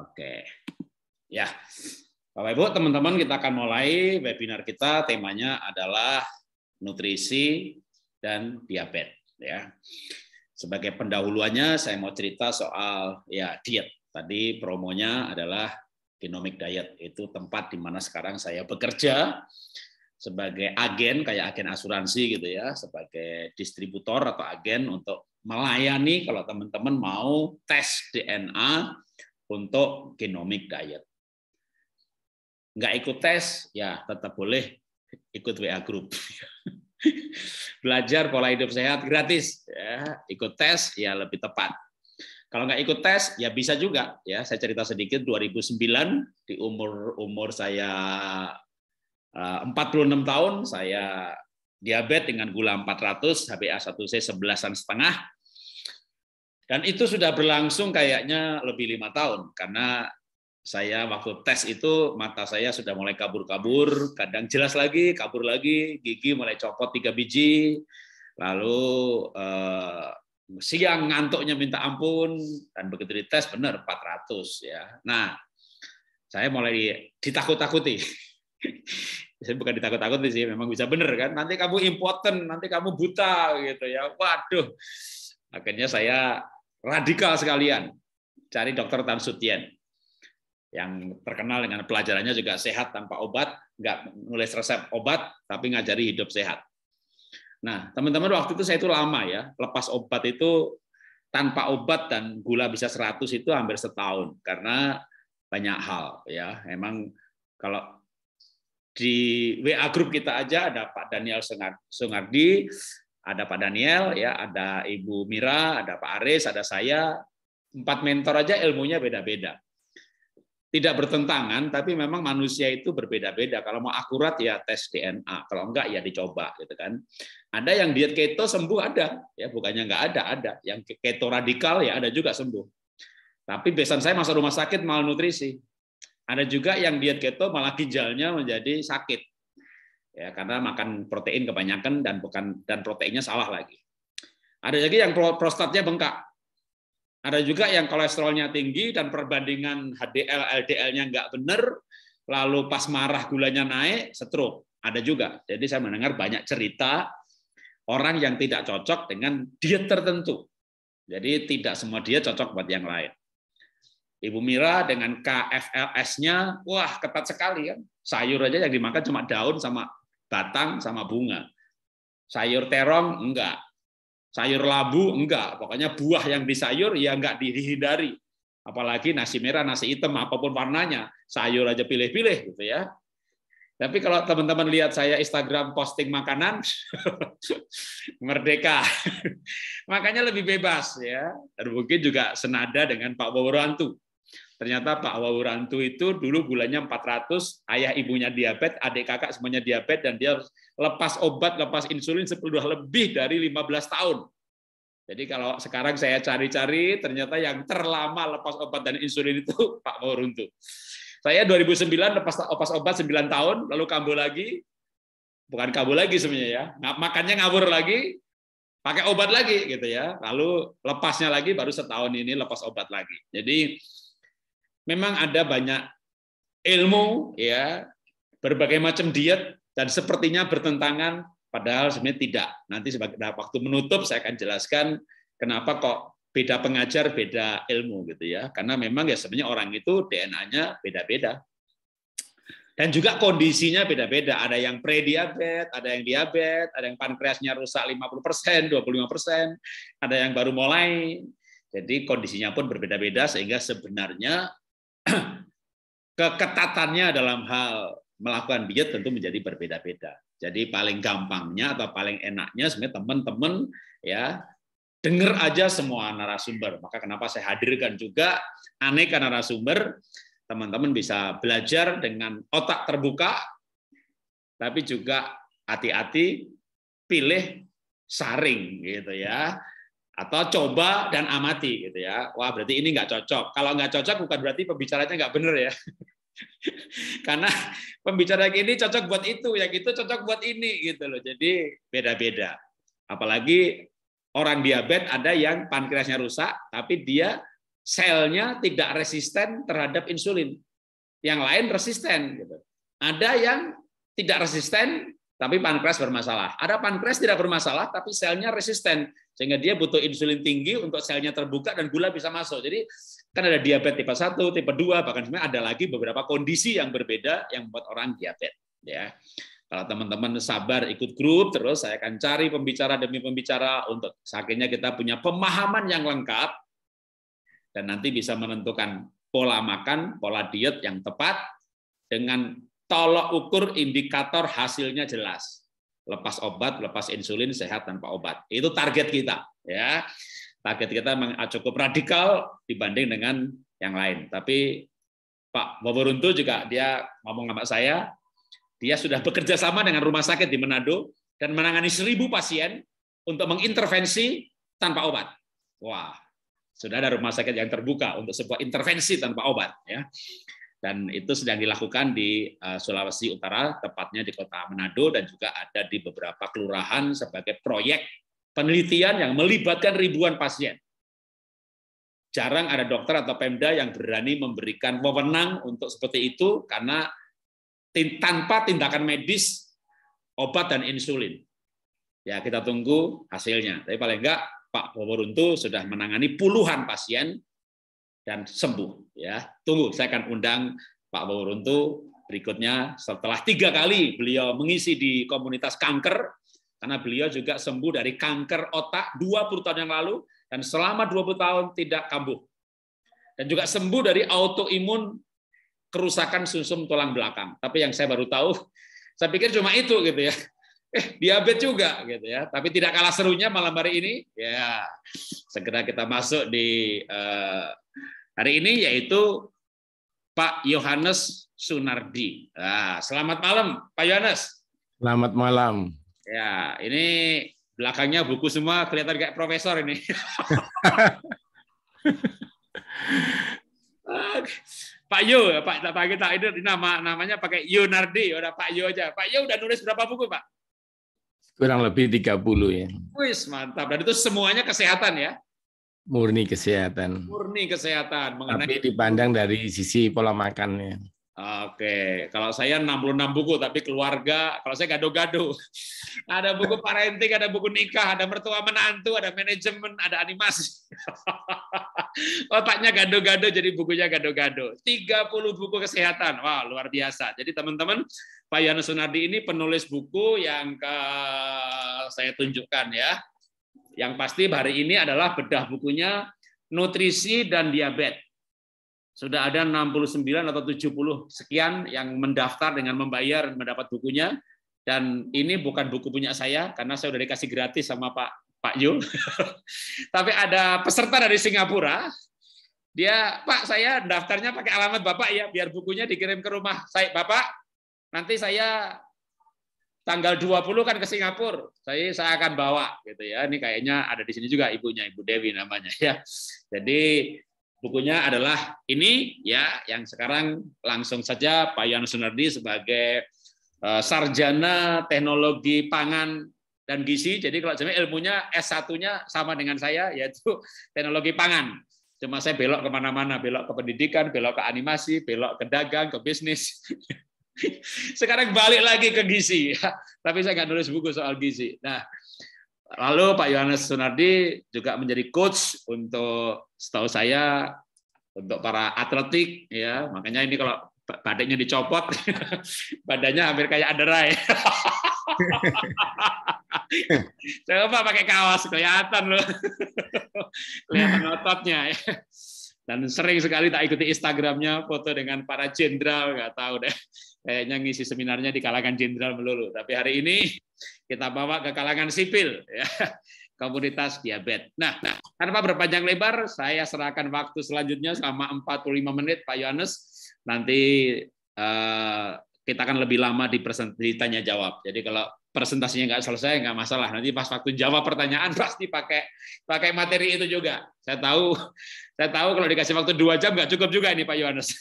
Oke. Ya. Bapak Ibu, teman-teman kita akan mulai webinar kita temanya adalah nutrisi dan diabetes ya. Sebagai pendahuluannya saya mau cerita soal ya diet. Tadi promonya adalah genomic diet. Itu tempat di mana sekarang saya bekerja sebagai agen kayak agen asuransi gitu ya, sebagai distributor atau agen untuk melayani kalau teman-teman mau tes DNA untuk genomic diet. Nggak ikut tes, ya tetap boleh ikut WA group. Belajar pola hidup sehat gratis, ya, ikut tes ya lebih tepat. Kalau nggak ikut tes, ya bisa juga. Ya, saya cerita sedikit 2009 di umur umur saya 46 eh, tahun, saya diabetes dengan gula 400, HbA1c 11 setengah, dan itu sudah berlangsung kayaknya lebih lima tahun karena saya waktu tes itu mata saya sudah mulai kabur-kabur, kadang jelas lagi, kabur lagi, gigi mulai copot tiga biji, lalu eh, siang ngantuknya minta ampun dan begitu dites benar 400 ya. Nah, saya mulai ditakut-takuti. saya bukan ditakut-takuti sih, memang bisa benar kan. Nanti kamu important, nanti kamu buta gitu ya. Waduh. Akhirnya saya radikal sekalian. Cari dokter Tan Sutien yang terkenal dengan pelajarannya juga sehat tanpa obat, nggak nulis resep obat, tapi ngajari hidup sehat. Nah, teman-teman waktu itu saya itu lama ya, lepas obat itu tanpa obat dan gula bisa 100 itu hampir setahun karena banyak hal ya. Emang kalau di WA grup kita aja ada Pak Daniel Sungardi, ada Pak Daniel, ya, ada Ibu Mira, ada Pak Aris, ada saya. Empat mentor aja ilmunya beda-beda. Tidak bertentangan, tapi memang manusia itu berbeda-beda. Kalau mau akurat ya tes DNA, kalau enggak ya dicoba gitu kan. Ada yang diet keto sembuh ada, ya bukannya enggak ada, ada. Yang keto radikal ya ada juga sembuh. Tapi besan saya masuk rumah sakit malnutrisi. Ada juga yang diet keto malah ginjalnya menjadi sakit ya karena makan protein kebanyakan dan bukan dan proteinnya salah lagi. Ada lagi yang prostatnya bengkak. Ada juga yang kolesterolnya tinggi dan perbandingan HDL LDL-nya nggak benar, lalu pas marah gulanya naik, stroke. Ada juga. Jadi saya mendengar banyak cerita orang yang tidak cocok dengan diet tertentu. Jadi tidak semua dia cocok buat yang lain. Ibu Mira dengan KFLS-nya, wah ketat sekali kan. Sayur aja yang dimakan cuma daun sama batang sama bunga. Sayur terong enggak. Sayur labu enggak. Pokoknya buah yang disayur ya enggak dihindari. Apalagi nasi merah, nasi hitam, apapun warnanya, sayur aja pilih-pilih gitu ya. Tapi kalau teman-teman lihat saya Instagram posting makanan, merdeka. Makanya lebih bebas ya. Dan mungkin juga senada dengan Pak Waworantu. Ternyata Pak Wawurantu itu dulu gulanya 400, ayah ibunya diabetes, adik kakak semuanya diabetes, dan dia lepas obat, lepas insulin sudah lebih dari 15 tahun. Jadi kalau sekarang saya cari-cari, ternyata yang terlama lepas obat dan insulin itu Pak Wawurantu. Saya 2009 lepas, obat 9 tahun, lalu kambuh lagi, bukan kambuh lagi sebenarnya ya, makannya ngabur lagi, pakai obat lagi gitu ya. Lalu lepasnya lagi baru setahun ini lepas obat lagi. Jadi memang ada banyak ilmu ya, berbagai macam diet dan sepertinya bertentangan padahal sebenarnya tidak. Nanti sebagai waktu menutup saya akan jelaskan kenapa kok beda pengajar, beda ilmu gitu ya. Karena memang ya sebenarnya orang itu DNA-nya beda-beda. Dan juga kondisinya beda-beda. Ada yang prediabet, ada yang diabetes, ada yang pankreasnya rusak 50%, 25%, ada yang baru mulai. Jadi kondisinya pun berbeda-beda sehingga sebenarnya keketatannya dalam hal melakukan diet tentu menjadi berbeda-beda. Jadi paling gampangnya atau paling enaknya sebenarnya teman-teman ya dengar aja semua narasumber. Maka kenapa saya hadirkan juga aneka narasumber, teman-teman bisa belajar dengan otak terbuka, tapi juga hati-hati pilih saring gitu ya atau coba dan amati gitu ya. Wah berarti ini nggak cocok. Kalau nggak cocok bukan berarti pembicaranya nggak benar ya. Karena pembicara ini cocok buat itu, yang itu cocok buat ini gitu loh. Jadi beda-beda. Apalagi orang diabetes ada yang pankreasnya rusak, tapi dia selnya tidak resisten terhadap insulin. Yang lain resisten. Gitu. Ada yang tidak resisten, tapi pankreas bermasalah. Ada pankreas tidak bermasalah, tapi selnya resisten sehingga dia butuh insulin tinggi untuk selnya terbuka dan gula bisa masuk. Jadi kan ada diabetes tipe 1, tipe 2, bahkan sebenarnya ada lagi beberapa kondisi yang berbeda yang membuat orang diabetes. Ya. Kalau teman-teman sabar ikut grup, terus saya akan cari pembicara demi pembicara untuk sakitnya kita punya pemahaman yang lengkap dan nanti bisa menentukan pola makan, pola diet yang tepat dengan tolok ukur indikator hasilnya jelas lepas obat, lepas insulin, sehat tanpa obat. Itu target kita, ya. Target kita cukup radikal dibanding dengan yang lain. Tapi Pak Waworuntu juga dia ngomong sama saya, dia sudah bekerja sama dengan rumah sakit di Manado dan menangani seribu pasien untuk mengintervensi tanpa obat. Wah, sudah ada rumah sakit yang terbuka untuk sebuah intervensi tanpa obat. Ya dan itu sedang dilakukan di eh, Sulawesi Utara, tepatnya di kota Manado dan juga ada di beberapa kelurahan sebagai proyek penelitian yang melibatkan ribuan pasien. Jarang ada dokter atau Pemda yang berani memberikan wewenang untuk seperti itu karena tanpa tindakan medis obat dan insulin. Ya kita tunggu hasilnya. Tapi paling enggak Pak Boruntu sudah menangani puluhan pasien dan sembuh. Ya, tunggu, saya akan undang Pak Wuruntu berikutnya setelah tiga kali beliau mengisi di komunitas kanker karena beliau juga sembuh dari kanker otak 20 tahun yang lalu dan selama 20 tahun tidak kambuh. Dan juga sembuh dari autoimun kerusakan sumsum tulang belakang. Tapi yang saya baru tahu, saya pikir cuma itu gitu ya eh diabetes juga gitu ya. Tapi tidak kalah serunya malam hari ini ya segera kita masuk di uh, hari ini yaitu Pak Yohanes Sunardi. Nah, selamat malam Pak Yohanes. Selamat malam. Ya, ini belakangnya buku semua kelihatan kayak profesor ini. Pak Yo, Pak Pak kita ini nama namanya pakai Yunardi, udah Pak Yo aja. Pak Yo udah nulis berapa buku, Pak? Kurang lebih 30 ya. Wis, mantap. Dan itu semuanya kesehatan ya? Murni kesehatan. Murni kesehatan. Mengenai... Tapi dipandang dari sisi pola makannya. Oke, kalau saya 66 buku, tapi keluarga, kalau saya gado-gado. Ada buku parenting, ada buku nikah, ada mertua menantu, ada manajemen, ada animasi. Otaknya gado-gado, jadi bukunya gado-gado. 30 buku kesehatan, wow luar biasa. Jadi teman-teman, Pak Yana Sunardi ini penulis buku yang ke, saya tunjukkan ya. Yang pasti hari ini adalah bedah bukunya Nutrisi dan Diabetes. Sudah ada 69 atau 70 sekian yang mendaftar dengan membayar mendapat bukunya dan ini bukan buku punya saya karena saya sudah dikasih gratis sama Pak Pak Yul. Tapi ada peserta dari Singapura. Dia, Pak, saya daftarnya pakai alamat Bapak ya, biar bukunya dikirim ke rumah. Saya, Bapak, Nanti saya tanggal 20 kan ke Singapura. Saya saya akan bawa gitu ya. Ini kayaknya ada di sini juga ibunya, Ibu Dewi namanya ya. Jadi bukunya adalah ini ya yang sekarang langsung saja Pak Yohanes Sunardi sebagai uh, sarjana teknologi pangan dan gizi. Jadi kalau sebenarnya ilmunya S1-nya sama dengan saya yaitu teknologi pangan. Cuma saya belok kemana-mana, belok ke pendidikan, belok ke animasi, belok ke dagang, ke bisnis. Sekarang balik lagi ke gizi. Tapi saya nggak nulis buku soal gizi. Nah, lalu Pak Yohanes Sunardi juga menjadi coach untuk setahu saya untuk para atletik ya makanya ini kalau badannya dicopot badannya hampir kayak aderai coba pakai kaos kelihatan loh kelihatan ototnya ya. dan sering sekali tak ikuti Instagramnya foto dengan para jenderal nggak tahu deh kayaknya ngisi seminarnya di kalangan jenderal melulu. Tapi hari ini kita bawa ke kalangan sipil, ya, komunitas diabetes. Nah, tanpa berpanjang lebar, saya serahkan waktu selanjutnya selama 45 menit Pak Yohanes. Nanti eh, kita akan lebih lama di, presentasinya jawab. Jadi kalau presentasinya nggak selesai nggak masalah. Nanti pas waktu jawab pertanyaan pasti pakai pakai materi itu juga. Saya tahu saya tahu kalau dikasih waktu dua jam nggak cukup juga ini Pak Yohanes.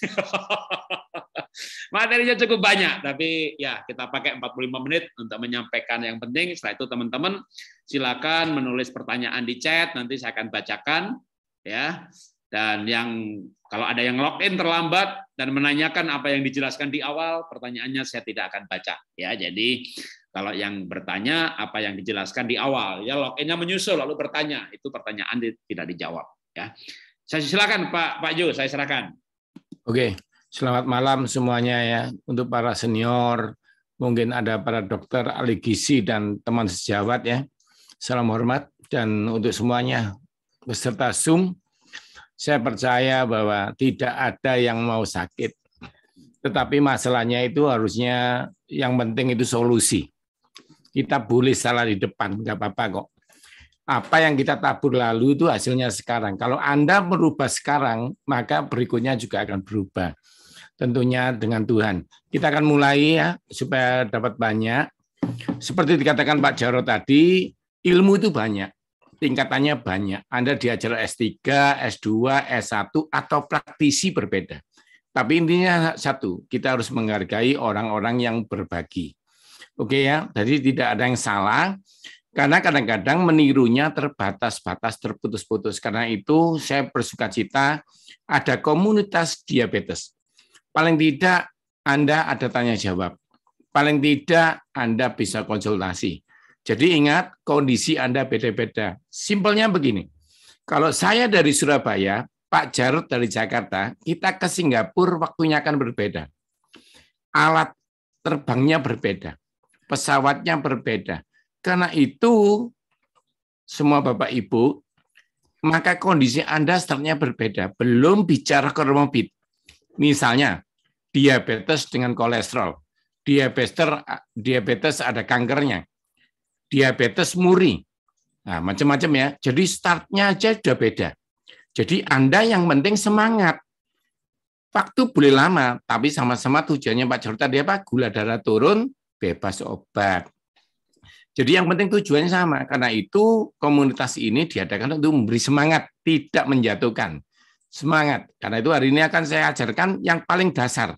Materinya cukup banyak, tapi ya kita pakai 45 menit untuk menyampaikan yang penting. Setelah itu teman-teman silakan menulis pertanyaan di chat, nanti saya akan bacakan ya. Dan yang kalau ada yang login terlambat dan menanyakan apa yang dijelaskan di awal, pertanyaannya saya tidak akan baca ya. Jadi kalau yang bertanya apa yang dijelaskan di awal, ya loginnya menyusul lalu bertanya, itu pertanyaan tidak dijawab ya. Saya silakan Pak Pak Jo, saya serahkan. Oke, selamat malam semuanya ya untuk para senior, mungkin ada para dokter gizi dan teman sejawat ya. Salam hormat dan untuk semuanya peserta Zoom, saya percaya bahwa tidak ada yang mau sakit. Tetapi masalahnya itu harusnya yang penting itu solusi. Kita boleh salah di depan, nggak apa-apa kok apa yang kita tabur lalu itu hasilnya sekarang. Kalau Anda merubah sekarang, maka berikutnya juga akan berubah. Tentunya dengan Tuhan. Kita akan mulai ya, supaya dapat banyak. Seperti dikatakan Pak Jarot tadi, ilmu itu banyak. Tingkatannya banyak. Anda diajar S3, S2, S1, atau praktisi berbeda. Tapi intinya satu, kita harus menghargai orang-orang yang berbagi. Oke ya, jadi tidak ada yang salah. Karena kadang-kadang menirunya terbatas-batas, terputus-putus. Karena itu saya bersuka cita ada komunitas diabetes. Paling tidak Anda ada tanya jawab. Paling tidak Anda bisa konsultasi. Jadi ingat kondisi Anda beda-beda. Simpelnya begini. Kalau saya dari Surabaya, Pak Jarut dari Jakarta, kita ke Singapura waktunya akan berbeda. Alat terbangnya berbeda, pesawatnya berbeda, karena itu, semua Bapak Ibu, maka kondisi Anda setelahnya berbeda. Belum bicara komorbid. Misalnya, diabetes dengan kolesterol. Diabetes, diabetes ada kankernya. Diabetes muri. Nah, macam-macam ya. Jadi startnya aja sudah beda. Jadi Anda yang penting semangat. Waktu boleh lama, tapi sama-sama tujuannya Pak Jarod dia apa? Gula darah turun, bebas obat. Jadi yang penting tujuannya sama. Karena itu komunitas ini diadakan untuk memberi semangat, tidak menjatuhkan. Semangat. Karena itu hari ini akan saya ajarkan yang paling dasar.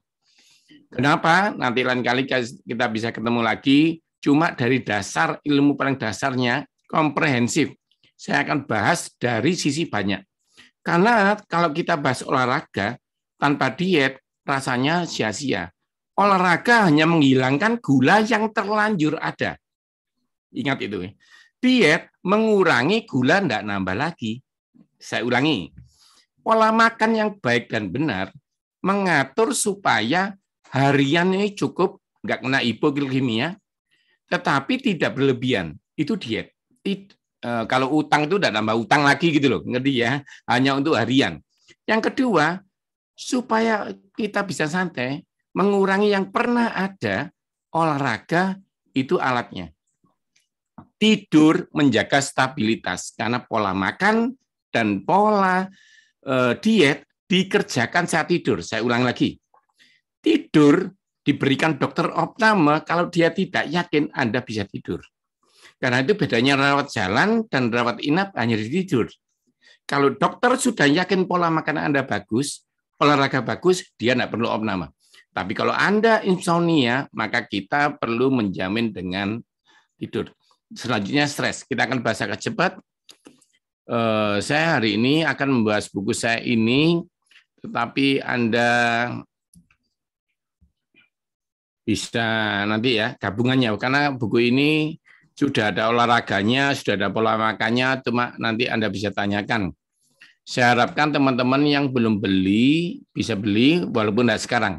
Kenapa? Nanti lain kali kita bisa ketemu lagi. Cuma dari dasar ilmu paling dasarnya komprehensif. Saya akan bahas dari sisi banyak. Karena kalau kita bahas olahraga tanpa diet rasanya sia-sia. Olahraga hanya menghilangkan gula yang terlanjur ada Ingat itu. Diet mengurangi gula tidak nambah lagi. Saya ulangi. Pola makan yang baik dan benar mengatur supaya harian ini cukup, nggak kena hipoglikemia, tetapi tidak berlebihan. Itu diet. It, e, kalau utang itu tidak nambah utang lagi gitu loh, ngerti ya? Hanya untuk harian. Yang kedua, supaya kita bisa santai, mengurangi yang pernah ada olahraga itu alatnya tidur, menjaga stabilitas karena pola makan dan pola e, diet dikerjakan saat tidur. Saya ulang lagi. Tidur diberikan dokter opname kalau dia tidak yakin Anda bisa tidur. Karena itu bedanya rawat jalan dan rawat inap hanya di tidur. Kalau dokter sudah yakin pola makan Anda bagus, olahraga bagus, dia tidak perlu opname. Tapi kalau Anda insomnia, maka kita perlu menjamin dengan tidur selanjutnya stres. Kita akan bahas agak cepat. Eh, saya hari ini akan membahas buku saya ini, tetapi Anda bisa nanti ya gabungannya karena buku ini sudah ada olahraganya, sudah ada pola makannya, cuma nanti Anda bisa tanyakan. Saya harapkan teman-teman yang belum beli bisa beli walaupun tidak sekarang.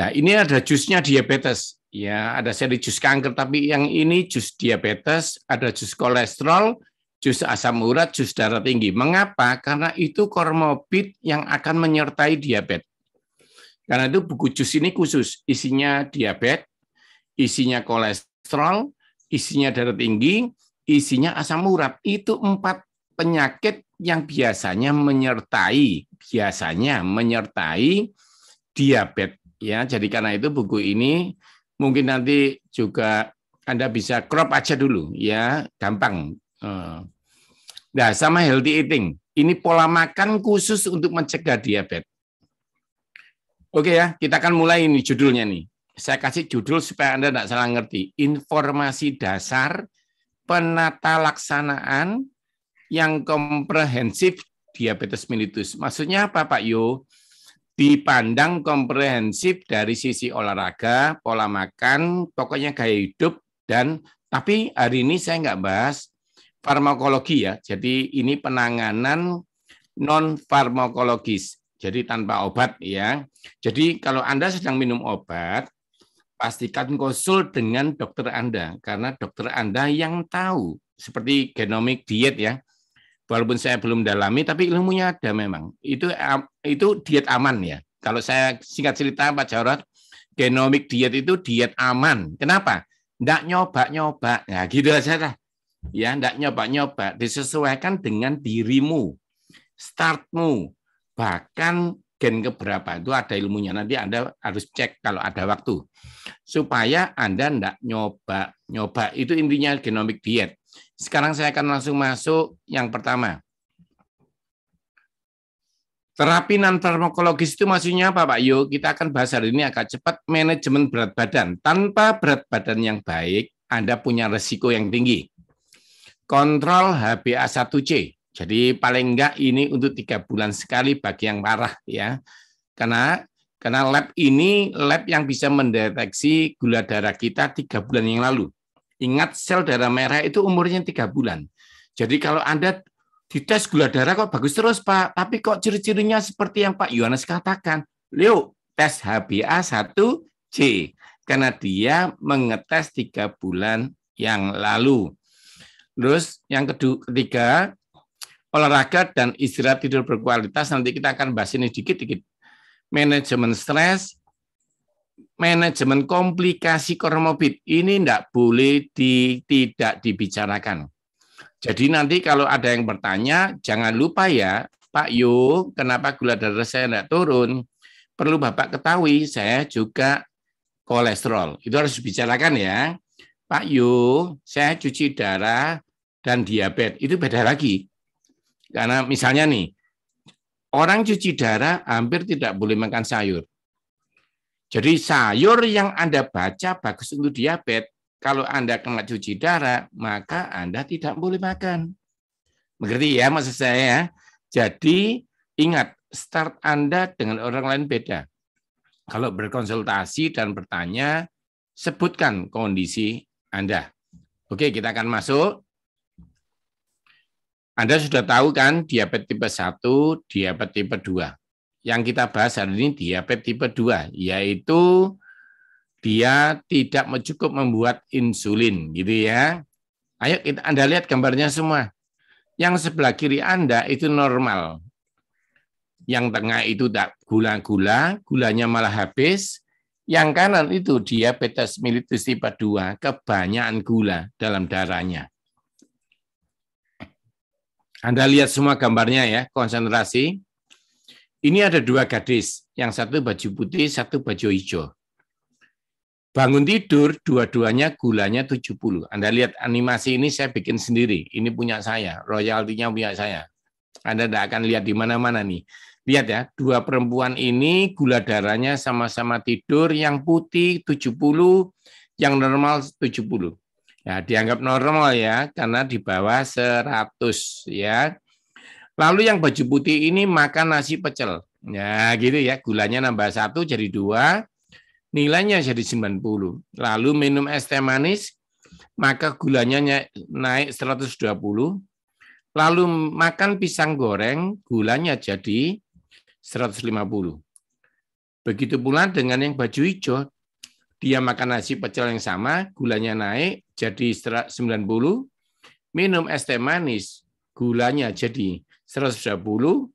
Nah, ini ada jusnya diabetes. Ya, ada seri jus kanker, tapi yang ini jus diabetes, ada jus kolesterol, jus asam urat, jus darah tinggi. Mengapa? Karena itu kormopit yang akan menyertai diabetes. Karena itu buku jus ini khusus, isinya diabetes, isinya kolesterol, isinya darah tinggi, isinya asam urat. Itu empat penyakit yang biasanya menyertai, biasanya menyertai diabetes. Ya, jadi karena itu buku ini Mungkin nanti juga Anda bisa crop aja dulu ya, gampang. Eh. Nah, sama healthy eating. Ini pola makan khusus untuk mencegah diabetes. Oke ya, kita akan mulai ini judulnya nih. Saya kasih judul supaya Anda tidak salah ngerti. Informasi dasar penata laksanaan yang komprehensif diabetes mellitus. Maksudnya apa Pak Yo? dipandang komprehensif dari sisi olahraga, pola makan, pokoknya gaya hidup dan tapi hari ini saya nggak bahas farmakologi ya. Jadi ini penanganan non farmakologis. Jadi tanpa obat ya. Jadi kalau Anda sedang minum obat, pastikan konsul dengan dokter Anda karena dokter Anda yang tahu seperti genomic diet ya walaupun saya belum dalami tapi ilmunya ada memang. Itu itu diet aman ya. Kalau saya singkat cerita Pak Jarot, genomik diet itu diet aman. Kenapa? Ndak nyoba-nyoba. Nah, gitu aja lah. Ya, ndak nyoba-nyoba. Disesuaikan dengan dirimu, startmu. Bahkan gen keberapa itu ada ilmunya. Nanti Anda harus cek kalau ada waktu. Supaya Anda ndak nyoba-nyoba. Itu intinya genomik diet sekarang saya akan langsung masuk yang pertama. Terapi non farmakologis itu maksudnya apa Pak Yu? Kita akan bahas hari ini agak cepat manajemen berat badan. Tanpa berat badan yang baik, Anda punya resiko yang tinggi. Kontrol HbA1c. Jadi paling enggak ini untuk tiga bulan sekali bagi yang parah ya. Karena karena lab ini lab yang bisa mendeteksi gula darah kita tiga bulan yang lalu. Ingat sel darah merah itu umurnya tiga bulan. Jadi kalau Anda dites gula darah kok bagus terus Pak, tapi kok ciri-cirinya seperti yang Pak Yohanes katakan. Leo, tes HbA1c karena dia mengetes tiga bulan yang lalu. Terus yang kedua, ketiga, olahraga dan istirahat tidur berkualitas. Nanti kita akan bahas ini sedikit-sedikit. Manajemen stres, manajemen komplikasi komorbid ini tidak boleh di, tidak dibicarakan. Jadi nanti kalau ada yang bertanya, jangan lupa ya, Pak Yu, kenapa gula darah saya tidak turun? Perlu Bapak ketahui, saya juga kolesterol. Itu harus dibicarakan ya. Pak Yu, saya cuci darah dan diabetes. Itu beda lagi. Karena misalnya nih, orang cuci darah hampir tidak boleh makan sayur. Jadi sayur yang Anda baca bagus untuk diabetes, kalau Anda kena cuci darah, maka Anda tidak boleh makan. Mengerti ya maksud saya ya? Jadi ingat, start Anda dengan orang lain beda. Kalau berkonsultasi dan bertanya, sebutkan kondisi Anda. Oke, kita akan masuk. Anda sudah tahu kan diabetes tipe 1, diabetes tipe 2 yang kita bahas hari ini diabetes tipe 2, yaitu dia tidak cukup membuat insulin gitu ya. Ayo kita, Anda lihat gambarnya semua. Yang sebelah kiri Anda itu normal. Yang tengah itu tak gula-gula, gulanya malah habis. Yang kanan itu diabetes mellitus tipe 2, kebanyakan gula dalam darahnya. Anda lihat semua gambarnya ya, konsentrasi. Ini ada dua gadis, yang satu baju putih, satu baju hijau. Bangun tidur, dua-duanya gulanya 70. Anda lihat animasi ini saya bikin sendiri. Ini punya saya, royaltinya punya saya. Anda tidak akan lihat di mana-mana nih. Lihat ya, dua perempuan ini gula darahnya sama-sama tidur, yang putih 70, yang normal 70. Ya, dianggap normal ya, karena di bawah 100 ya. Lalu yang baju putih ini makan nasi pecel. Ya gitu ya, gulanya nambah satu jadi dua, nilainya jadi 90. Lalu minum es teh manis, maka gulanya naik 120. Lalu makan pisang goreng, gulanya jadi 150. Begitu pula dengan yang baju hijau, dia makan nasi pecel yang sama, gulanya naik jadi 90. Minum es teh manis, gulanya jadi 120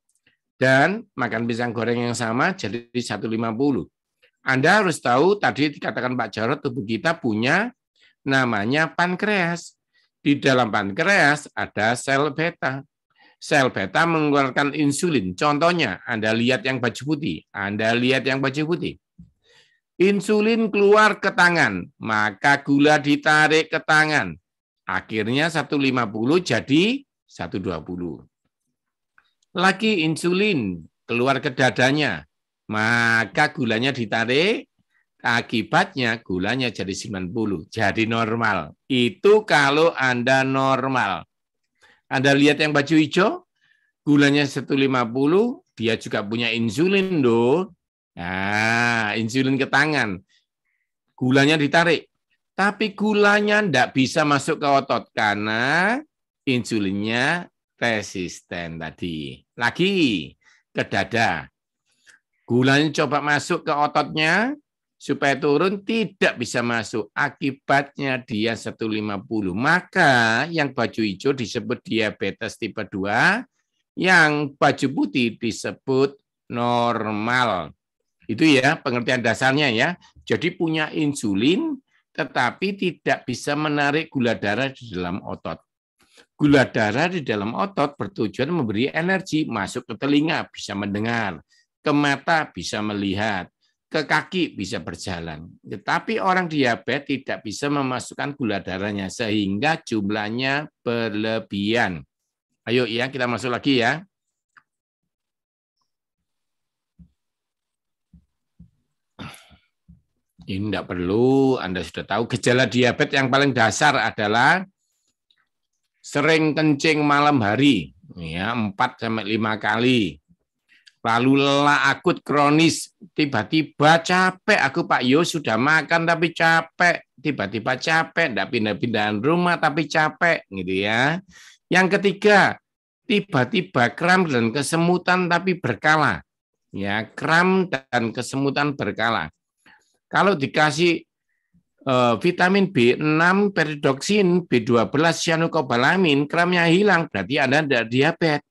dan makan pisang goreng yang sama jadi 150. Anda harus tahu tadi dikatakan Pak Jarot tubuh kita punya namanya pankreas. Di dalam pankreas ada sel beta. Sel beta mengeluarkan insulin. Contohnya Anda lihat yang baju putih, Anda lihat yang baju putih. Insulin keluar ke tangan, maka gula ditarik ke tangan. Akhirnya 150 jadi 120 lagi insulin keluar ke dadanya, maka gulanya ditarik, akibatnya gulanya jadi 90, jadi normal. Itu kalau Anda normal. Anda lihat yang baju hijau, gulanya 150, dia juga punya insulin loh. Nah, insulin ke tangan. Gulanya ditarik. Tapi gulanya tidak bisa masuk ke otot karena insulinnya resisten tadi lagi ke dada. Gulanya coba masuk ke ototnya supaya turun tidak bisa masuk. Akibatnya dia 150. Maka yang baju hijau disebut diabetes tipe 2, yang baju putih disebut normal. Itu ya pengertian dasarnya ya. Jadi punya insulin tetapi tidak bisa menarik gula darah di dalam otot. Gula darah di dalam otot bertujuan memberi energi masuk ke telinga bisa mendengar, ke mata bisa melihat, ke kaki bisa berjalan. Tetapi orang diabetes tidak bisa memasukkan gula darahnya sehingga jumlahnya berlebihan. Ayo ya kita masuk lagi ya. Ini tidak perlu, Anda sudah tahu gejala diabetes yang paling dasar adalah sering kencing malam hari, ya empat sampai lima kali. Lalu lelah akut kronis, tiba-tiba capek. Aku Pak Yo sudah makan tapi capek, tiba-tiba capek, tidak pindah-pindahan rumah tapi capek gitu ya. Yang ketiga, tiba-tiba kram dan kesemutan tapi berkala. Ya, kram dan kesemutan berkala. Kalau dikasih Eh, vitamin B6, peridoksin, B12, cyanocobalamin, kramnya hilang, berarti Anda tidak diabetes.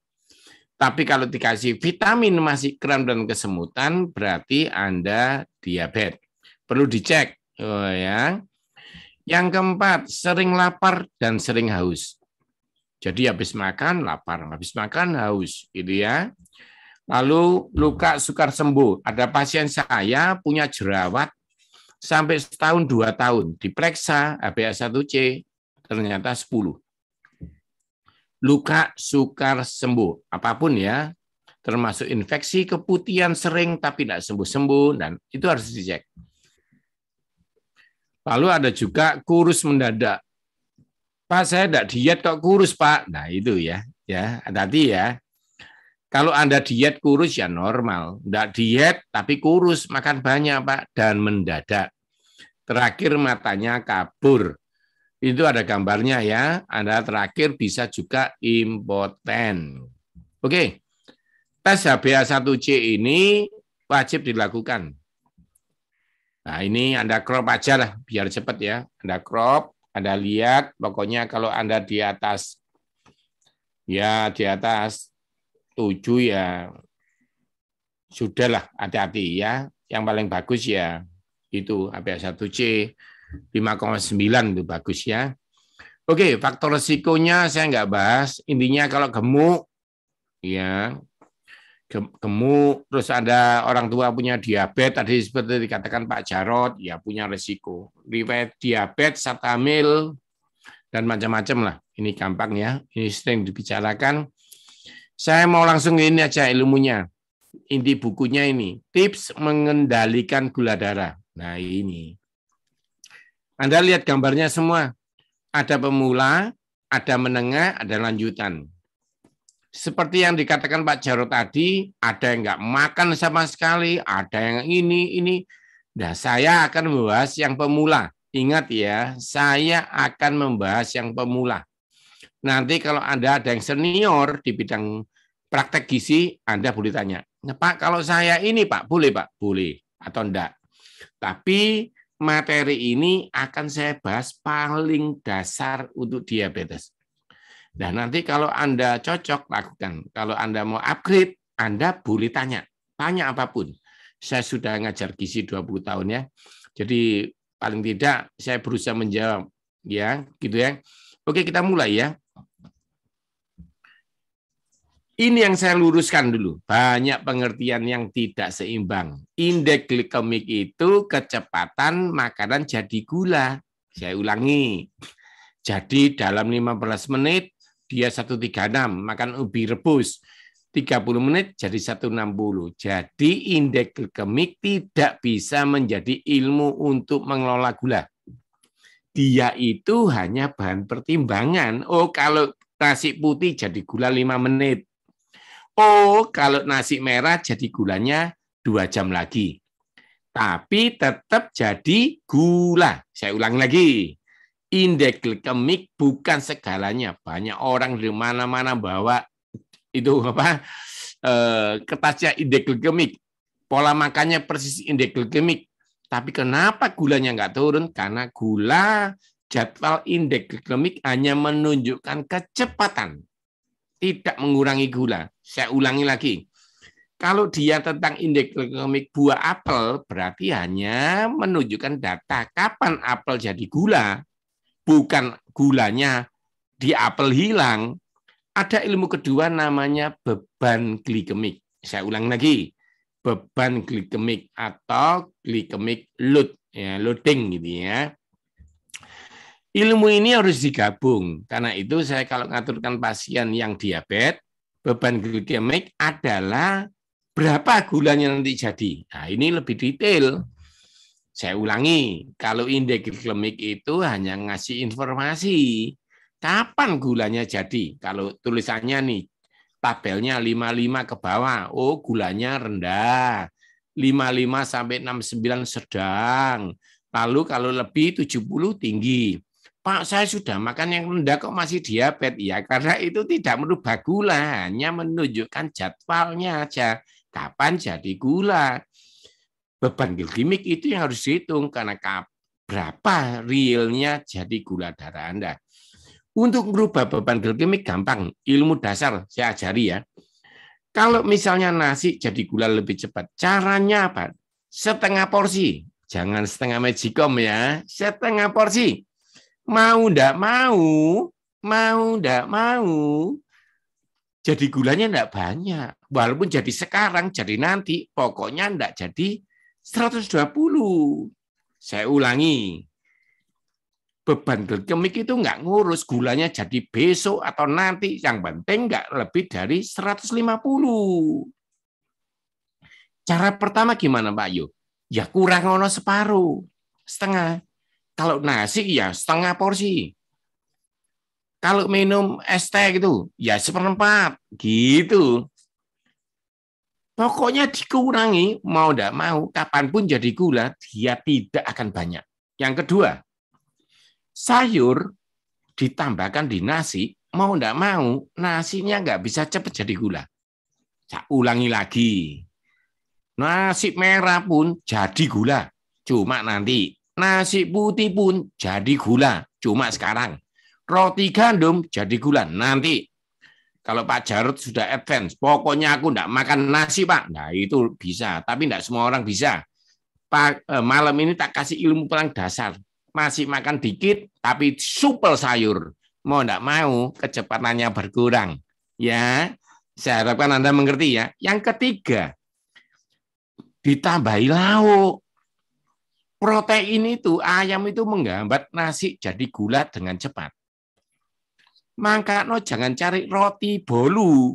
Tapi kalau dikasih vitamin masih kram dan kesemutan, berarti Anda diabetes. Perlu dicek. Oh, ya. Yang keempat, sering lapar dan sering haus. Jadi habis makan lapar, habis makan haus, gitu ya. Lalu luka sukar sembuh. Ada pasien saya punya jerawat sampai setahun dua tahun diperiksa aba 1 c ternyata 10. Luka sukar sembuh, apapun ya, termasuk infeksi keputihan sering tapi tidak sembuh-sembuh dan itu harus dicek. Lalu ada juga kurus mendadak. Pak saya tidak diet kok kurus pak. Nah itu ya, ya tadi ya. Kalau Anda diet kurus ya normal. Tidak diet tapi kurus, makan banyak Pak. Dan mendadak. Terakhir matanya kabur. Itu ada gambarnya ya. Anda terakhir bisa juga impoten. Oke. Tes HbA1c ini wajib dilakukan. Nah, ini Anda crop aja lah biar cepat ya. Anda crop, Anda lihat pokoknya kalau Anda di atas ya di atas tujuh ya sudahlah hati-hati ya. Yang paling bagus ya itu APH satu c 5,9 itu bagus ya. Oke, faktor resikonya saya nggak bahas. Intinya kalau gemuk, ya gemuk, terus ada orang tua punya diabetes, tadi seperti dikatakan Pak Jarot, ya punya resiko. Riwayat diabetes, satamil, dan macam-macam lah. Ini gampang ya. Ini sering dibicarakan. Saya mau langsung ini aja ilmunya. Inti bukunya ini, tips mengendalikan gula darah. Nah ini. Anda lihat gambarnya semua. Ada pemula, ada menengah, ada lanjutan. Seperti yang dikatakan Pak Jarod tadi, ada yang nggak makan sama sekali, ada yang ini, ini. Nah, saya akan membahas yang pemula. Ingat ya, saya akan membahas yang pemula. Nanti kalau Anda ada yang senior di bidang praktek gizi, Anda boleh tanya, nah, Pak, kalau saya ini Pak, boleh Pak? Boleh atau enggak. Tapi materi ini akan saya bahas paling dasar untuk diabetes. Dan nah, nanti kalau Anda cocok, lakukan. Kalau Anda mau upgrade, Anda boleh tanya. Tanya apapun. Saya sudah ngajar gizi 20 tahun ya. Jadi paling tidak saya berusaha menjawab. ya gitu ya. Oke, kita mulai ya. Ini yang saya luruskan dulu. Banyak pengertian yang tidak seimbang. Indeks glikemik itu kecepatan makanan jadi gula. Saya ulangi. Jadi dalam 15 menit dia 136 makan ubi rebus. 30 menit jadi 160. Jadi indeks glikemik tidak bisa menjadi ilmu untuk mengelola gula. Dia itu hanya bahan pertimbangan. Oh, kalau nasi putih jadi gula 5 menit. Oh, kalau nasi merah jadi gulanya dua jam lagi. Tapi tetap jadi gula. Saya ulang lagi. Indeks glikemik bukan segalanya. Banyak orang di mana-mana bawa itu apa eh, kertasnya indeks glikemik. Pola makannya persis indeks glikemik. Tapi kenapa gulanya nggak turun? Karena gula jadwal indeks glikemik hanya menunjukkan kecepatan tidak mengurangi gula. Saya ulangi lagi. Kalau dia tentang indeks glikemik buah apel, berarti hanya menunjukkan data kapan apel jadi gula, bukan gulanya di apel hilang. Ada ilmu kedua namanya beban glikemik. Saya ulang lagi, beban glikemik atau glikemik load, ya, loading gitu ya. Ilmu ini harus digabung. Karena itu saya kalau ngaturkan pasien yang diabetes, beban glikemik adalah berapa gulanya nanti jadi. Nah, ini lebih detail. Saya ulangi, kalau indeks glikemik itu hanya ngasih informasi kapan gulanya jadi. Kalau tulisannya nih, tabelnya 55 ke bawah, oh gulanya rendah. 55 sampai 69 sedang. Lalu kalau lebih 70 tinggi. Pak, saya sudah makan yang rendah kok masih diabetes. Ya, karena itu tidak merubah gula, hanya menunjukkan jadwalnya aja. Kapan jadi gula? Beban glikemik itu yang harus dihitung karena berapa realnya jadi gula darah Anda. Untuk merubah beban glikemik gampang, ilmu dasar saya ajari ya. Kalau misalnya nasi jadi gula lebih cepat, caranya apa? Setengah porsi, jangan setengah magicom ya, setengah porsi mau ndak mau, mau ndak mau, jadi gulanya ndak banyak. Walaupun jadi sekarang, jadi nanti, pokoknya ndak jadi 120. Saya ulangi, beban glikemik itu nggak ngurus gulanya jadi besok atau nanti yang penting nggak lebih dari 150 cara pertama gimana Pak Yu ya kurang ono separuh setengah kalau nasi ya setengah porsi. Kalau minum es teh gitu, ya seperempat gitu. Pokoknya dikurangi, mau tidak mau, kapanpun jadi gula, dia tidak akan banyak. Yang kedua, sayur ditambahkan di nasi, mau tidak mau, nasinya nggak bisa cepat jadi gula. Saya ulangi lagi. Nasi merah pun jadi gula. Cuma nanti Nasi putih pun jadi gula. Cuma sekarang. Roti gandum jadi gula. Nanti kalau Pak Jarod sudah advance, pokoknya aku enggak makan nasi, Pak. Nah, itu bisa, tapi enggak semua orang bisa. Pak, eh, malam ini tak kasih ilmu perang dasar. Masih makan dikit, tapi supel sayur. Mau enggak mau, kecepatannya berkurang. Ya, saya harapkan Anda mengerti ya. Yang ketiga, ditambahi lauk protein itu, ayam itu menghambat nasi jadi gula dengan cepat. Maka no jangan cari roti bolu,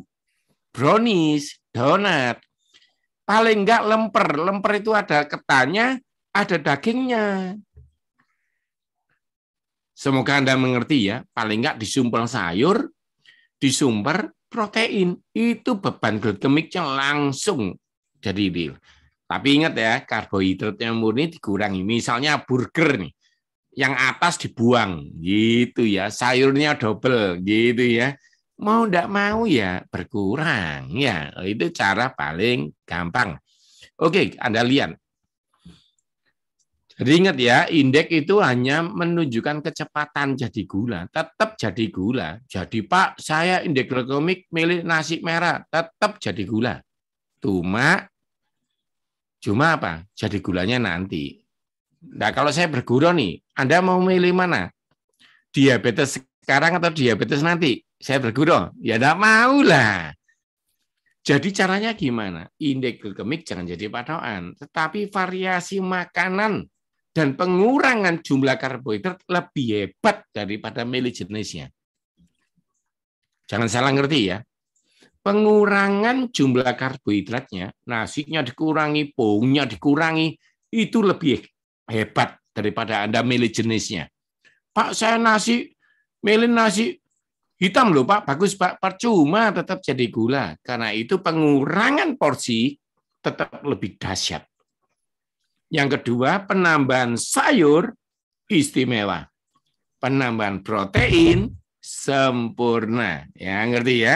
brownies, donat. Paling enggak lemper. Lemper itu ada ketanya, ada dagingnya. Semoga Anda mengerti ya, paling enggak disumpel sayur, disumpel protein. Itu beban glikemiknya langsung jadi real. Tapi ingat ya, karbohidratnya murni dikurangi. Misalnya burger nih, yang atas dibuang, gitu ya. Sayurnya double, gitu ya. Mau tidak mau ya berkurang ya. Itu cara paling gampang. Oke, Anda lihat. Jadi ingat ya, indeks itu hanya menunjukkan kecepatan jadi gula, tetap jadi gula. Jadi Pak, saya indeks glikemik milik nasi merah, tetap jadi gula. Cuma Cuma apa? Jadi gulanya nanti. Nah, kalau saya berguru nih, Anda mau milih mana? Diabetes sekarang atau diabetes nanti? Saya berguru. Ya enggak mau lah. Jadi caranya gimana? Indeks glikemik jangan jadi patokan, tetapi variasi makanan dan pengurangan jumlah karbohidrat lebih hebat daripada milih jenisnya. Jangan salah ngerti ya pengurangan jumlah karbohidratnya, nasinya dikurangi, pungnya dikurangi, itu lebih hebat daripada Anda milih jenisnya. Pak, saya nasi, milih nasi hitam loh Pak, bagus Pak, percuma tetap jadi gula. Karena itu pengurangan porsi tetap lebih dahsyat. Yang kedua, penambahan sayur istimewa. Penambahan protein sempurna. Ya, ngerti ya?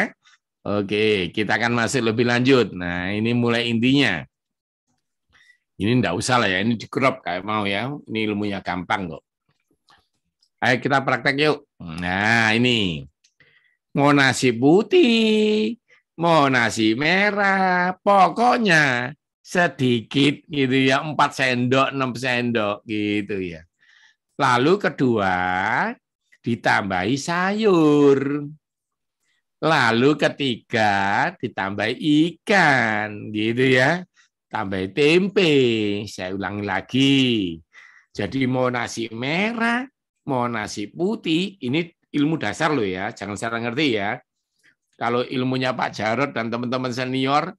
Oke, kita akan masih lebih lanjut. Nah, ini mulai intinya. Ini enggak usah lah ya, ini di crop kayak mau ya. Ini ilmunya gampang kok. Ayo kita praktek yuk. Nah, ini. Mau nasi putih, mau nasi merah, pokoknya sedikit gitu ya, Empat sendok, enam sendok gitu ya. Lalu kedua, ditambahi sayur. Lalu ketiga ditambah ikan, gitu ya. Tambah tempe, saya ulangi lagi. Jadi mau nasi merah, mau nasi putih, ini ilmu dasar loh ya, jangan salah ngerti ya. Kalau ilmunya Pak Jarod dan teman-teman senior,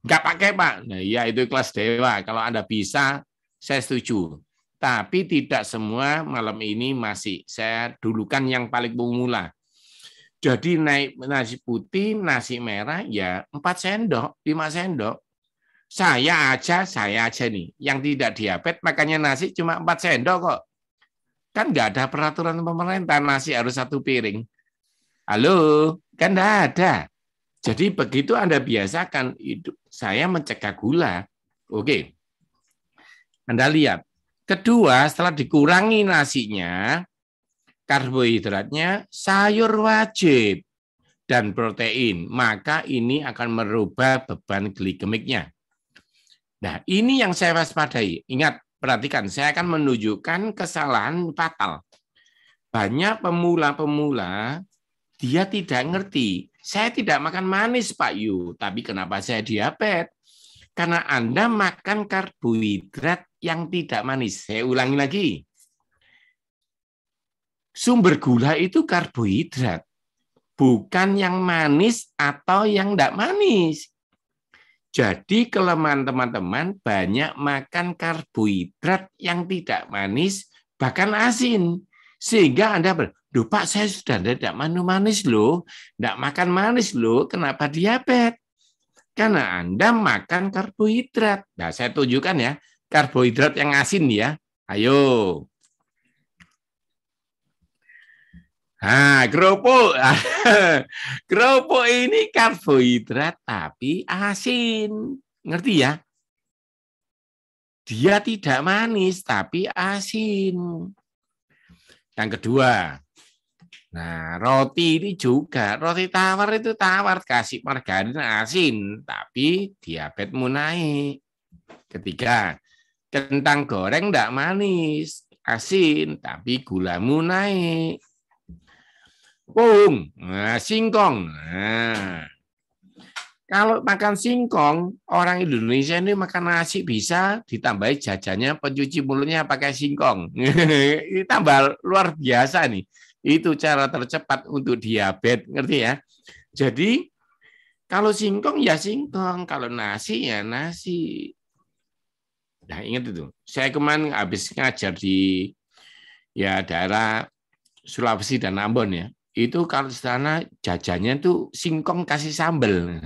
nggak pakai Pak. Nah ya itu kelas dewa, kalau Anda bisa, saya setuju. Tapi tidak semua malam ini masih. Saya dulukan yang paling pemula. Jadi naik nasi putih, nasi merah ya 4 sendok, 5 sendok. Saya aja, saya aja nih yang tidak diabet makanya nasi cuma 4 sendok kok. Kan nggak ada peraturan pemerintah nasi harus satu piring. Halo, kan nggak ada. Jadi begitu Anda biasakan hidup, saya mencegah gula. Oke. Anda lihat. Kedua, setelah dikurangi nasinya, karbohidratnya sayur wajib dan protein, maka ini akan merubah beban glikemiknya. Nah, ini yang saya waspadai. Ingat, perhatikan, saya akan menunjukkan kesalahan fatal. Banyak pemula-pemula, dia tidak ngerti. Saya tidak makan manis, Pak Yu. Tapi kenapa saya diabet? Karena Anda makan karbohidrat yang tidak manis. Saya ulangi lagi sumber gula itu karbohidrat, bukan yang manis atau yang tidak manis. Jadi kelemahan teman-teman banyak makan karbohidrat yang tidak manis, bahkan asin. Sehingga Anda ber, Duh, Pak, saya sudah tidak manu manis loh, tidak makan manis loh, kenapa diabetes? Karena Anda makan karbohidrat. Nah, saya tunjukkan ya, karbohidrat yang asin ya. Ayo, Nah, kerupuk. kerupuk ini karbohidrat tapi asin. Ngerti ya? Dia tidak manis tapi asin. Yang kedua, nah roti ini juga roti tawar itu tawar kasih margarin asin tapi diabetmu naik. Ketiga, kentang goreng tidak manis asin tapi gulamu naik pohung, nah, singkong. Nah. Kalau makan singkong, orang Indonesia ini makan nasi bisa ditambahi jajannya pencuci mulutnya pakai singkong. ditambah luar biasa nih. Itu cara tercepat untuk diabetes, ngerti ya? Jadi kalau singkong ya singkong, kalau nasi ya nasi. Nah ingat itu. Saya kemarin habis ngajar di ya daerah Sulawesi dan Ambon ya itu kalau di sana jajannya tuh singkong kasih sambel.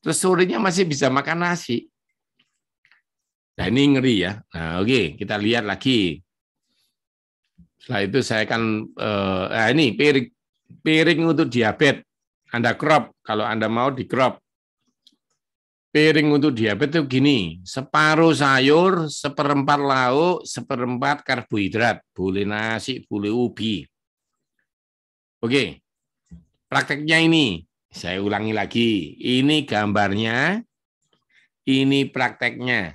Terus sorenya masih bisa makan nasi. Nah ini ngeri ya. Nah oke, kita lihat lagi. Setelah itu saya akan, eh, nah ini piring, piring untuk diabetes. Anda crop, kalau Anda mau di crop. Piring untuk diabetes itu gini, separuh sayur, seperempat lauk, seperempat karbohidrat, boleh nasi, boleh ubi. Oke, prakteknya ini. Saya ulangi lagi. Ini gambarnya, ini prakteknya.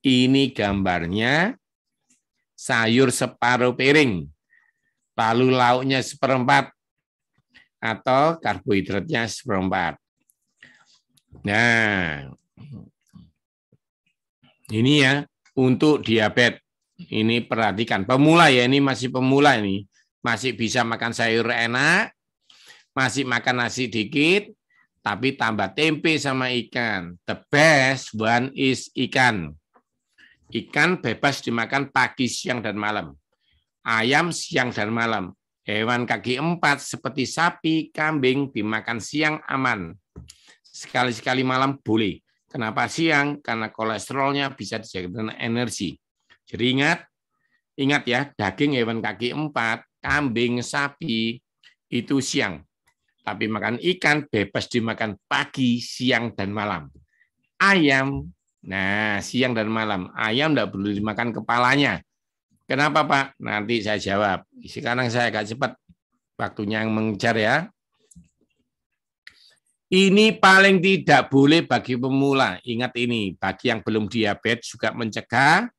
Ini gambarnya sayur separuh piring. Lalu lauknya seperempat atau karbohidratnya seperempat. Nah, ini ya untuk diabetes. Ini perhatikan pemula ya, ini masih pemula ini masih bisa makan sayur enak, masih makan nasi dikit, tapi tambah tempe sama ikan. The best one is ikan. Ikan bebas dimakan pagi, siang, dan malam. Ayam siang dan malam. Hewan kaki empat seperti sapi, kambing dimakan siang aman. Sekali-sekali malam boleh. Kenapa siang? Karena kolesterolnya bisa dijadikan energi. Jadi ingat, ingat ya, daging hewan kaki empat kambing, sapi itu siang. Tapi makan ikan bebas dimakan pagi, siang, dan malam. Ayam, nah siang dan malam. Ayam tidak perlu dimakan kepalanya. Kenapa Pak? Nanti saya jawab. Sekarang saya agak cepat. Waktunya yang mengejar ya. Ini paling tidak boleh bagi pemula. Ingat ini, bagi yang belum diabetes juga mencegah,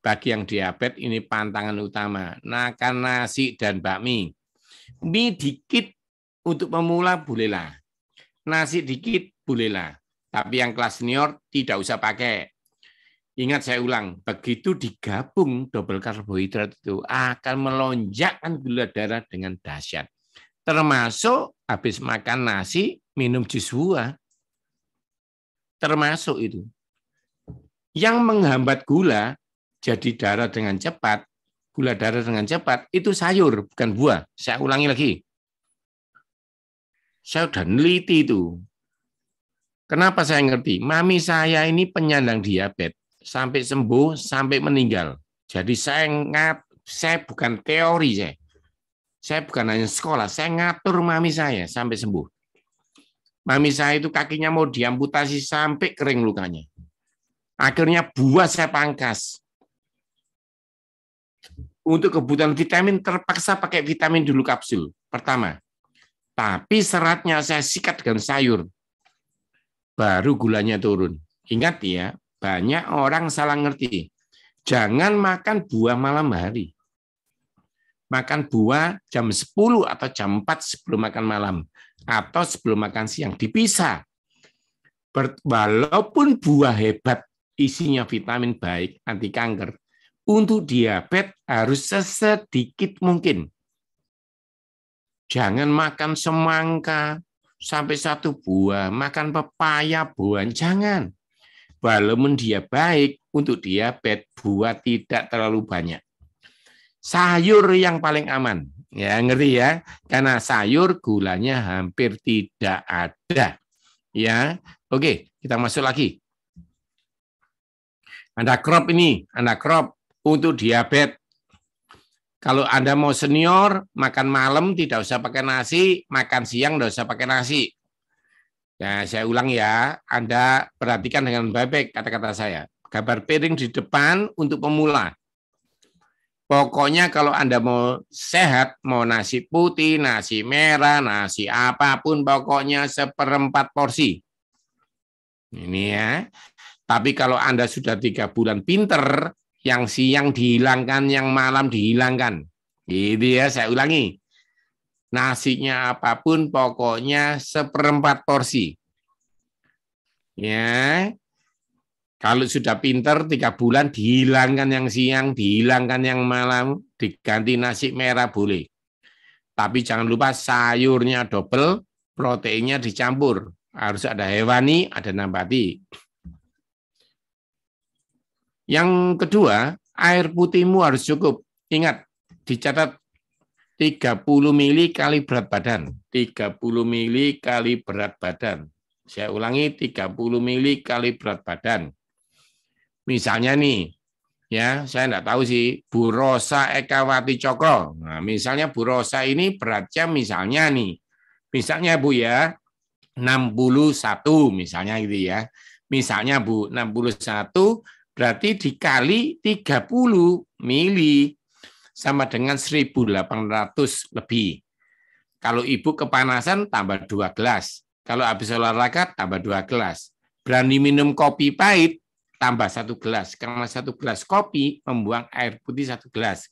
bagi yang diabetes ini pantangan utama. Makan nah, nasi dan bakmi. Mie dikit untuk pemula bolehlah. Nasi dikit bolehlah. Tapi yang kelas senior tidak usah pakai. Ingat saya ulang, begitu digabung double karbohidrat itu akan melonjakkan gula darah dengan dahsyat. Termasuk habis makan nasi, minum jus buah. Termasuk itu. Yang menghambat gula jadi darah dengan cepat, gula darah dengan cepat, itu sayur, bukan buah. Saya ulangi lagi. Saya udah neliti itu. Kenapa saya ngerti? Mami saya ini penyandang diabetes. Sampai sembuh, sampai meninggal. Jadi saya ngat, saya bukan teori saya. Saya bukan hanya sekolah, saya ngatur mami saya sampai sembuh. Mami saya itu kakinya mau diamputasi sampai kering lukanya. Akhirnya buah saya pangkas untuk kebutuhan vitamin terpaksa pakai vitamin dulu kapsul pertama. Tapi seratnya saya sikat dengan sayur. Baru gulanya turun. Ingat ya, banyak orang salah ngerti. Jangan makan buah malam hari. Makan buah jam 10 atau jam 4 sebelum makan malam. Atau sebelum makan siang. Dipisah. Walaupun buah hebat, isinya vitamin baik, anti kanker, untuk diabetes harus sesedikit mungkin. Jangan makan semangka sampai satu buah, makan pepaya buah, jangan. Walaupun dia baik untuk diabetes, buah tidak terlalu banyak. Sayur yang paling aman, ya ngerti ya? Karena sayur gulanya hampir tidak ada. Ya, oke, kita masuk lagi. Anda crop ini, Anda crop untuk diabetes. Kalau Anda mau senior, makan malam tidak usah pakai nasi, makan siang tidak usah pakai nasi. Nah, saya ulang ya, Anda perhatikan dengan baik-baik kata-kata saya. Gambar piring di depan untuk pemula. Pokoknya kalau Anda mau sehat, mau nasi putih, nasi merah, nasi apapun, pokoknya seperempat porsi. Ini ya. Tapi kalau Anda sudah tiga bulan pinter, yang siang dihilangkan, yang malam dihilangkan. Gitu ya, saya ulangi. Nasinya apapun pokoknya seperempat porsi. Ya. Kalau sudah pinter tiga bulan dihilangkan yang siang, dihilangkan yang malam, diganti nasi merah boleh. Tapi jangan lupa sayurnya double, proteinnya dicampur. Harus ada hewani, ada nabati. Yang kedua, air putihmu harus cukup. Ingat, dicatat 30 mili kali berat badan. 30 mili kali berat badan. Saya ulangi 30 mili kali berat badan. Misalnya nih, ya saya enggak tahu sih, Bu Rosa Ekawati Cokro. Nah, misalnya Bu Rosa ini beratnya misalnya nih, misalnya Bu ya, 61 misalnya gitu ya. Misalnya Bu, 61 Berarti dikali 30 mili sama dengan 1800 lebih. Kalau ibu kepanasan tambah dua gelas. Kalau habis olahraga tambah dua gelas. Berani minum kopi pahit tambah satu gelas. Karena satu gelas kopi membuang air putih satu gelas.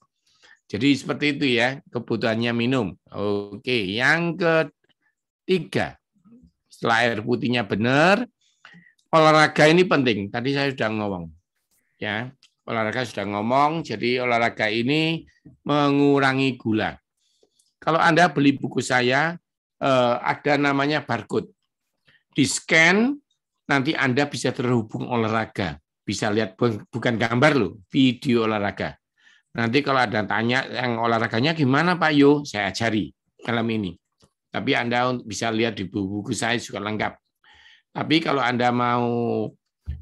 Jadi seperti itu ya kebutuhannya minum. Oke, yang ketiga setelah air putihnya benar, olahraga ini penting. Tadi saya sudah ngomong ya olahraga sudah ngomong jadi olahraga ini mengurangi gula kalau anda beli buku saya eh, ada namanya barcode di scan nanti anda bisa terhubung olahraga bisa lihat bukan gambar loh video olahraga nanti kalau ada tanya yang olahraganya gimana Pak Yo saya ajari dalam ini tapi anda bisa lihat di buku, buku saya juga lengkap tapi kalau anda mau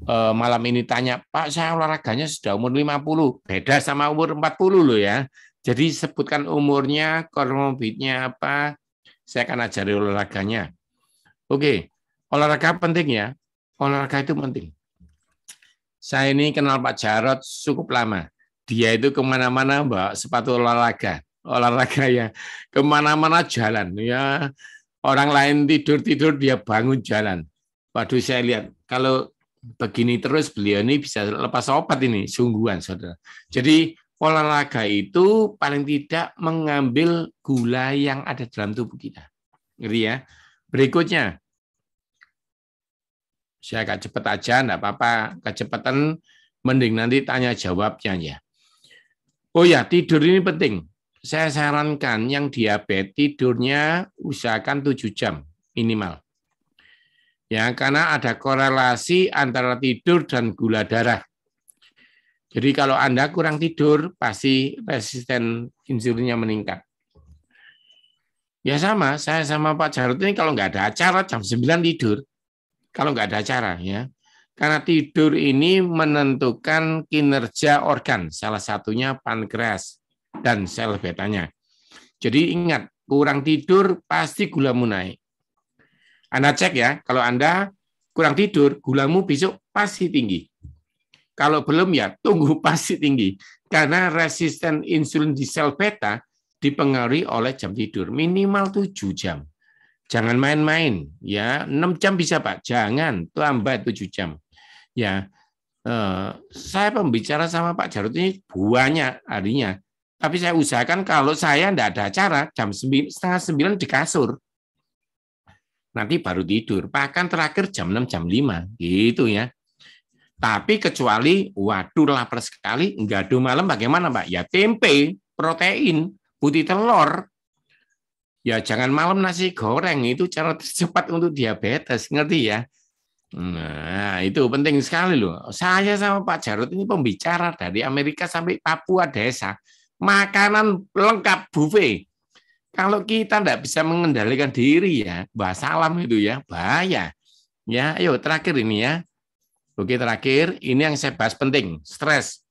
eh, malam ini tanya, Pak saya olahraganya sudah umur 50, beda sama umur 40 loh ya. Jadi sebutkan umurnya, kormobitnya apa, saya akan ajari olahraganya. Oke, olahraga penting ya, olahraga itu penting. Saya ini kenal Pak Jarot cukup lama. Dia itu kemana-mana mbak sepatu olahraga, olahraga ya kemana-mana jalan ya. Orang lain tidur tidur dia bangun jalan. Waduh saya lihat kalau begini terus beliau ini bisa lepas obat ini sungguhan saudara. Jadi olahraga itu paling tidak mengambil gula yang ada dalam tubuh kita. Ngerti ya? Berikutnya, saya agak cepat aja, enggak apa-apa. Kecepatan mending nanti tanya jawabnya ya. Oh ya, tidur ini penting. Saya sarankan yang diabetes tidurnya usahakan 7 jam minimal ya karena ada korelasi antara tidur dan gula darah. Jadi kalau Anda kurang tidur, pasti resisten insulinnya meningkat. Ya sama, saya sama Pak Jarod ini kalau nggak ada acara jam 9 tidur. Kalau nggak ada acara ya. Karena tidur ini menentukan kinerja organ, salah satunya pankreas dan sel betanya. Jadi ingat, kurang tidur pasti gula naik. Anda cek ya, kalau Anda kurang tidur, gulamu besok pasti tinggi. Kalau belum ya, tunggu pasti tinggi. Karena resisten insulin di sel beta dipengaruhi oleh jam tidur. Minimal 7 jam. Jangan main-main. ya 6 jam bisa Pak. Jangan, tambah 7 jam. Ya, eh, saya pembicara sama Pak Jarod ini banyak harinya. Tapi saya usahakan kalau saya tidak ada acara, jam setengah sembilan di kasur nanti baru tidur. Bahkan terakhir jam 6, jam 5, gitu ya. Tapi kecuali, waduh lapar sekali, enggak malam bagaimana Pak? Ya tempe, protein, putih telur, ya jangan malam nasi goreng, itu cara tercepat untuk diabetes, ngerti ya? Nah, itu penting sekali loh. Saya sama Pak Jarut ini pembicara dari Amerika sampai Papua desa. Makanan lengkap buffet. Kalau kita tidak bisa mengendalikan diri ya, bahas salam itu ya, bahaya. Ya, ayo terakhir ini ya. Oke, terakhir ini yang saya bahas penting, stres.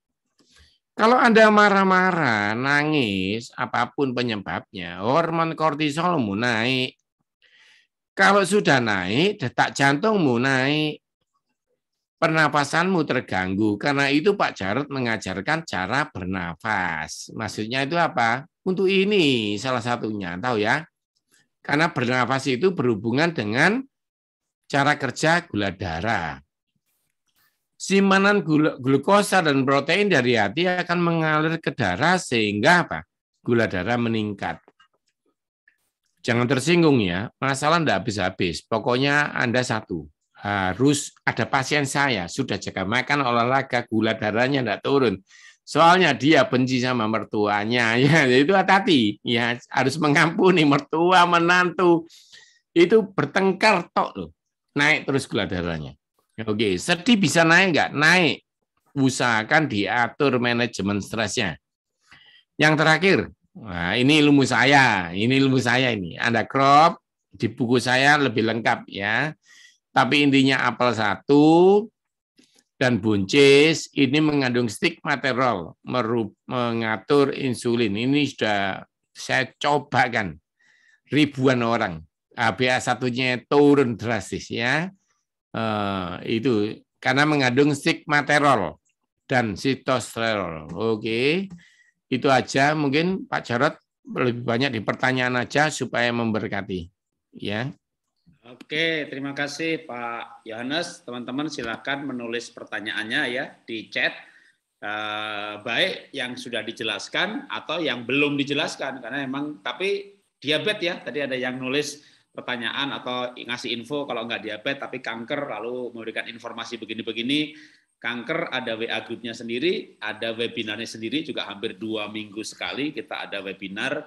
Kalau Anda marah-marah, nangis, apapun penyebabnya, hormon kortisolmu naik. Kalau sudah naik, detak jantungmu naik. Pernapasanmu terganggu. Karena itu Pak Jarod mengajarkan cara bernafas. Maksudnya itu apa? untuk ini salah satunya, tahu ya? Karena bernafas itu berhubungan dengan cara kerja gula darah. Simpanan glukosa dan protein dari hati akan mengalir ke darah sehingga apa? Gula darah meningkat. Jangan tersinggung ya, masalah tidak habis-habis. Pokoknya Anda satu, harus ada pasien saya, sudah jaga makan, olahraga, gula darahnya tidak turun Soalnya dia benci sama mertuanya, ya, ya itu hati-hati, ya harus mengampuni mertua, menantu. Itu bertengkar tok loh, naik terus gula darahnya. Oke, sedih bisa naik nggak? Naik. Usahakan diatur manajemen stresnya. Yang terakhir, nah ini ilmu saya, ini ilmu saya ini. ada crop di buku saya lebih lengkap ya. Tapi intinya apel satu, dan buncis ini mengandung stigmaterol mengatur insulin. Ini sudah saya coba kan ribuan orang. hba satunya nya turun drastis ya. Uh, itu karena mengandung stigmaterol dan sitosterol. Oke. Itu aja mungkin Pak Jarot lebih banyak di pertanyaan aja supaya memberkati ya. Oke, terima kasih Pak Yohanes. Teman-teman silakan menulis pertanyaannya ya di chat. Eh, baik yang sudah dijelaskan atau yang belum dijelaskan karena memang tapi diabetes ya tadi ada yang nulis pertanyaan atau ngasih info kalau nggak diabetes tapi kanker lalu memberikan informasi begini-begini kanker ada WA grupnya sendiri ada webinarnya sendiri juga hampir dua minggu sekali kita ada webinar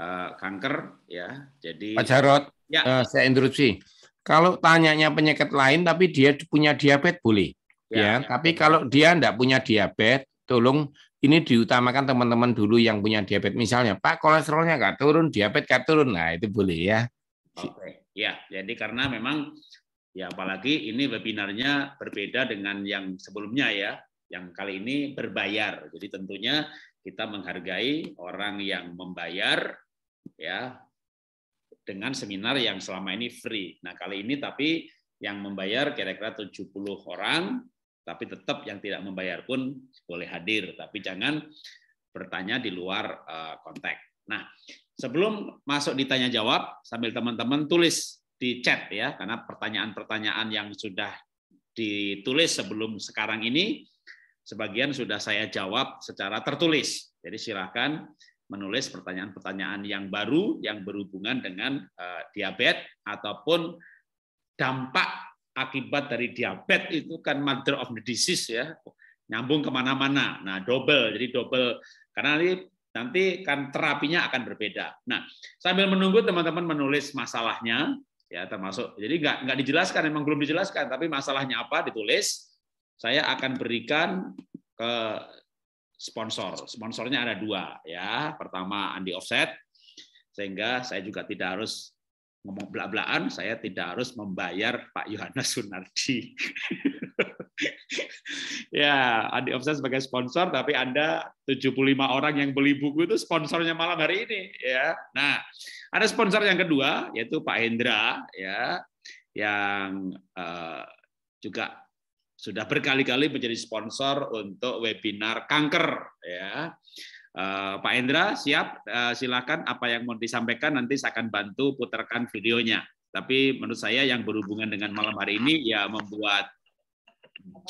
uh, kanker ya jadi Pak Jarot Ya. Uh, saya interupsi. Kalau tanyanya penyakit lain tapi dia punya diabetes boleh. Ya, ya. ya. tapi kalau dia tidak punya diabetes, tolong ini diutamakan teman-teman dulu yang punya diabetes. Misalnya, Pak kolesterolnya nggak turun, diabetes nggak turun, nah itu boleh ya. Oke, ya. Jadi karena memang ya apalagi ini webinarnya berbeda dengan yang sebelumnya ya, yang kali ini berbayar. Jadi tentunya kita menghargai orang yang membayar ya dengan seminar yang selama ini free. Nah, kali ini tapi yang membayar kira-kira 70 orang, tapi tetap yang tidak membayar pun boleh hadir, tapi jangan bertanya di luar eh, konteks. Nah, sebelum masuk ditanya jawab, sambil teman-teman tulis di chat ya, karena pertanyaan-pertanyaan yang sudah ditulis sebelum sekarang ini, sebagian sudah saya jawab secara tertulis. Jadi silahkan menulis pertanyaan-pertanyaan yang baru yang berhubungan dengan eh, diabetes ataupun dampak akibat dari diabetes itu kan mother of the disease ya nyambung kemana-mana. Nah double jadi double karena nanti nanti kan terapinya akan berbeda. Nah sambil menunggu teman-teman menulis masalahnya ya termasuk jadi nggak nggak dijelaskan memang belum dijelaskan tapi masalahnya apa ditulis saya akan berikan ke sponsor. Sponsornya ada dua ya. Pertama Andi Offset, sehingga saya juga tidak harus ngomong belak saya tidak harus membayar Pak Yohanes Sunardi. ya, Andi Offset sebagai sponsor, tapi Anda 75 orang yang beli buku itu sponsornya malam hari ini. ya. Nah, ada sponsor yang kedua, yaitu Pak Hendra, ya, yang uh, juga sudah berkali-kali menjadi sponsor untuk webinar kanker ya. Eh, Pak Endra siap eh, silakan apa yang mau disampaikan nanti saya akan bantu putarkan videonya. Tapi menurut saya yang berhubungan dengan malam hari ini ya membuat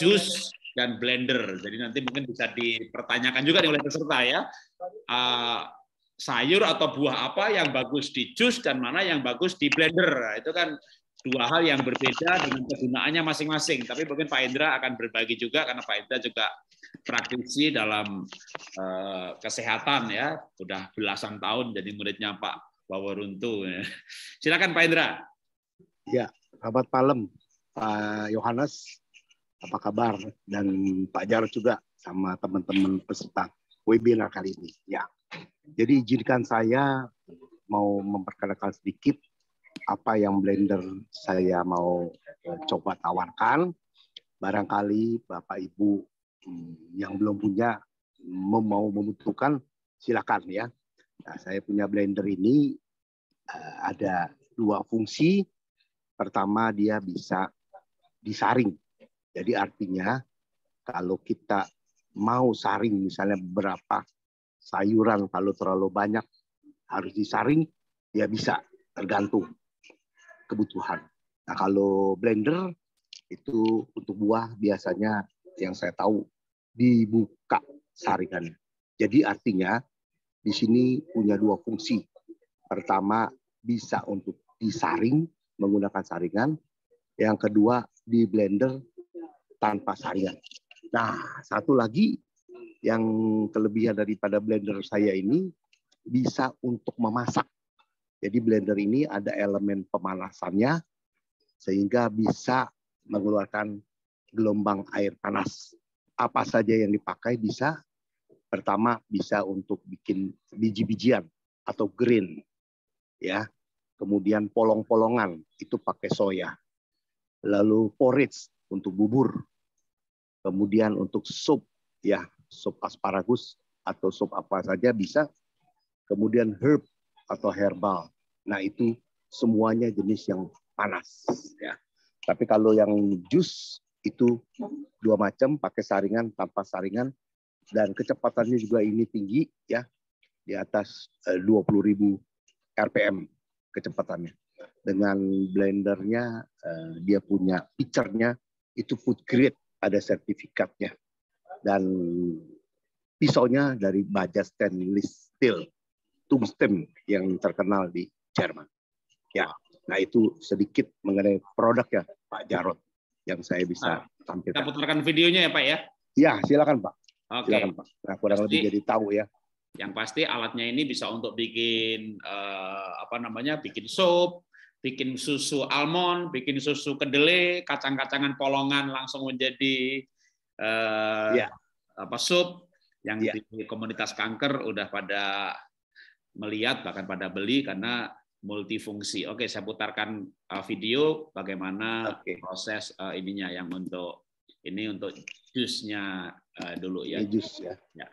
jus dan blender. Jadi nanti mungkin bisa dipertanyakan juga oleh peserta ya. Eh, sayur atau buah apa yang bagus di jus dan mana yang bagus di blender. Nah, itu kan dua hal yang berbeda dengan kegunaannya masing-masing. Tapi mungkin Pak Indra akan berbagi juga karena Pak Indra juga praktisi dalam uh, kesehatan ya, sudah belasan tahun jadi muridnya Pak Waworuntu. Ya. Silakan Pak Indra. Ya, sahabat Palem, Pak Yohanes. Apa kabar? Dan Pak Jarod juga sama teman-teman peserta webinar kali ini. Ya. Jadi izinkan saya mau memperkenalkan sedikit apa yang Blender saya mau coba tawarkan. Barangkali Bapak Ibu hmm, yang belum punya mau membutuhkan silakan ya. Nah, saya punya Blender ini eh, ada dua fungsi. Pertama dia bisa disaring. Jadi artinya kalau kita mau saring misalnya berapa sayuran kalau terlalu banyak harus disaring ya bisa tergantung kebutuhan. Nah kalau blender itu untuk buah biasanya yang saya tahu dibuka saringan. Jadi artinya di sini punya dua fungsi. Pertama bisa untuk disaring menggunakan saringan. Yang kedua di blender tanpa saringan. Nah, satu lagi yang kelebihan daripada blender saya ini bisa untuk memasak. Jadi blender ini ada elemen pemanasannya sehingga bisa mengeluarkan gelombang air panas. Apa saja yang dipakai bisa. Pertama bisa untuk bikin biji-bijian atau green ya. Kemudian polong-polongan itu pakai soya. Lalu porridge untuk bubur. Kemudian untuk sup ya, sup asparagus atau sup apa saja bisa. Kemudian herb atau herbal. Nah itu semuanya jenis yang panas. Ya. Tapi kalau yang jus itu dua macam, pakai saringan tanpa saringan dan kecepatannya juga ini tinggi ya di atas 20.000 eh, rpm kecepatannya. Dengan blendernya eh, dia punya pitchernya itu food grade ada sertifikatnya dan pisaunya dari baja stainless steel tungsten yang terkenal di Jerman. Ya, nah itu sedikit mengenai produk ya Pak Jarot yang saya bisa nah, tampilkan. Kita putarkan videonya ya Pak ya? Ya, silakan Pak. Oke. Silakan Pak. Nah, kurang pasti, lebih jadi tahu ya. Yang pasti alatnya ini bisa untuk bikin eh, apa namanya? bikin sup, bikin susu almond, bikin susu kedelai, kacang-kacangan polongan langsung menjadi eh, ya. apa sup yang ya. di komunitas kanker udah pada melihat bahkan pada beli karena multifungsi. Oke, saya putarkan uh, video bagaimana Oke. proses uh, ininya yang untuk ini untuk jusnya uh, dulu ya. Jus ya. ya.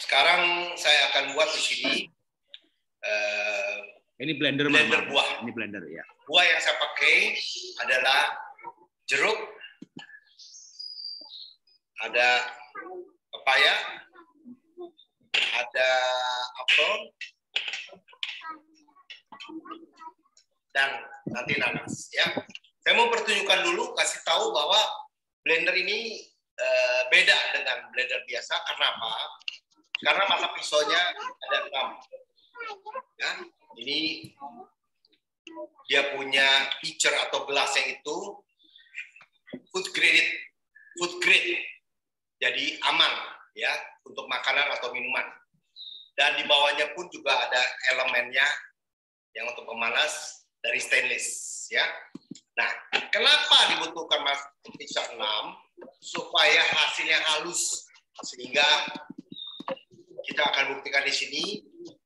Sekarang saya akan buat di sini. Uh, ini blender, blender buah. Ini blender ya. Buah yang saya pakai adalah jeruk, ada pepaya, ada apel, dan nanti nanas ya. Saya mau pertunjukkan dulu kasih tahu bahwa blender ini e, beda dengan blender biasa. Kenapa? Karena mata pisaunya ada enam. Ya, ini dia punya pitcher atau gelasnya itu food grade, food grade. Jadi aman ya untuk makanan atau minuman. Dan di bawahnya pun juga ada elemennya yang untuk pemanas dari stainless ya. Nah, kenapa dibutuhkan mas pisau 6 supaya hasilnya halus sehingga kita akan buktikan di sini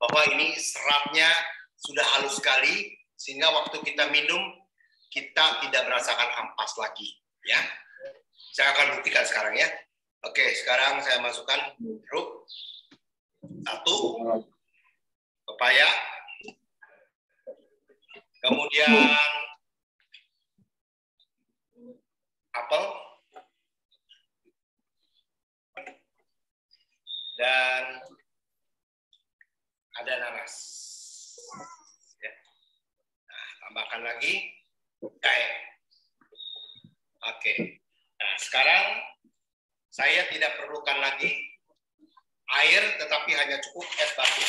bahwa ini seratnya sudah halus sekali sehingga waktu kita minum kita tidak merasakan ampas lagi ya. Saya akan buktikan sekarang ya. Oke, sekarang saya masukkan jeruk satu, pepaya Kemudian apel dan ada nanas. Ya. Nah, tambahkan lagi kain. Oke. Nah, sekarang saya tidak perlukan lagi air, tetapi hanya cukup es batu.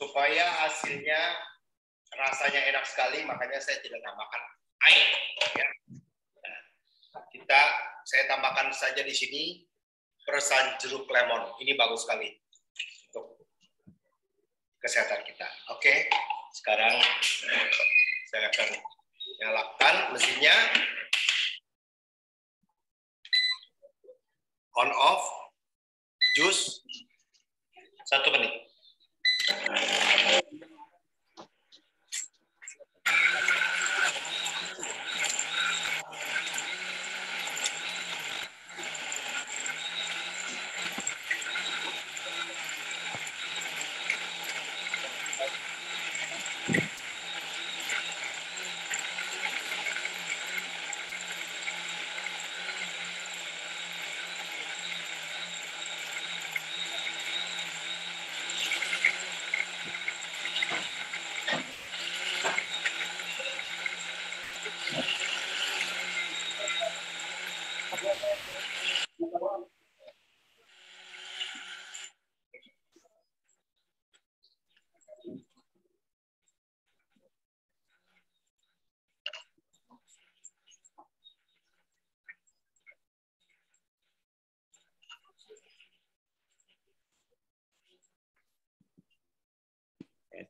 supaya hasilnya rasanya enak sekali makanya saya tidak tambahkan air ya. kita saya tambahkan saja di sini perasan jeruk lemon ini bagus sekali untuk kesehatan kita oke sekarang saya akan nyalakan mesinnya on off jus satu menit Thank you.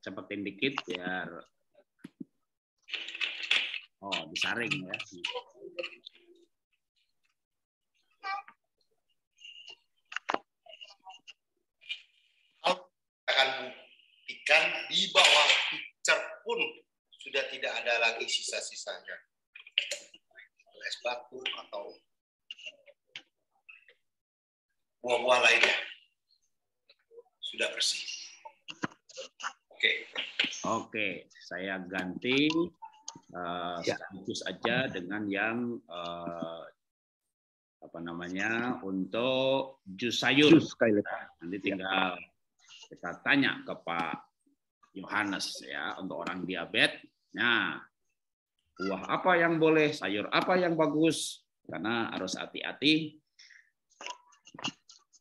cepetin dikit biar Oh, disaring ya. akan buktikan di bawah picture pun sudah tidak ada lagi sisa-sisanya. Es batu atau buah-buah lainnya sudah bersih. Oke. Okay. Oke, okay, saya ganti uh, ya. aja dengan yang uh, apa namanya untuk jus sayur. Jus nah, Nanti tinggal ya. kita tanya ke Pak Yohanes ya untuk orang diabetes. Nah, buah apa yang boleh, sayur apa yang bagus karena harus hati-hati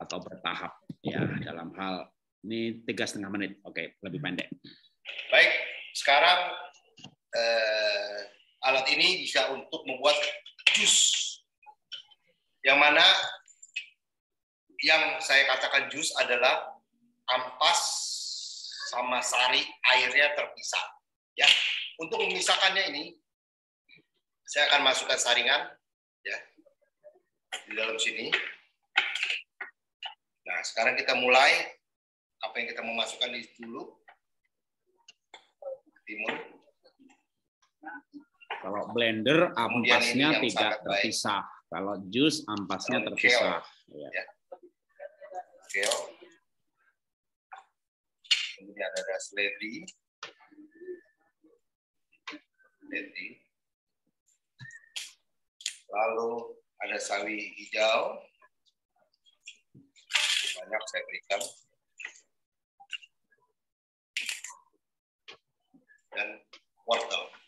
atau bertahap ya dalam hal ini tiga setengah menit. Oke, lebih pendek. Baik, sekarang eh, alat ini bisa untuk membuat jus yang mana yang saya katakan jus adalah ampas sama sari airnya terpisah ya untuk memisahkannya ini saya akan masukkan saringan ya di dalam sini nah sekarang kita mulai apa yang kita mau masukkan di dulu timun kalau blender ampasnya tidak terpisah. Baik. Kalau jus ampasnya terpisah. Iya. Ya. ya. Kemudian ada seledri. Seledri. Lalu ada sawi hijau. Banyak saya berikan. Dan wortel.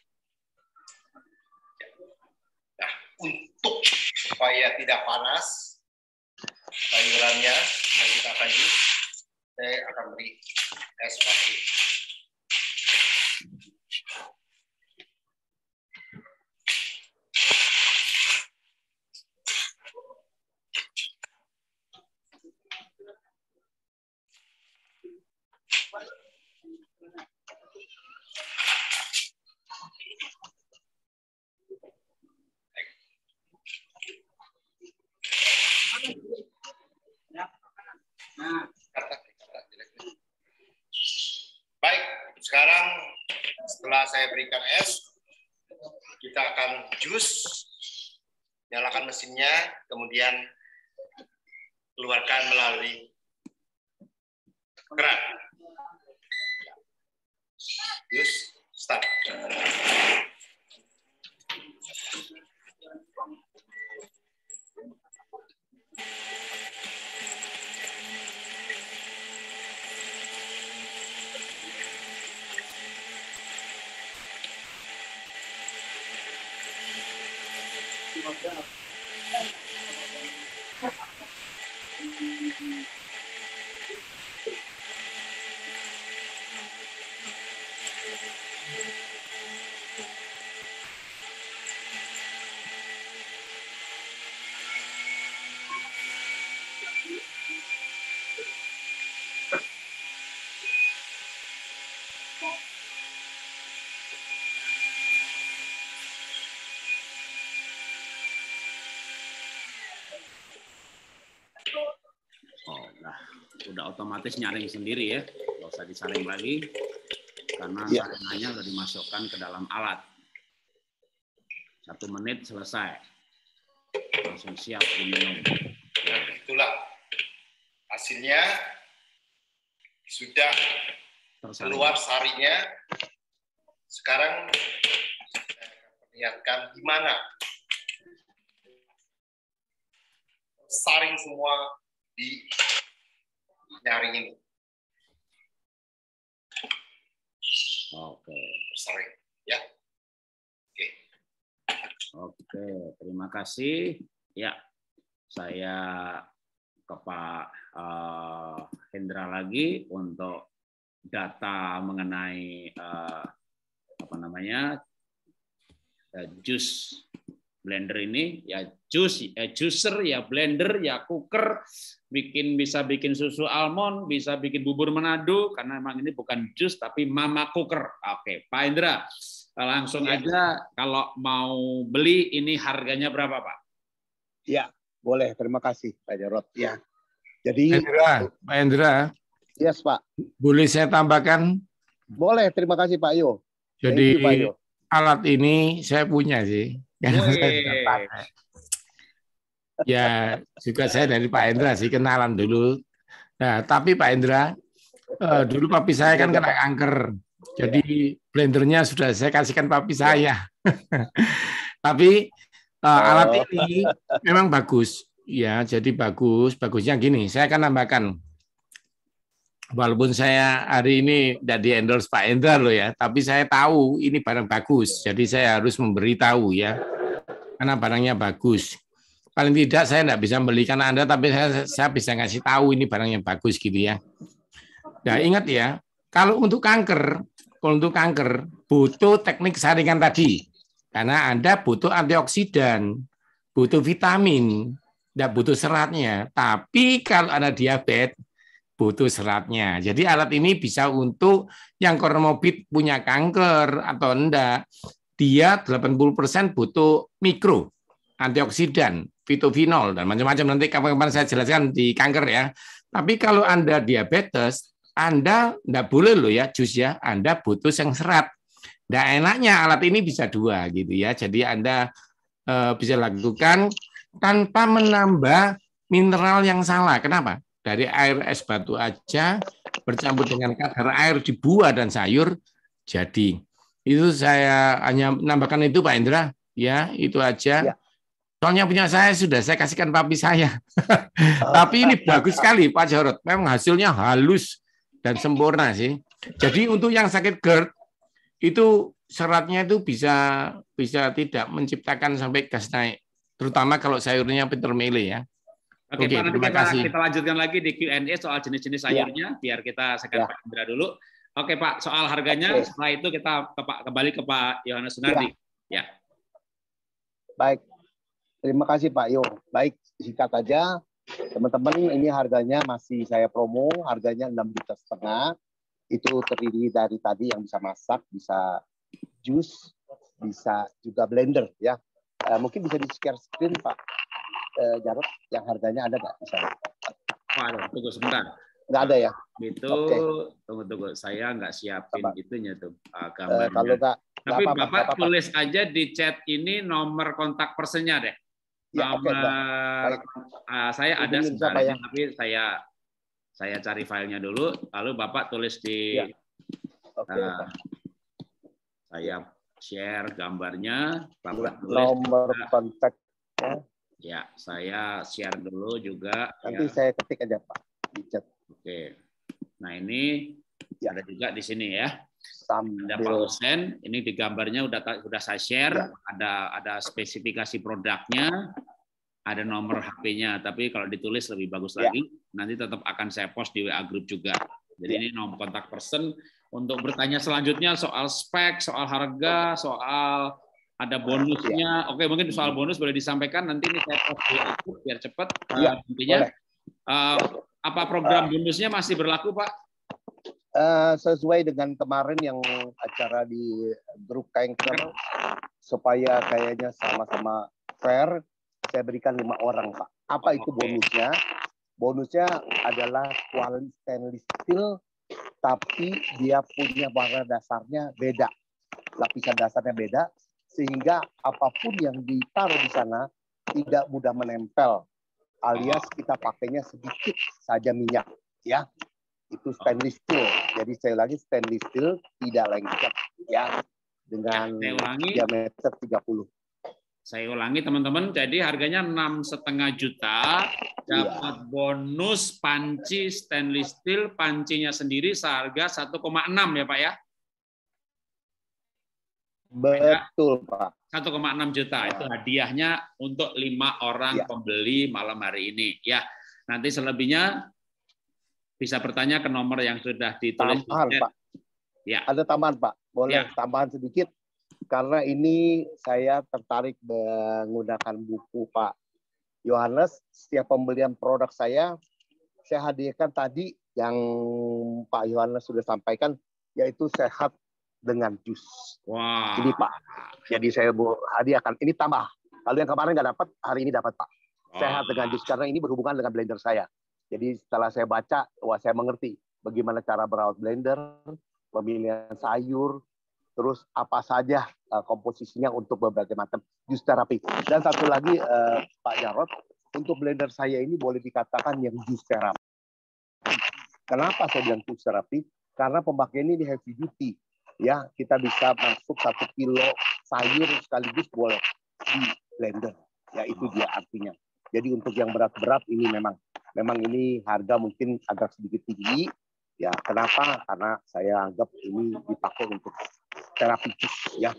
untuk supaya tidak panas sayurannya yang kita akan jus saya akan beri es batu sekarang setelah saya berikan es, kita akan jus, nyalakan mesinnya, kemudian keluarkan melalui keran. Jus, start. Thank you. otomatis nyaring sendiri ya, nggak usah disaring lagi karena ya. saringannya sudah dimasukkan ke dalam alat. Satu menit selesai, langsung siap diminum. Ya. Itulah hasilnya sudah Tersaring. keluar sarinya. Sekarang perlihatkan di mana saring semua di hari ini. Oke. Okay. Sorry. Ya. Oke. Okay. Oke, terima kasih. Ya, saya ke Pak uh, Hendra lagi untuk data mengenai uh, apa namanya uh, jus blender ini ya jus ya juicer ya blender ya cooker bikin bisa bikin susu almond bisa bikin bubur Manado karena memang ini bukan jus tapi mama cooker oke Pak Indra langsung ya. aja kalau mau beli ini harganya berapa Pak ya boleh terima kasih Pak Jarot ya jadi Indra Pak Indra yes Pak boleh saya tambahkan boleh terima kasih Pak Yo jadi you, Pak Yo. alat ini saya punya sih Iya, iya, iya, ya juga saya dari Pak Hendra sih kenalan dulu. Nah tapi Pak Hendra uh, eh, dulu papi saya kan kena kanker, jadi blendernya sudah saya kasihkan papi saya. tapi uh, alat oh. ini memang bagus ya, jadi bagus. Bagusnya gini, saya akan tambahkan walaupun saya hari ini tidak di endorse Pak Endra loh ya, tapi saya tahu ini barang bagus, jadi saya harus memberitahu ya, karena barangnya bagus. Paling tidak saya tidak bisa membelikan Anda, tapi saya, saya bisa ngasih tahu ini barangnya bagus gitu ya. Nah ingat ya, kalau untuk kanker, kalau untuk kanker butuh teknik saringan tadi, karena Anda butuh antioksidan, butuh vitamin, tidak butuh seratnya. Tapi kalau Anda diabetes, butuh seratnya. Jadi alat ini bisa untuk yang kormopit punya kanker atau enggak, dia 80% butuh mikro antioksidan, fitofinol dan macam-macam nanti kapan-kapan saya jelaskan di kanker ya. Tapi kalau Anda diabetes, Anda enggak boleh loh ya jus ya, Anda butuh yang serat. Nah, enaknya alat ini bisa dua gitu ya. Jadi Anda e, bisa lakukan tanpa menambah mineral yang salah. Kenapa? Dari air es batu aja bercampur dengan kadar air di buah dan sayur jadi. Itu saya hanya menambahkan itu Pak Indra, ya itu aja. Ya. Soalnya punya saya sudah saya kasihkan papi saya. Tapi ini bagus sekali Pak Jarot. Memang hasilnya halus dan sempurna sih. Jadi untuk yang sakit GERD itu seratnya itu bisa bisa tidak menciptakan sampai gas naik, terutama kalau sayurnya peter mele ya. Oke, okay, Pak, nanti kita, kasih. kita lanjutkan lagi di Q&A soal jenis-jenis ya. sayurnya, ya. biar kita sekarang ya. Pak Indra dulu. Oke Pak, soal harganya okay. setelah itu kita ke Pak, kembali ke Pak Yohanes ya. Sunardi. Ya. ya. Baik, terima kasih Pak Yo. Baik, singkat aja. Teman-teman, ini harganya masih saya promo, harganya enam juta setengah. Itu terdiri dari tadi yang bisa masak, bisa jus, bisa juga blender ya. Eh, mungkin bisa di share screen Pak eh, Jarot yang harganya ada nggak? Waduh, tunggu sebentar. Nggak ada ya? Itu okay. tunggu tunggu saya nggak siapin Bapak. itunya tuh uh, gambarnya. Eh, kalau tapi apa, Bapak apa, tulis aja di chat ini nomor kontak persennya deh. Ya, nomor okay, uh, eh, saya ada sebenarnya, ya? tapi saya saya cari filenya dulu, lalu Bapak tulis di ya. okay, uh, saya share gambarnya, Bapak iya, tulis nomor kontak. Ya, saya share dulu juga. Nanti ya. saya ketik aja Pak di chat. Oke. Nah ini ya. ada juga di sini ya. Sambil. Ada Pak Hussein. Ini di gambarnya udah udah saya share. Ya. Ada ada spesifikasi produknya, ada nomor HP-nya. Tapi kalau ditulis lebih bagus ya. lagi. Nanti tetap akan saya post di WA Group juga. Jadi ya. ini nomor kontak person untuk bertanya selanjutnya soal spek, soal harga, soal ada bonusnya. Ya. Oke, mungkin soal hmm. bonus boleh disampaikan nanti ini saya post di biar cepat. Eh, ya, uh, intinya uh, eh, apa program bonusnya masih berlaku, Pak? Uh, sesuai dengan kemarin yang acara di grup Kanker supaya kayaknya sama-sama fair, saya berikan lima orang, Pak. Apa itu okay. bonusnya? Bonusnya adalah kuali stainless steel tapi dia punya warna dasarnya beda. Lapisan dasarnya beda, sehingga apapun yang ditaruh di sana tidak mudah menempel alias kita pakainya sedikit saja minyak ya itu stainless steel jadi saya lagi stainless steel tidak lengket ya dengan nah, saya ulangi, diameter 30 saya ulangi teman-teman jadi harganya enam setengah juta iya. dapat iya. bonus panci stainless steel pancinya sendiri seharga 1,6 ya pak ya Betul, Pak. 1,6 juta itu hadiahnya untuk lima orang ya. pembeli malam hari ini ya. Nanti selebihnya bisa bertanya ke nomor yang sudah ditulis. Tambahan, di Pak. Ya. Ada tambahan, Pak. Boleh ya. tambahan sedikit? Karena ini saya tertarik menggunakan buku Pak Yohanes. Setiap pembelian produk saya, saya hadirkan tadi yang Pak Yohanes sudah sampaikan, yaitu sehat dengan jus. Wah. Ini Pak. Jadi saya bu akan Ini tambah. Kalau yang kemarin nggak dapat, hari ini dapat Pak. Sehat dengan jus karena ini berhubungan dengan blender saya. Jadi setelah saya baca, wah saya mengerti bagaimana cara merawat blender, pemilihan sayur, terus apa saja uh, komposisinya untuk berbagai macam jus terapi. Dan satu lagi uh, Pak Jarot, untuk blender saya ini boleh dikatakan yang jus terapi. Kenapa saya bilang jus terapi? Karena pemakaian ini heavy duty ya kita bisa masuk satu kilo sayur sekaligus boleh di blender ya itu dia artinya jadi untuk yang berat-berat ini memang memang ini harga mungkin agak sedikit tinggi ya kenapa karena saya anggap ini dipakai untuk jus ya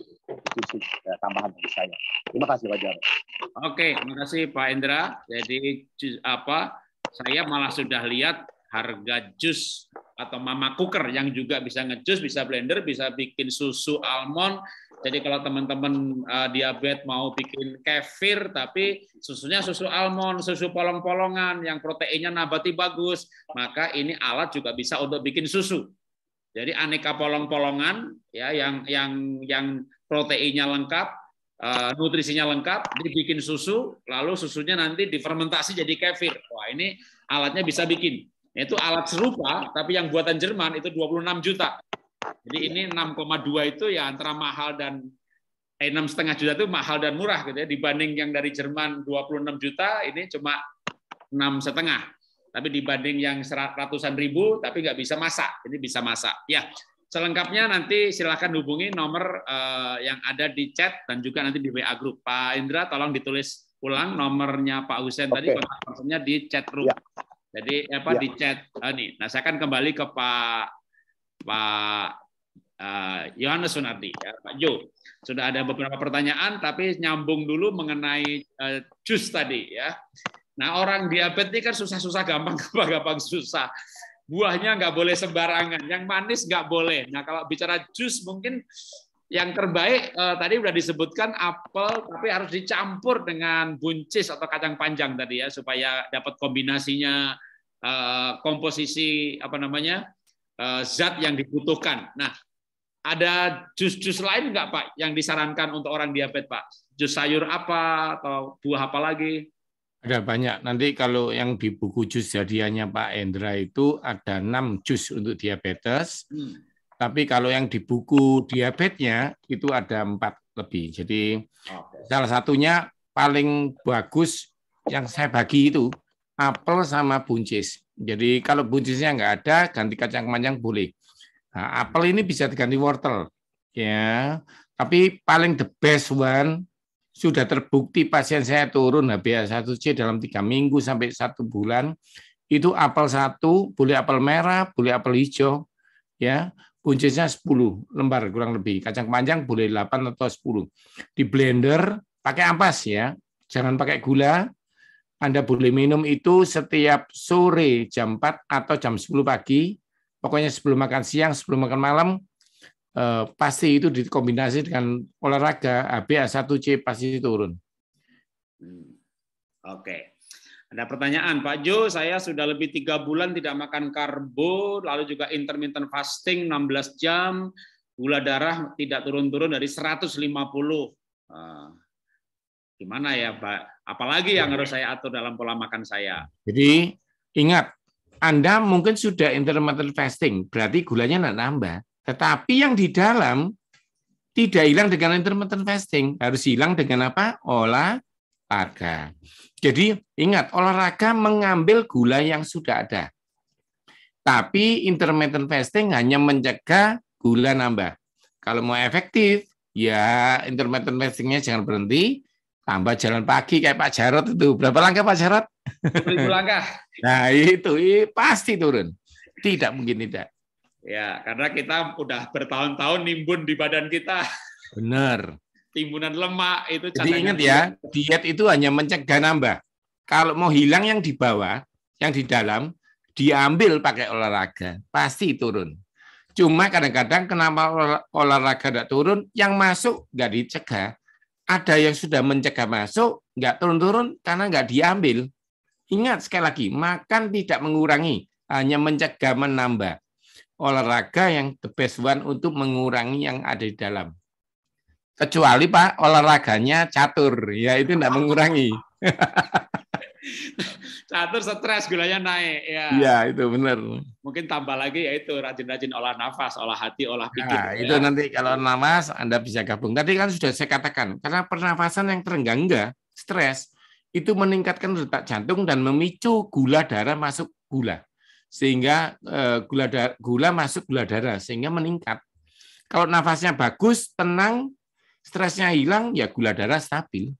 itu ya, tambahan dari saya terima kasih Pak Jarod oke terima kasih Pak Indra jadi apa saya malah sudah lihat harga jus atau mama cooker yang juga bisa ngejus, bisa blender, bisa bikin susu almond. Jadi kalau teman-teman uh, diabetes mau bikin kefir tapi susunya susu almond, susu polong-polongan yang proteinnya nabati bagus, maka ini alat juga bisa untuk bikin susu. Jadi aneka polong-polongan ya yang yang yang proteinnya lengkap, uh, nutrisinya lengkap, dibikin susu, lalu susunya nanti difermentasi jadi kefir. Wah, ini alatnya bisa bikin. Itu alat serupa, tapi yang buatan Jerman itu 26 juta. Jadi ini 6,2 iya. itu ya antara mahal dan eh, enam setengah juta itu mahal dan murah gitu ya dibanding yang dari Jerman 26 juta ini cuma enam setengah tapi dibanding yang ratusan ribu tapi nggak bisa masak ini bisa masak ya selengkapnya nanti silahkan hubungi nomor uh, yang ada di chat dan juga nanti di WA grup Pak Indra tolong ditulis ulang nomornya Pak Husen okay. tadi kontak di chat room ya. Jadi apa ya. di chat oh, nih. Nah, saya akan kembali ke Pak Pak ah, Yohanes uh, Sunardi, ya, Pak Jo. Sudah ada beberapa pertanyaan, tapi nyambung dulu mengenai uh, jus tadi ya. Nah, orang diabetes kan susah-susah gampang, gampang susah. Buahnya nggak boleh sembarangan, yang manis nggak boleh. Nah, kalau bicara jus mungkin yang terbaik eh, tadi sudah disebutkan apel tapi harus dicampur dengan buncis atau kacang panjang tadi ya supaya dapat kombinasinya eh, komposisi apa namanya eh, zat yang dibutuhkan. Nah, ada jus-jus lain nggak Pak yang disarankan untuk orang diabetes Pak? Jus sayur apa atau buah apa lagi? Ada banyak. Nanti kalau yang di buku jus jadiannya Pak Endra itu ada enam jus untuk diabetes. Hmm tapi kalau yang di buku diabetesnya itu ada empat lebih. Jadi okay. salah satunya paling bagus yang saya bagi itu apel sama buncis. Jadi kalau buncisnya nggak ada, ganti kacang panjang boleh. Nah, apel ini bisa diganti wortel, ya. Tapi paling the best one sudah terbukti pasien saya turun HbA1c dalam tiga minggu sampai satu bulan itu apel satu, boleh apel merah, boleh apel hijau, ya kuncinya 10 lembar kurang lebih. Kacang panjang boleh 8 atau 10. Di blender pakai ampas ya. Jangan pakai gula. Anda boleh minum itu setiap sore jam 4 atau jam 10 pagi. Pokoknya sebelum makan siang, sebelum makan malam, eh, pasti itu dikombinasi dengan olahraga, HbA1c pasti turun. Hmm. Oke. Okay. Ada pertanyaan, Pak Jo, saya sudah lebih tiga bulan tidak makan karbo, lalu juga intermittent fasting 16 jam, gula darah tidak turun-turun dari 150. Uh, ah, gimana ya, Pak? Apalagi yang harus saya atur dalam pola makan saya? Jadi ingat, Anda mungkin sudah intermittent fasting, berarti gulanya tidak nambah. Tetapi yang di dalam tidak hilang dengan intermittent fasting, harus hilang dengan apa? Olah olahraga. Jadi ingat, olahraga mengambil gula yang sudah ada. Tapi intermittent fasting hanya mencegah gula nambah. Kalau mau efektif, ya intermittent fastingnya jangan berhenti, tambah jalan pagi kayak Pak Jarot itu. Berapa langkah Pak Jarot? 2000 langkah. nah itu, itu pasti turun. Tidak mungkin tidak. Ya, karena kita udah bertahun-tahun nimbun di badan kita. Benar timbunan lemak itu. Jadi ingat ya, diet itu hanya mencegah nambah. Kalau mau hilang yang di bawah, yang di dalam, diambil pakai olahraga, pasti turun. Cuma kadang-kadang kenapa olahraga tidak turun, yang masuk nggak dicegah. Ada yang sudah mencegah masuk, nggak turun-turun karena nggak diambil. Ingat sekali lagi, makan tidak mengurangi, hanya mencegah menambah. Olahraga yang the best one untuk mengurangi yang ada di dalam kecuali Pak olahraganya catur, ya itu tidak mengurangi. catur stres gulanya naik ya. ya itu benar. Mungkin tambah lagi yaitu rajin-rajin olah nafas, olah hati, olah pikir. Nah, ya. itu nanti kalau nafas Anda bisa gabung. Tadi kan sudah saya katakan, karena pernafasan yang gak stres itu meningkatkan detak jantung dan memicu gula darah masuk gula. Sehingga eh, gula darah, gula masuk gula darah sehingga meningkat. Kalau nafasnya bagus, tenang, Stresnya hilang, ya gula darah stabil.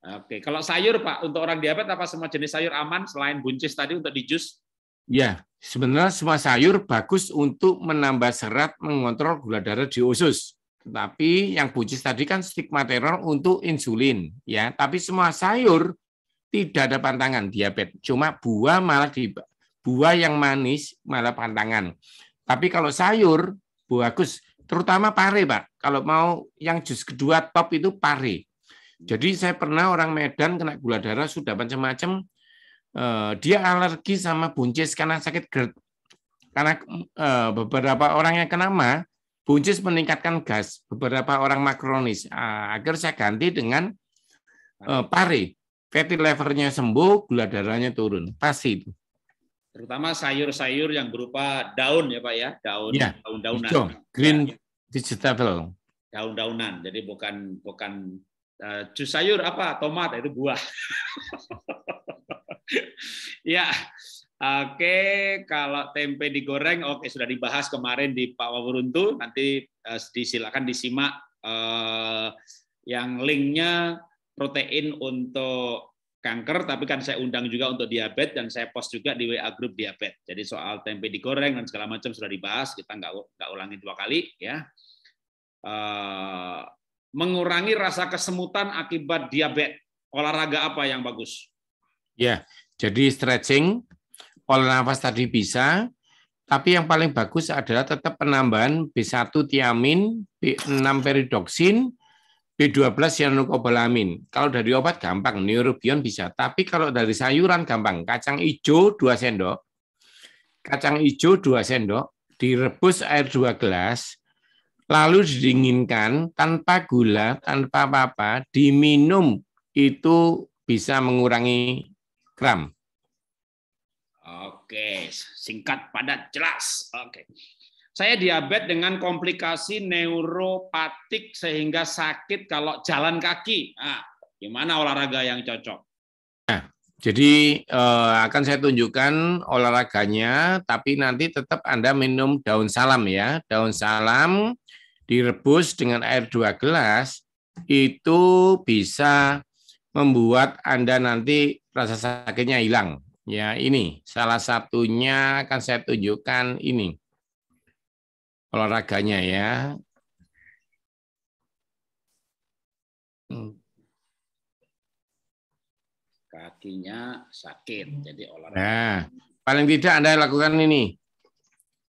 Oke, kalau sayur Pak, untuk orang diabetes apa semua jenis sayur aman selain buncis tadi untuk di jus? Ya, sebenarnya semua sayur bagus untuk menambah serat mengontrol gula darah di usus. Tapi yang buncis tadi kan stigma teror untuk insulin, ya. Tapi semua sayur tidak ada pantangan diabetes. Cuma buah malah di buah yang manis malah pantangan. Tapi kalau sayur bagus terutama pare, Pak. Kalau mau yang jus kedua top itu pare. Jadi saya pernah orang Medan kena gula darah sudah macam-macam. Eh, dia alergi sama buncis karena sakit GERD. Karena eh, beberapa orang yang kena mah, buncis meningkatkan gas. Beberapa orang makronis. Ah, agar saya ganti dengan eh, pare. Fatty levernya sembuh, gula darahnya turun. Pasti itu terutama sayur-sayur yang berupa daun ya Pak ya, daun ya, daun-daunan. Hijau, green ya, ya. vegetable. Daun-daunan. Jadi bukan bukan uh, jus sayur apa tomat itu buah. ya. Oke, okay, kalau tempe digoreng, oke okay, sudah dibahas kemarin di Pak Wawuruntu. Nanti uh, disilakan disimak uh, yang linknya protein untuk kanker, tapi kan saya undang juga untuk diabetes dan saya post juga di WA grup diabetes. Jadi soal tempe digoreng dan segala macam sudah dibahas, kita nggak nggak ulangi dua kali ya. Uh, mengurangi rasa kesemutan akibat diabetes. Olahraga apa yang bagus? Ya, jadi stretching, olah nafas tadi bisa, tapi yang paling bagus adalah tetap penambahan B1 tiamin, B6 peridoksin, B12 cyanocobalamin. Kalau dari obat gampang, neurobion bisa. Tapi kalau dari sayuran gampang. Kacang hijau 2 sendok. Kacang hijau 2 sendok direbus air 2 gelas, lalu didinginkan tanpa gula, tanpa apa-apa, diminum itu bisa mengurangi kram. Oke, singkat, padat, jelas. Oke. Saya diabetes dengan komplikasi neuropatik sehingga sakit kalau jalan kaki. Nah, gimana olahraga yang cocok? Nah, jadi eh, akan saya tunjukkan olahraganya, tapi nanti tetap Anda minum daun salam ya. Daun salam direbus dengan air dua gelas, itu bisa membuat Anda nanti rasa sakitnya hilang. Ya, ini salah satunya akan saya tunjukkan ini olahraganya ya. Hmm. Kakinya sakit, jadi olahraga. Nah, paling tidak Anda lakukan ini.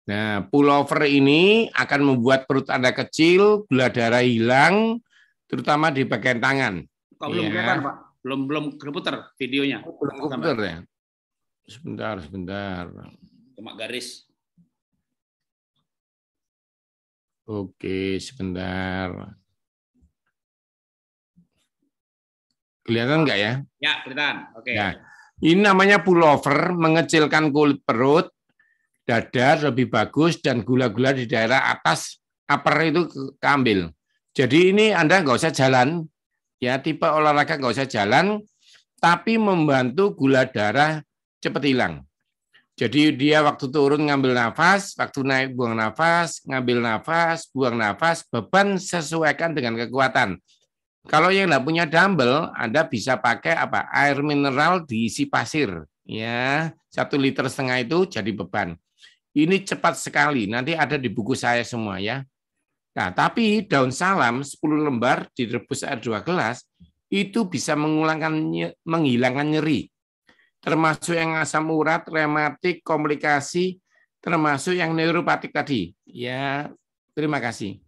Nah, pullover ini akan membuat perut Anda kecil, gula darah hilang, terutama di bagian tangan. Kok ya. belum iya. kelihatan, Pak? Belum belum keputar videonya. Oh, belum keputar ya. Sebentar, sebentar. Cuma garis. Oke, sebentar. Kelihatan enggak ya? Ya, kelihatan. Oke. Ya. ini namanya pullover, mengecilkan kulit perut, dada lebih bagus, dan gula-gula di daerah atas, upper itu keambil. Jadi ini Anda nggak usah jalan, ya tipe olahraga nggak usah jalan, tapi membantu gula darah cepat hilang. Jadi dia waktu turun ngambil nafas, waktu naik buang nafas, ngambil nafas, buang nafas, beban sesuaikan dengan kekuatan. Kalau yang tidak punya dumbbell, Anda bisa pakai apa? Air mineral diisi pasir. Ya, satu liter setengah itu jadi beban. Ini cepat sekali, nanti ada di buku saya semua ya. Nah, tapi daun salam 10 lembar direbus air dua gelas, itu bisa mengulangkan, menghilangkan nyeri termasuk yang asam urat, rematik, komplikasi, termasuk yang neuropatik tadi. Ya, terima kasih.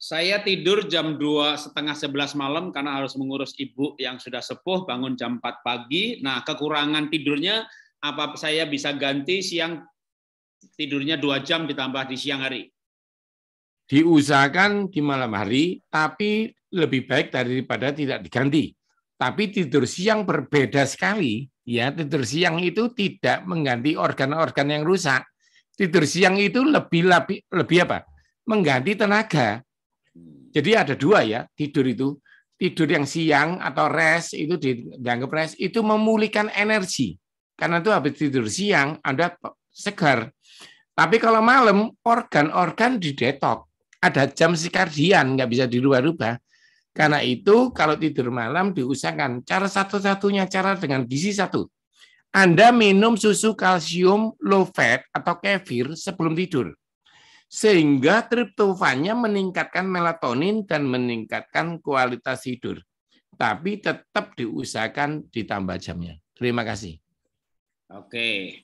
Saya tidur jam dua setengah sebelas malam karena harus mengurus ibu yang sudah sepuh, bangun jam 4 pagi. Nah, kekurangan tidurnya apa saya bisa ganti siang tidurnya dua jam ditambah di siang hari? Diusahakan di malam hari, tapi lebih baik daripada tidak diganti. Tapi tidur siang berbeda sekali Ya, tidur siang itu tidak mengganti organ-organ yang rusak. Tidur siang itu lebih lebih, lebih apa? Mengganti tenaga. Jadi ada dua ya, tidur itu. Tidur yang siang atau rest itu dianggap rest itu memulihkan energi. Karena itu habis tidur siang Anda segar. Tapi kalau malam organ-organ didetok. ada jam sikardian nggak bisa dirubah-rubah. Karena itu kalau tidur malam diusahakan cara satu-satunya cara dengan gizi satu. Anda minum susu kalsium low fat atau kefir sebelum tidur. Sehingga triptofannya meningkatkan melatonin dan meningkatkan kualitas tidur. Tapi tetap diusahakan ditambah jamnya. Terima kasih. Oke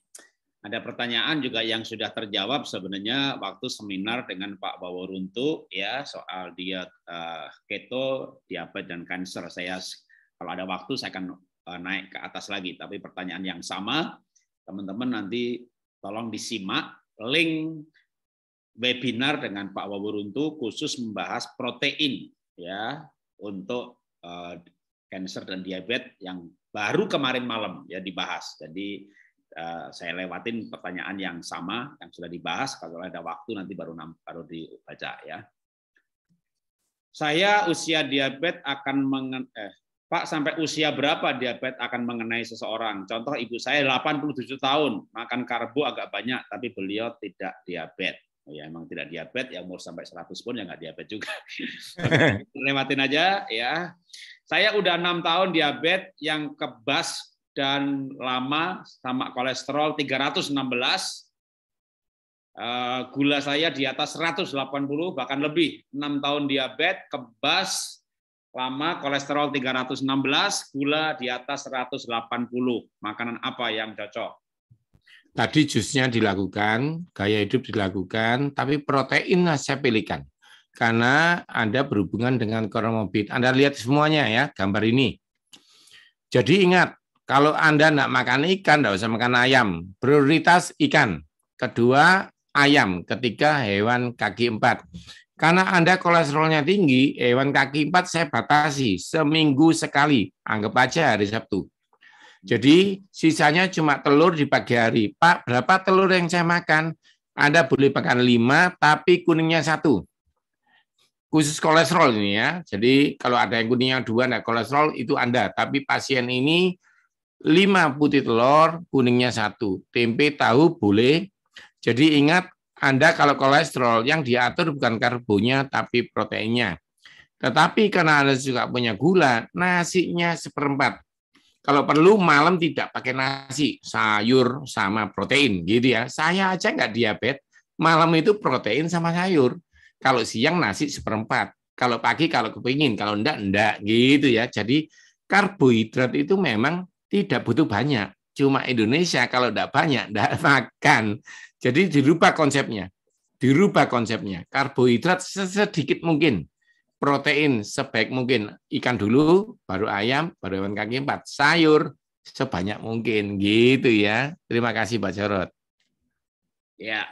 ada pertanyaan juga yang sudah terjawab sebenarnya waktu seminar dengan Pak Baworuntu ya soal diet uh, keto, diabetes dan kanker. Saya kalau ada waktu saya akan uh, naik ke atas lagi tapi pertanyaan yang sama teman-teman nanti tolong disimak link webinar dengan Pak Baworuntu khusus membahas protein ya untuk eh, kanker uh, dan diabetes yang baru kemarin malam ya dibahas. Jadi Eh, saya lewatin pertanyaan yang sama yang sudah dibahas kalau ada waktu nanti baru baru dibaca ya. Saya usia diabetes akan mengen eh, Pak sampai usia berapa diabetes akan mengenai seseorang? Contoh ibu saya 87 tahun, makan karbo agak banyak tapi beliau tidak diabetes. Oh, ya emang tidak diabetes, ya umur sampai 100 pun ya nggak diabetes juga. Lewatin aja ya. Saya udah enam tahun diabetes yang kebas dan lama sama kolesterol 316 eh, gula saya di atas 180 bahkan lebih 6 tahun diabetes kebas lama kolesterol 316 gula di atas 180 makanan apa yang cocok Tadi jusnya dilakukan, gaya hidup dilakukan, tapi protein saya pilihkan. Karena Anda berhubungan dengan koromobit. Anda lihat semuanya ya, gambar ini. Jadi ingat, kalau Anda tidak makan ikan, tidak usah makan ayam. Prioritas ikan. Kedua, ayam. Ketiga, hewan kaki empat. Karena Anda kolesterolnya tinggi, hewan kaki empat saya batasi seminggu sekali. Anggap aja hari Sabtu. Jadi sisanya cuma telur di pagi hari. Pak, berapa telur yang saya makan? Anda boleh makan lima, tapi kuningnya satu. Khusus kolesterol ini ya. Jadi kalau ada yang kuningnya dua, nah kolesterol, itu Anda. Tapi pasien ini 5 putih telur, kuningnya satu, tempe, tahu boleh. Jadi ingat Anda kalau kolesterol yang diatur bukan karbonya tapi proteinnya. Tetapi karena Anda juga punya gula, nasinya seperempat. Kalau perlu malam tidak pakai nasi, sayur sama protein gitu ya. Saya aja nggak diabetes, malam itu protein sama sayur. Kalau siang nasi seperempat. Kalau pagi kalau kepingin, kalau enggak enggak gitu ya. Jadi karbohidrat itu memang tidak butuh banyak. Cuma Indonesia kalau tidak banyak, tidak makan. Jadi dirubah konsepnya. Dirubah konsepnya. Karbohidrat sesedikit mungkin. Protein sebaik mungkin. Ikan dulu, baru ayam, baru hewan kaki empat. Sayur sebanyak mungkin. Gitu ya. Terima kasih Pak Jarot. Ya,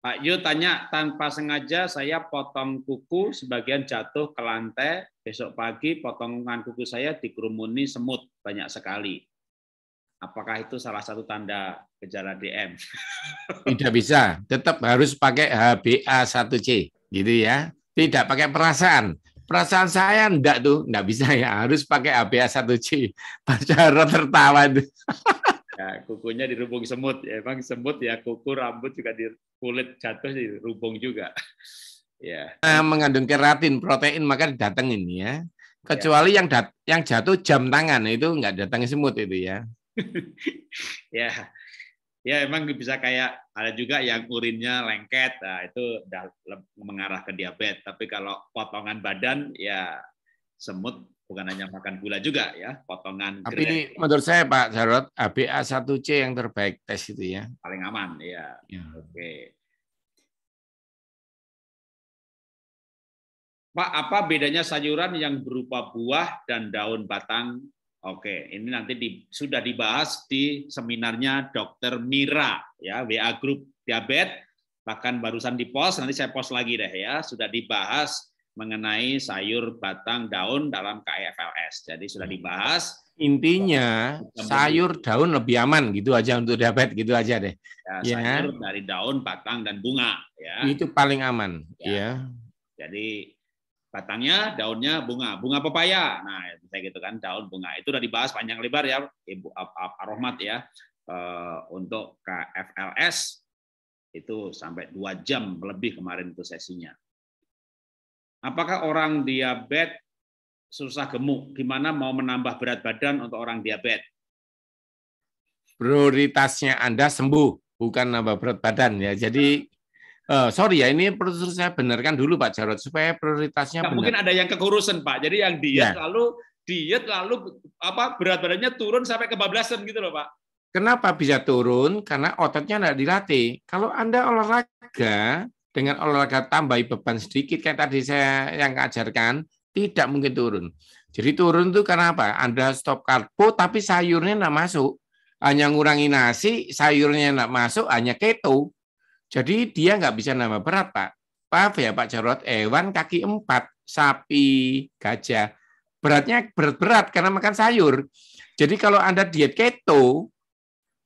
Pak Yu tanya, tanpa sengaja saya potong kuku, sebagian jatuh ke lantai, Besok pagi potongan kuku saya dikerumuni semut banyak sekali. Apakah itu salah satu tanda gejala DM? Tidak bisa, tetap harus pakai HbA1c, gitu ya. Tidak pakai perasaan. Perasaan saya enggak tuh, enggak bisa ya, harus pakai HbA1c. Pacara tertawa itu. Ya, kukunya dirubung semut. Ya, emang semut ya kuku, rambut juga di kulit jatuh di rumpung juga. Ya. Yeah. Mengandung keratin, protein maka ini ya. Kecuali yeah. yang dat yang jatuh jam tangan itu nggak datang semut itu ya. ya. Ya emang bisa kayak ada juga yang urinnya lengket, nah, itu udah mengarah ke diabetes. Tapi kalau potongan badan ya semut bukan hanya makan gula juga ya, potongan. Tapi ini menurut saya Pak Jarot, ABA1C yang terbaik tes itu ya. Paling aman, ya. ya. Oke. Pak, apa bedanya sayuran yang berupa buah dan daun batang? Oke, ini nanti di, sudah dibahas di seminarnya dokter Mira ya, WA Group Diabetes bahkan barusan di post nanti saya post lagi deh ya sudah dibahas mengenai sayur batang daun dalam KFLS. jadi sudah hmm. dibahas intinya sayur daun lebih aman gitu aja untuk diabetes gitu aja deh. Ya, ya. Sayur dari daun, batang dan bunga ya. Itu paling aman ya. ya. Jadi batangnya, daunnya, bunga. Bunga pepaya. Nah, saya gitu kan, daun bunga. Itu udah dibahas panjang lebar ya, Ibu Arohmat ya. Eh, untuk KFLS itu sampai dua jam lebih kemarin itu sesinya. Apakah orang diabetes susah gemuk? Gimana mau menambah berat badan untuk orang diabetes? Prioritasnya Anda sembuh, bukan nambah berat badan ya. Jadi Uh, sorry ya, ini perlu saya benarkan dulu Pak Jarot supaya prioritasnya nah, Mungkin ada yang kekurusan Pak. Jadi yang diet ya. lalu diet lalu apa berat badannya turun sampai ke kebablasan gitu loh Pak. Kenapa bisa turun? Karena ototnya tidak dilatih. Kalau Anda olahraga dengan olahraga tambah beban sedikit kayak tadi saya yang ajarkan, tidak mungkin turun. Jadi turun itu karena apa? Anda stop karbo tapi sayurnya tidak masuk. Hanya ngurangi nasi, sayurnya tidak masuk, hanya keto jadi dia nggak bisa nambah berat, Pak. Maaf ya Pak Jarot, hewan kaki empat, sapi, gajah. Beratnya berat-berat karena makan sayur. Jadi kalau Anda diet keto,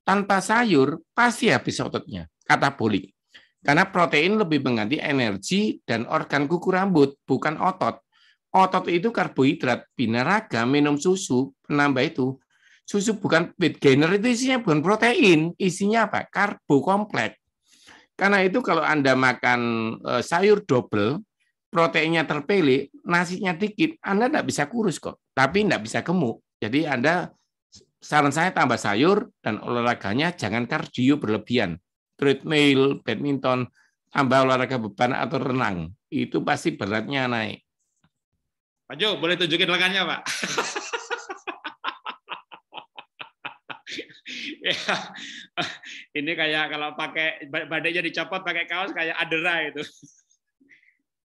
tanpa sayur, pasti habis ototnya, katabolik. Karena protein lebih mengganti energi dan organ kuku rambut, bukan otot. Otot itu karbohidrat, binaraga, minum susu, penambah itu. Susu bukan weight gainer itu isinya bukan protein, isinya apa? Karbo kompleks. Karena itu kalau Anda makan eh, sayur double, proteinnya terpilih, nasinya dikit, Anda tidak bisa kurus kok. Tapi tidak bisa gemuk. Jadi Anda, saran saya tambah sayur, dan olahraganya jangan kardio berlebihan. Treadmill, badminton, tambah olahraga beban atau renang. Itu pasti beratnya naik. Pak Jo, boleh tunjukin lengannya, Pak. Ya. ini kayak kalau pakai badannya dicopot pakai kaos kayak adera itu.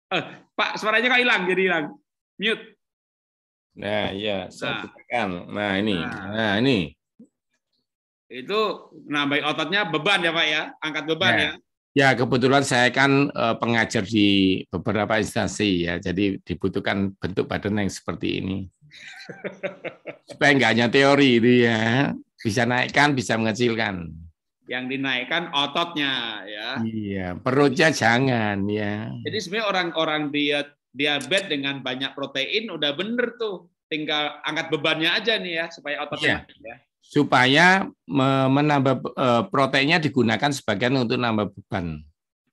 Eh, Pak, suaranya kok hilang jadi hilang. Mute. Nah, iya, saya nah. Nah, ini. Nah, nah ini. Itu nambah ototnya beban ya, Pak ya? Angkat beban nah. ya. Ya, kebetulan saya kan eh, pengajar di beberapa instansi ya. Jadi dibutuhkan bentuk badan yang seperti ini. Supaya enggak hanya teori itu ya. Bisa naikkan, bisa mengecilkan. Yang dinaikkan ototnya ya. Iya, perutnya jangan ya. Jadi sebenarnya orang-orang diet diabetes dengan banyak protein udah bener tuh. Tinggal angkat bebannya aja nih ya supaya ototnya iya. Ya. Supaya menambah e, proteinnya digunakan sebagian untuk nambah beban.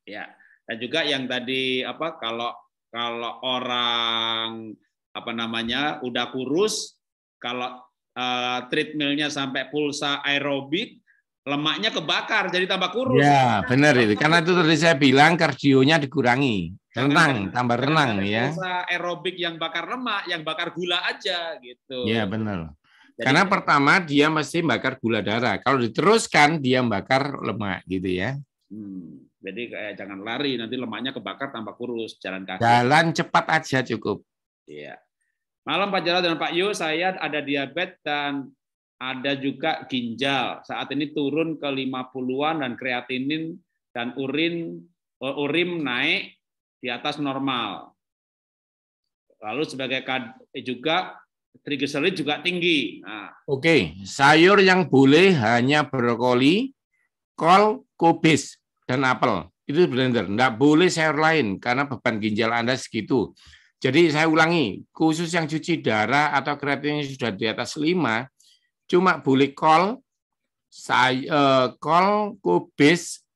Ya. Dan juga yang tadi apa kalau kalau orang apa namanya udah kurus kalau Eh, treadmillnya sampai pulsa aerobik, lemaknya kebakar jadi tambah kurus. Ya, benar itu. Karena itu tadi saya bilang kardionya dikurangi. Renang, tambah renang ya. aerobik yang bakar lemak, yang bakar gula aja gitu. Ya, benar. Jadi, Karena pertama dia mesti bakar gula darah. Kalau diteruskan dia bakar lemak gitu ya. Hmm, jadi kayak jangan lari nanti lemaknya kebakar tambah kurus, jalan kaki. Jalan cepat aja cukup. Iya. Malam Pak Jarod dan Pak Yu, saya ada diabetes dan ada juga ginjal. Saat ini turun ke 50-an dan kreatinin dan urin eh, urim naik di atas normal. Lalu sebagai eh, juga trigliserid juga tinggi. Nah. Oke, sayur yang boleh hanya brokoli, kol, kubis, dan apel. Itu benar, tidak boleh sayur lain karena beban ginjal Anda segitu. Jadi saya ulangi, khusus yang cuci darah atau kreatinin sudah di atas 5, cuma boleh kol, say, uh, eh, kol kubis,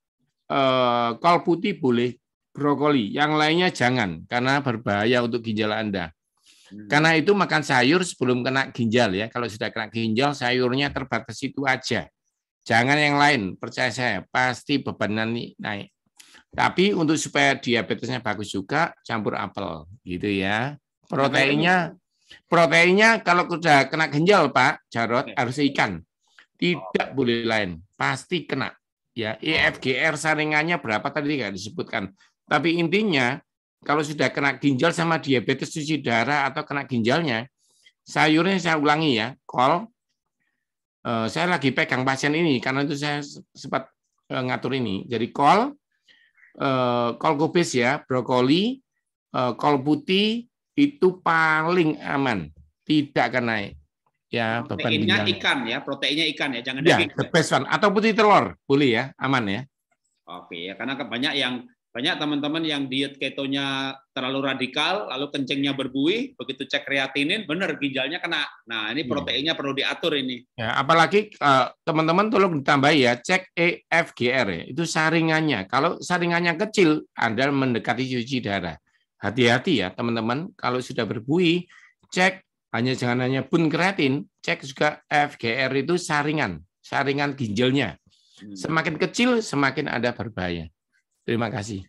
uh, eh, kol putih boleh, brokoli. Yang lainnya jangan, karena berbahaya untuk ginjal Anda. Hmm. Karena itu makan sayur sebelum kena ginjal ya. Kalau sudah kena ginjal, sayurnya terbatas itu aja. Jangan yang lain, percaya saya, pasti bebanan naik. Tapi untuk supaya diabetesnya bagus juga campur apel gitu ya. Proteinnya proteinnya kalau sudah kena ginjal Pak Jarot ya. harus ikan. Tidak oh. boleh lain, pasti kena. Ya, EFGR saringannya berapa tadi tidak disebutkan. Tapi intinya kalau sudah kena ginjal sama diabetes cuci darah atau kena ginjalnya, sayurnya saya ulangi ya, kol, eh, saya lagi pegang pasien ini karena itu saya sempat eh, ngatur ini. Jadi kol, Eh, kol kubis ya, brokoli, eh, kol putih itu paling aman, tidak akan naik. Ya, nah, proteinnya ikan ya, proteinnya ikan ya, jangan ya, daging. Ya. The best one. Atau putih telur, boleh ya, aman ya. Oke, ya, karena kan banyak yang banyak teman-teman yang diet ketonya terlalu radikal, lalu kencingnya berbuih, begitu cek kreatinin, benar ginjalnya kena. Nah, ini iya. proteinnya perlu diatur ini. Ya, apalagi eh, teman-teman tolong ditambah ya, cek EFGR ya, itu saringannya. Kalau saringannya kecil, Anda mendekati cuci darah. Hati-hati ya teman-teman, kalau sudah berbuih, cek hanya jangan hanya pun kreatin, cek juga e FGR itu saringan, saringan ginjalnya. Hmm. Semakin kecil, semakin ada berbahaya. Terima kasih.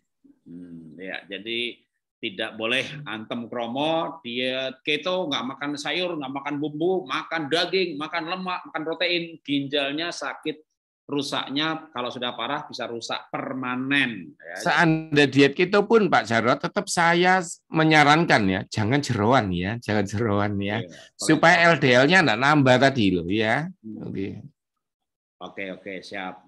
Hmm, ya, jadi tidak boleh antem kromo, diet keto, nggak makan sayur, nggak makan bumbu, makan daging, makan lemak, makan protein, ginjalnya sakit, rusaknya kalau sudah parah bisa rusak permanen. Ya. Seandainya diet keto pun Pak Jarot, tetap saya menyarankan ya, jangan jeroan ya, jangan jeroan ya, ya supaya LDL-nya nggak nambah tadi loh ya. Hmm. Oke. Oke oke siap.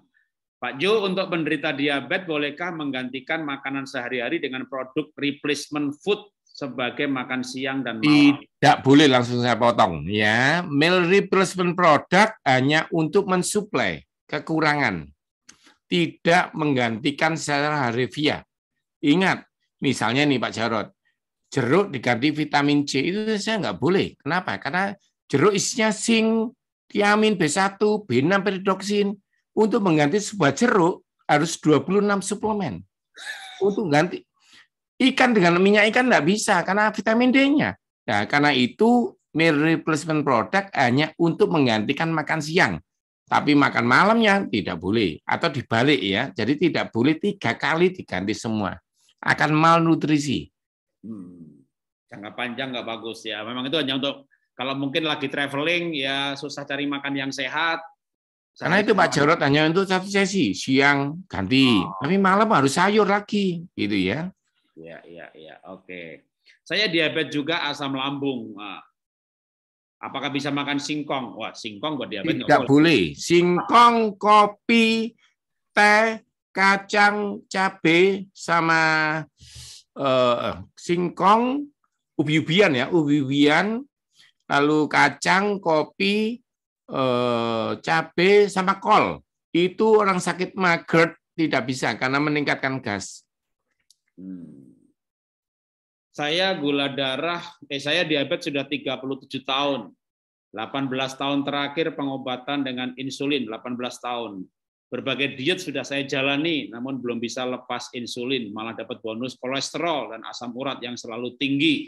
Pak Jo, untuk penderita diabetes, bolehkah menggantikan makanan sehari-hari dengan produk replacement food sebagai makan siang dan malam? Tidak boleh langsung saya potong. ya. Meal replacement product hanya untuk mensuplai kekurangan. Tidak menggantikan secara harfiah. Ingat, misalnya nih Pak Jarot, jeruk diganti vitamin C itu saya nggak boleh. Kenapa? Karena jeruk isinya zinc, tiamin B1, B6, peridoksin untuk mengganti sebuah jeruk harus 26 suplemen. Untuk ganti ikan dengan minyak ikan tidak bisa karena vitamin D-nya. Nah, karena itu meal replacement product hanya untuk menggantikan makan siang. Tapi makan malamnya tidak boleh atau dibalik ya. Jadi tidak boleh tiga kali diganti semua. Akan malnutrisi. Hmm, jangka panjang nggak bagus ya. Memang itu hanya untuk kalau mungkin lagi traveling ya susah cari makan yang sehat, karena itu Pak Jarod hanya untuk satu sesi siang ganti, oh. tapi malam harus sayur lagi, gitu ya. Ya, ya, ya. Oke. Saya diabetes juga asam lambung. Ah. Apakah bisa makan singkong? Wah, singkong buat diabetes tidak boleh. boleh. Singkong, kopi, teh, kacang, cabe, sama uh, singkong, ubi-ubian ya, ubi-ubian, lalu kacang, kopi, Eh, cabai sama kol itu orang sakit magert tidak bisa karena meningkatkan gas. Hmm. Saya gula darah, eh saya diabetes sudah 37 tahun. 18 tahun terakhir pengobatan dengan insulin, 18 tahun. Berbagai diet sudah saya jalani, namun belum bisa lepas insulin, malah dapat bonus kolesterol dan asam urat yang selalu tinggi.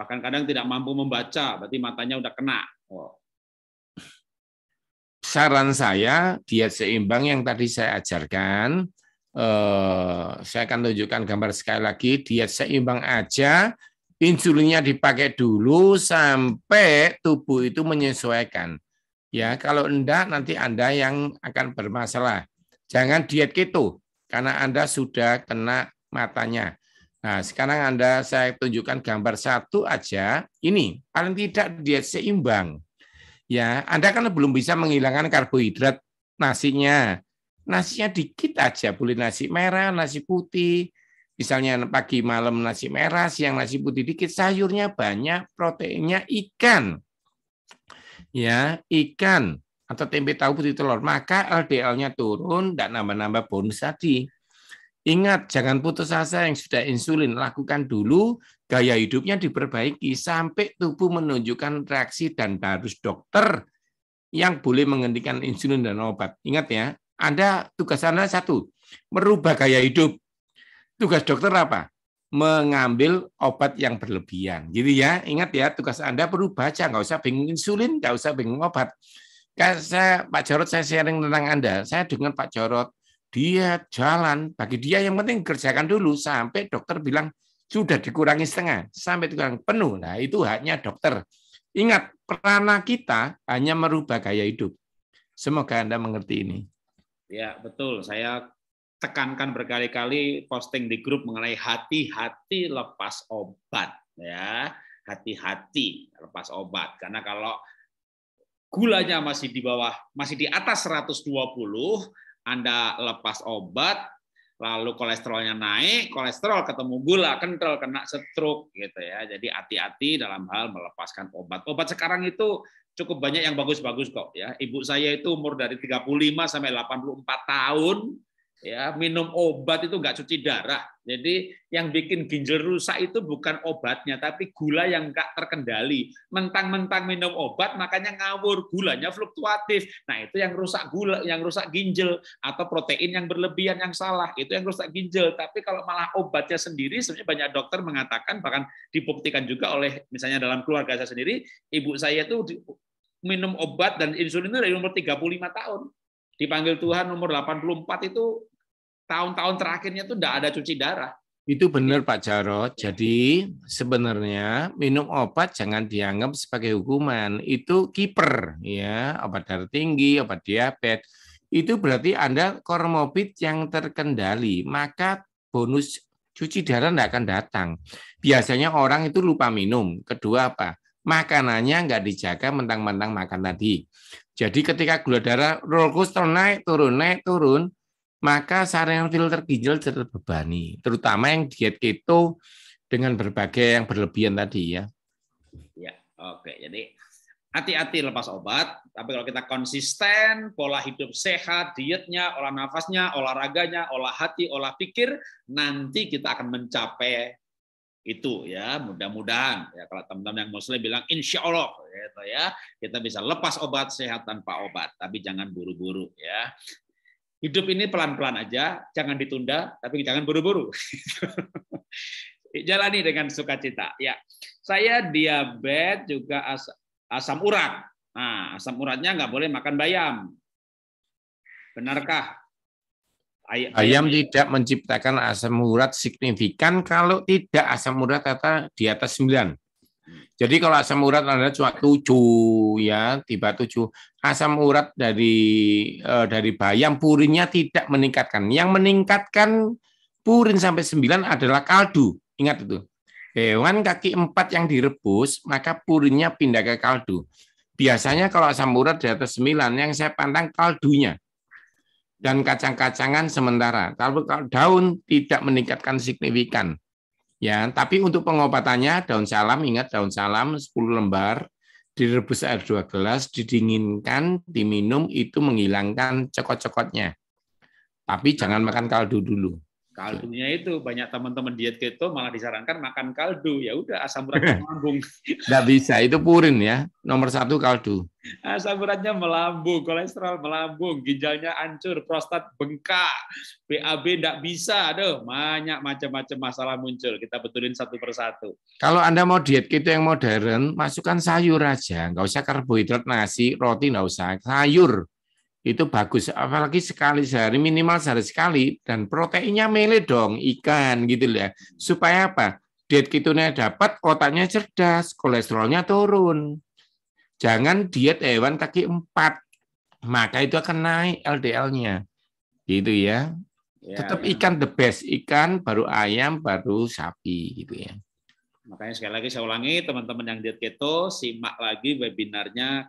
Bahkan kadang tidak mampu membaca, berarti matanya udah kena. Oh saran saya diet seimbang yang tadi saya ajarkan, eh, saya akan tunjukkan gambar sekali lagi diet seimbang aja, insulinnya dipakai dulu sampai tubuh itu menyesuaikan. Ya, kalau enggak nanti Anda yang akan bermasalah. Jangan diet keto karena Anda sudah kena matanya. Nah, sekarang Anda saya tunjukkan gambar satu aja. Ini paling tidak diet seimbang. Ya, Anda kan belum bisa menghilangkan karbohidrat nasinya. Nasinya dikit aja, boleh nasi merah, nasi putih. Misalnya pagi malam nasi merah, siang nasi putih dikit, sayurnya banyak, proteinnya ikan. Ya, ikan atau tempe tahu putih telur, maka LDL-nya turun, tidak nambah-nambah bonus tadi. Ingat, jangan putus asa yang sudah insulin. Lakukan dulu gaya hidupnya diperbaiki sampai tubuh menunjukkan reaksi dan harus dokter yang boleh menghentikan insulin dan obat. Ingat ya, Anda tugas Anda satu, merubah gaya hidup. Tugas dokter apa? Mengambil obat yang berlebihan. Jadi gitu ya, ingat ya, tugas Anda perlu baca, nggak usah bingung insulin, nggak usah bingung obat. Saya, Pak Jarot, saya sharing tentang Anda. Saya dengan Pak Jarot, dia jalan. Bagi dia yang penting kerjakan dulu sampai dokter bilang sudah dikurangi setengah sampai kurang penuh. Nah, itu haknya dokter. Ingat, perana kita hanya merubah gaya hidup. Semoga Anda mengerti ini. Ya, betul. Saya tekankan berkali-kali posting di grup mengenai hati-hati lepas obat ya. Hati-hati lepas obat karena kalau gulanya masih di bawah, masih di atas 120, Anda lepas obat lalu kolesterolnya naik, kolesterol ketemu gula, kental kena stroke gitu ya. Jadi hati-hati dalam hal melepaskan obat. Obat sekarang itu cukup banyak yang bagus-bagus kok ya. Ibu saya itu umur dari 35 sampai 84 tahun ya minum obat itu nggak cuci darah. Jadi yang bikin ginjal rusak itu bukan obatnya, tapi gula yang nggak terkendali. Mentang-mentang minum obat, makanya ngawur, gulanya fluktuatif. Nah itu yang rusak gula, yang rusak ginjal atau protein yang berlebihan yang salah itu yang rusak ginjal. Tapi kalau malah obatnya sendiri, sebenarnya banyak dokter mengatakan bahkan dibuktikan juga oleh misalnya dalam keluarga saya sendiri, ibu saya itu minum obat dan insulin itu dari umur 35 tahun dipanggil Tuhan nomor 84 itu tahun-tahun terakhirnya tuh tidak ada cuci darah. Itu benar iya. Pak Jarot. Iya. Jadi sebenarnya minum obat jangan dianggap sebagai hukuman. Itu kiper ya, obat darah tinggi, obat diabetes. Itu berarti Anda kormopit yang terkendali, maka bonus cuci darah tidak akan datang. Biasanya orang itu lupa minum. Kedua apa? Makanannya nggak dijaga mentang-mentang makan tadi. Jadi ketika gula darah roller coaster naik turun naik turun, maka yang filter ginjal terbebani, terutama yang diet keto dengan berbagai yang berlebihan tadi ya. Ya, oke. Jadi hati-hati lepas obat, tapi kalau kita konsisten, pola hidup sehat, dietnya, olah nafasnya, olahraganya, olah hati, olah pikir, nanti kita akan mencapai itu ya mudah-mudahan ya kalau teman-teman yang muslim bilang insya Allah gitu ya kita bisa lepas obat sehat tanpa obat tapi jangan buru-buru ya hidup ini pelan-pelan aja, jangan ditunda, tapi jangan buru-buru. Jalani dengan sukacita. Ya, saya diabetes juga as asam urat. Nah, asam uratnya nggak boleh makan bayam. Benarkah? Ayam, ayam tidak menciptakan asam urat signifikan kalau tidak asam urat kata di atas 9. Jadi kalau asam urat adalah suatu tujuh ya, tiba tujuh asam urat dari uh, dari bayam purinnya tidak meningkatkan. Yang meningkatkan purin sampai sembilan adalah kaldu. Ingat itu. Hewan kaki empat yang direbus, maka purinnya pindah ke kaldu. Biasanya kalau asam urat di atas sembilan yang saya pandang kaldunya dan kacang-kacangan sementara. Kalau daun tidak meningkatkan signifikan. Ya, tapi untuk pengobatannya daun salam ingat daun salam 10 lembar direbus air dua gelas, didinginkan, diminum itu menghilangkan cokot-cokotnya. Tapi jangan makan kaldu dulu kaldunya itu banyak teman-teman diet keto malah disarankan makan kaldu ya udah asam uratnya melambung nggak bisa itu purin ya nomor satu kaldu asam uratnya melambung kolesterol melambung ginjalnya ancur, prostat bengkak BAB nggak bisa aduh banyak macam-macam masalah muncul kita betulin satu persatu kalau anda mau diet keto yang modern masukkan sayur aja nggak usah karbohidrat nasi roti nggak usah sayur itu bagus apalagi sekali sehari minimal sehari sekali dan proteinnya mele dong ikan gitu ya supaya apa diet ketonnya dapat otaknya cerdas kolesterolnya turun jangan diet hewan kaki empat maka itu akan naik LDL-nya gitu ya ya. tetap ya. ikan the best ikan baru ayam baru sapi gitu ya makanya sekali lagi saya ulangi teman-teman yang diet keto simak lagi webinarnya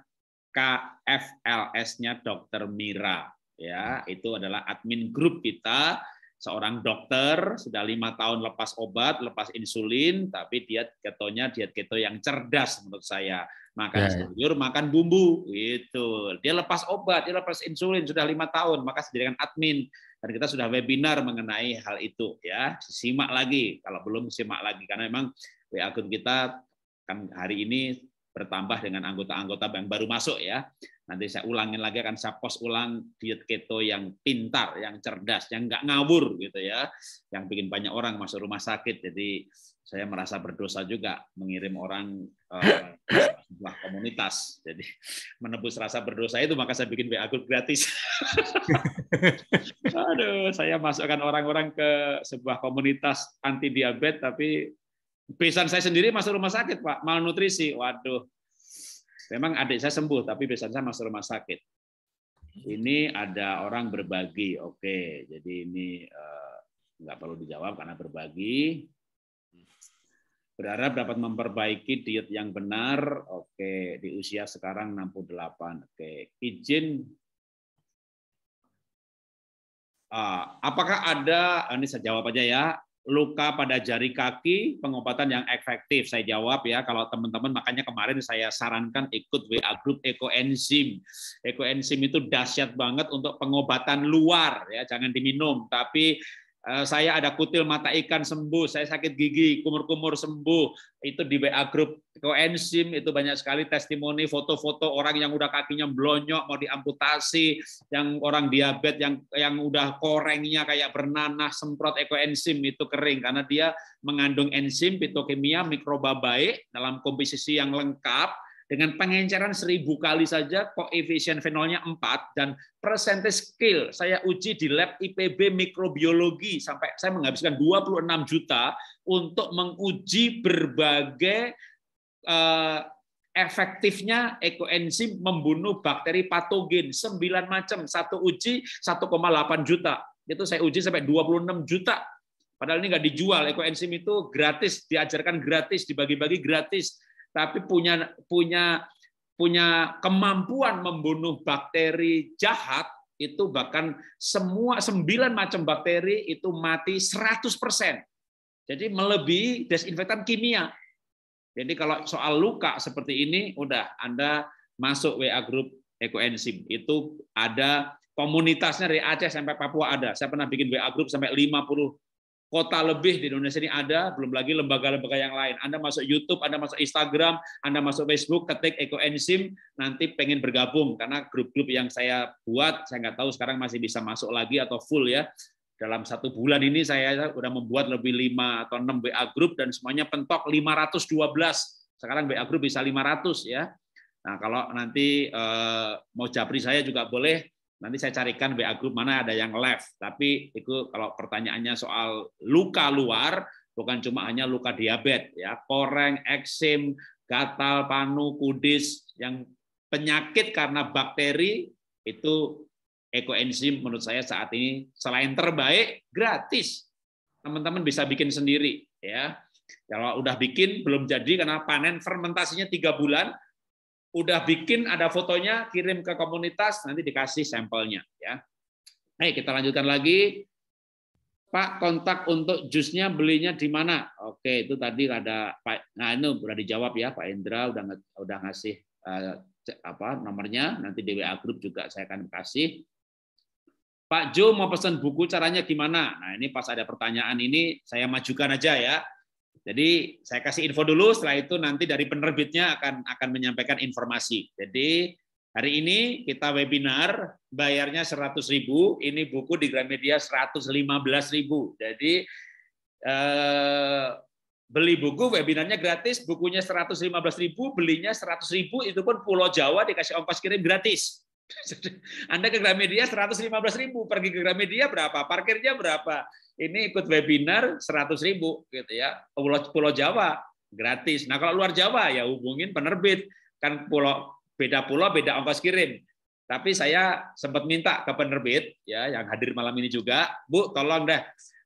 KFLS-nya Dr. Mira ya itu adalah admin grup kita seorang dokter sudah lima tahun lepas obat lepas insulin tapi diet ketonya diet keto yang cerdas menurut saya makan yeah. Ya. sayur makan bumbu gitu dia lepas obat dia lepas insulin sudah lima tahun maka sediakan admin dan kita sudah webinar mengenai hal itu ya simak lagi kalau belum simak lagi karena memang WA akun kita kan hari ini bertambah dengan anggota-anggota yang baru masuk ya. Nanti saya ulangin lagi akan saya post ulang diet keto yang pintar, yang cerdas, yang nggak ngawur gitu ya, yang bikin banyak orang masuk rumah sakit. Jadi saya merasa berdosa juga mengirim orang eh, sebuah komunitas. Jadi menebus rasa berdosa itu maka saya bikin WA group gratis. Aduh, saya masukkan orang-orang ke sebuah komunitas anti diabetes tapi pesan saya sendiri masuk rumah sakit, Pak. Malnutrisi. Waduh. Memang adik saya sembuh, tapi besan saya masuk rumah sakit. Ini ada orang berbagi. Oke, jadi ini eh, nggak perlu dijawab karena berbagi. Berharap dapat memperbaiki diet yang benar. Oke, di usia sekarang 68. Oke, izin ah, apakah ada ah, ini saya jawab aja ya luka pada jari kaki, pengobatan yang efektif. Saya jawab ya, kalau teman-teman makanya kemarin saya sarankan ikut WA grup ekoenzim. Ekoenzim itu dahsyat banget untuk pengobatan luar ya, jangan diminum, tapi Eh, saya ada kutil mata ikan sembuh, saya sakit gigi, kumur-kumur sembuh. Itu di WA grup koenzim itu banyak sekali testimoni foto-foto orang yang udah kakinya blonyok mau diamputasi, yang orang diabetes yang yang udah korengnya kayak bernanah semprot ekoenzim itu kering karena dia mengandung enzim fitokimia mikroba baik dalam komposisi yang lengkap dengan pengenceran seribu kali saja koefisien fenolnya 4 dan persentase skill saya uji di lab IPB mikrobiologi sampai saya menghabiskan 26 juta untuk menguji berbagai eh, efektifnya ekoenzim membunuh bakteri patogen 9 macam satu uji 1,8 juta itu saya uji sampai 26 juta Padahal ini nggak dijual, ekoenzim itu gratis, diajarkan gratis, dibagi-bagi gratis tapi punya punya punya kemampuan membunuh bakteri jahat itu bahkan semua sembilan macam bakteri itu mati 100%. Jadi melebihi desinfektan kimia. Jadi kalau soal luka seperti ini udah Anda masuk WA grup Ekoenzim. Itu ada komunitasnya dari Aceh sampai Papua ada. Saya pernah bikin WA grup sampai 50 kota lebih di Indonesia ini ada, belum lagi lembaga-lembaga yang lain. Anda masuk YouTube, Anda masuk Instagram, Anda masuk Facebook, ketik Eko Ensim, nanti pengen bergabung karena grup-grup yang saya buat, saya nggak tahu sekarang masih bisa masuk lagi atau full ya. Dalam satu bulan ini saya sudah membuat lebih 5 atau 6 WA grup dan semuanya pentok 512. Sekarang WA grup bisa 500 ya. Nah kalau nanti eh, mau japri saya juga boleh, Nanti saya carikan WA grup mana ada yang left. Tapi itu kalau pertanyaannya soal luka luar, bukan cuma hanya luka diabetes, ya koreng, eksim, gatal, panu, kudis, yang penyakit karena bakteri itu ekoenzim menurut saya saat ini selain terbaik gratis. Teman-teman bisa bikin sendiri ya. Kalau udah bikin belum jadi karena panen fermentasinya tiga bulan, udah bikin ada fotonya kirim ke komunitas nanti dikasih sampelnya ya. Hey, kita lanjutkan lagi. Pak kontak untuk jusnya belinya di mana? Oke, itu tadi ada Pak nah ini udah dijawab ya Pak Indra udah udah ngasih uh, apa nomornya nanti di WA grup juga saya akan kasih. Pak Jo mau pesan buku caranya gimana? Nah, ini pas ada pertanyaan ini saya majukan aja ya. Jadi saya kasih info dulu, setelah itu nanti dari penerbitnya akan akan menyampaikan informasi. Jadi hari ini kita webinar, bayarnya 100 ribu, ini buku di Gramedia 115 ribu. Jadi eh, beli buku, webinarnya gratis, bukunya 115 ribu, belinya 100 ribu, itu pun Pulau Jawa dikasih ongkos kirim gratis. Anda ke Gramedia 115 pergi ke Gramedia berapa, parkirnya berapa. Ini ikut webinar 100 gitu ya. Pulau, Pulau Jawa gratis. Nah kalau luar Jawa ya hubungin penerbit. Kan pulau beda pulau beda ongkos kirim. Tapi saya sempat minta ke penerbit ya yang hadir malam ini juga, Bu tolong deh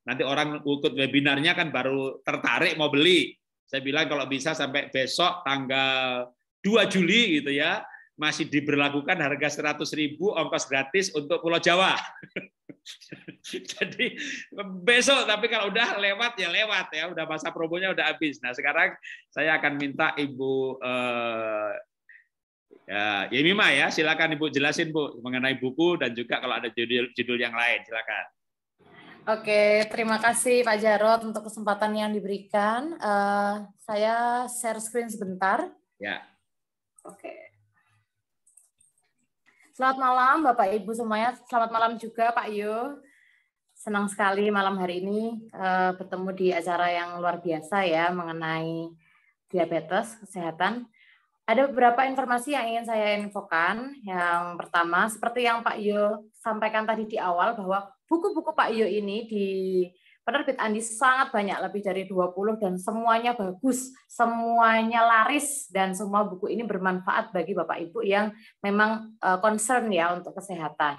nanti orang ikut webinarnya kan baru tertarik mau beli. Saya bilang kalau bisa sampai besok tanggal 2 Juli gitu ya masih diberlakukan harga seratus ribu ongkos gratis untuk Pulau Jawa. Jadi besok tapi kalau udah lewat ya lewat ya, udah masa promonya udah habis. Nah, sekarang saya akan minta Ibu eh, ya, Yemima ya, silakan Ibu jelasin Bu mengenai buku dan juga kalau ada judul-judul yang lain silakan. Oke, terima kasih Pak Jarot untuk kesempatan yang diberikan. Uh, saya share screen sebentar. Ya. Oke. Selamat malam Bapak Ibu semuanya. Selamat malam juga Pak Yu. Senang sekali malam hari ini uh, bertemu di acara yang luar biasa ya mengenai diabetes kesehatan. Ada beberapa informasi yang ingin saya infokan. Yang pertama, seperti yang Pak Yo sampaikan tadi di awal bahwa buku-buku Pak Yo ini di Penerbit Andi sangat banyak, lebih dari 20 dan semuanya bagus, semuanya laris dan semua buku ini bermanfaat bagi Bapak Ibu yang memang eh, concern ya untuk kesehatan.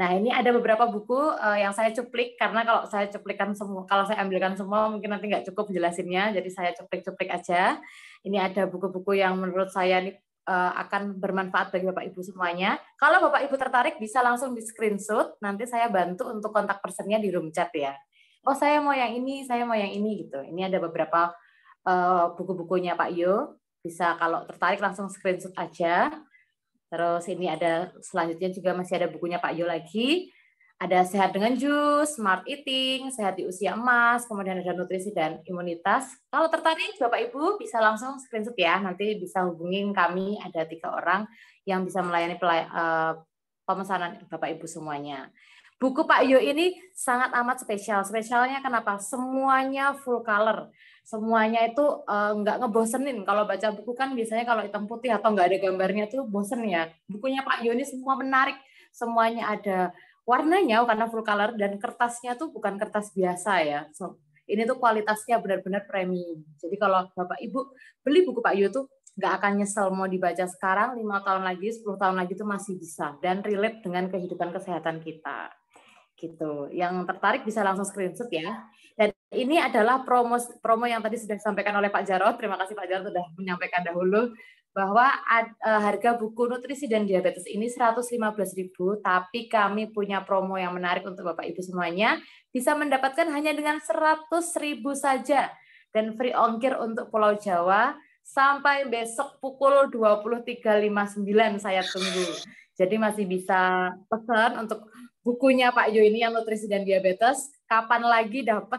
Nah, ini ada beberapa buku eh, yang saya cuplik karena kalau saya cuplikan semua kalau saya ambilkan semua mungkin nanti nggak cukup jelasinnya, jadi saya cuplik-cuplik aja. Ini ada buku-buku yang menurut saya ini eh, akan bermanfaat bagi Bapak Ibu semuanya. Kalau Bapak Ibu tertarik bisa langsung di screenshot, nanti saya bantu untuk kontak personnya di room chat ya oh saya mau yang ini, saya mau yang ini gitu. Ini ada beberapa uh, buku-bukunya Pak Yo. Bisa kalau tertarik langsung screenshot aja. Terus ini ada selanjutnya juga masih ada bukunya Pak Yo lagi. Ada sehat dengan jus, smart eating, sehat di usia emas, kemudian ada nutrisi dan imunitas. Kalau tertarik Bapak Ibu bisa langsung screenshot ya. Nanti bisa hubungin kami ada tiga orang yang bisa melayani pelay- uh, pemesanan Bapak Ibu semuanya. Buku Pak Yo ini sangat amat spesial. Spesialnya kenapa? Semuanya full color. Semuanya itu uh, nggak ngebosenin. Kalau baca buku kan biasanya kalau hitam putih atau nggak ada gambarnya tuh bosen ya. Bukunya Pak Yo ini semua menarik. Semuanya ada warnanya karena full color dan kertasnya tuh bukan kertas biasa ya. So, ini tuh kualitasnya benar-benar premium. Jadi kalau Bapak Ibu beli buku Pak Yo tuh nggak akan nyesel mau dibaca sekarang, lima tahun lagi, 10 tahun lagi itu masih bisa dan relate dengan kehidupan kesehatan kita gitu. Yang tertarik bisa langsung screenshot ya. Dan ini adalah promo promo yang tadi sudah disampaikan oleh Pak Jarot. Terima kasih Pak Jarot sudah menyampaikan dahulu bahwa ad, e, harga buku nutrisi dan diabetes ini 115.000, tapi kami punya promo yang menarik untuk Bapak Ibu semuanya, bisa mendapatkan hanya dengan 100.000 saja dan free ongkir untuk Pulau Jawa sampai besok pukul 23.59 saya tunggu. Jadi masih bisa pesan untuk bukunya Pak Jo ini yang nutrisi dan diabetes, kapan lagi dapat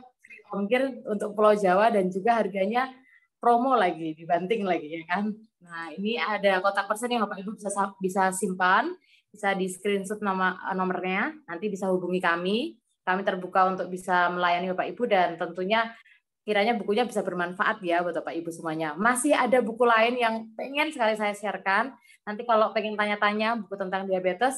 ongkir untuk Pulau Jawa dan juga harganya promo lagi, dibanting lagi ya kan. Nah, ini ada kotak persen yang Bapak Ibu bisa bisa simpan, bisa di screenshot nama nomornya, nanti bisa hubungi kami. Kami terbuka untuk bisa melayani Bapak Ibu dan tentunya kiranya bukunya bisa bermanfaat ya buat Bapak Ibu semuanya. Masih ada buku lain yang pengen sekali saya sharekan. Nanti kalau pengen tanya-tanya buku tentang diabetes,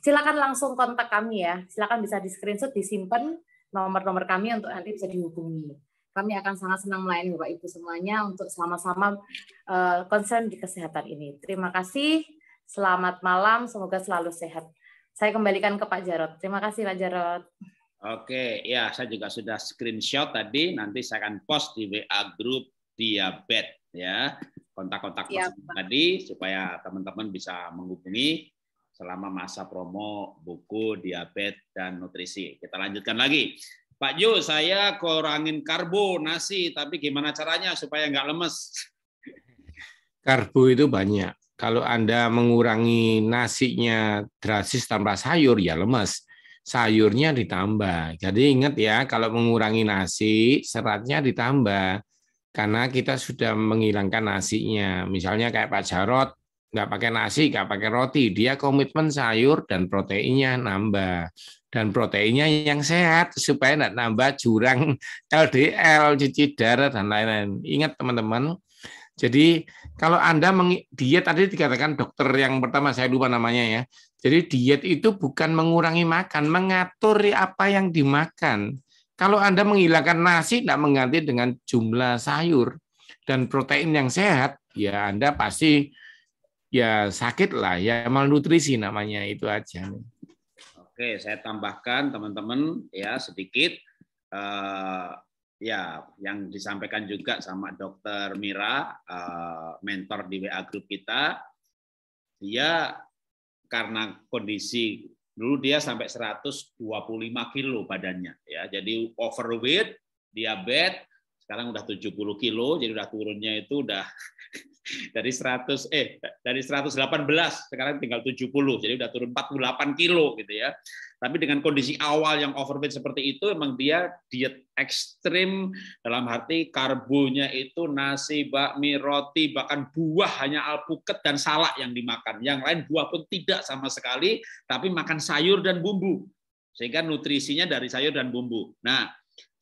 silakan langsung kontak kami ya. Silakan bisa di screenshot, disimpan nomor-nomor kami untuk nanti bisa dihubungi. Kami akan sangat senang melayani Bapak Ibu semuanya untuk sama-sama konsen eh, concern di kesehatan ini. Terima kasih. Selamat malam. Semoga selalu sehat. Saya kembalikan ke Pak Jarot. Terima kasih Pak Jarot. Oke, ya saya juga sudah screenshot tadi. Nanti saya akan post di WA grup diabetes ya kontak-kontak ya, tadi supaya teman-teman bisa menghubungi selama masa promo buku diabetes dan nutrisi. Kita lanjutkan lagi. Pak Ju, saya kurangin karbo, nasi, tapi gimana caranya supaya nggak lemes? Karbo itu banyak. Kalau Anda mengurangi nasinya drastis tanpa sayur, ya lemes sayurnya ditambah. Jadi ingat ya, kalau mengurangi nasi, seratnya ditambah. Karena kita sudah menghilangkan nasinya. Misalnya kayak Pak Jarot, nggak pakai nasi, nggak pakai roti. Dia komitmen sayur dan proteinnya nambah. Dan proteinnya yang sehat supaya nggak nambah jurang LDL, cuci darah, dan lain-lain. Ingat teman-teman, jadi kalau Anda diet tadi dikatakan dokter yang pertama saya lupa namanya ya. Jadi diet itu bukan mengurangi makan, mengatur apa yang dimakan. Kalau Anda menghilangkan nasi tidak mengganti dengan jumlah sayur dan protein yang sehat, ya Anda pasti ya sakit lah, ya malnutrisi namanya itu aja. Oke, saya tambahkan teman-teman ya sedikit uh, ya yang disampaikan juga sama Dokter Mira, uh, mentor di WA Group kita. Dia karena kondisi dulu dia sampai 125 kilo badannya ya, jadi overweight, diabetes, sekarang udah 70 kilo, jadi udah turunnya itu udah dari 100 eh dari 118 sekarang tinggal 70, jadi udah turun 48 kilo gitu ya. Tapi dengan kondisi awal yang overweight seperti itu, emang dia diet ekstrim dalam arti karbonya itu nasi, bakmi, roti, bahkan buah hanya alpukat dan salak yang dimakan. Yang lain buah pun tidak sama sekali, tapi makan sayur dan bumbu. Sehingga nutrisinya dari sayur dan bumbu. Nah,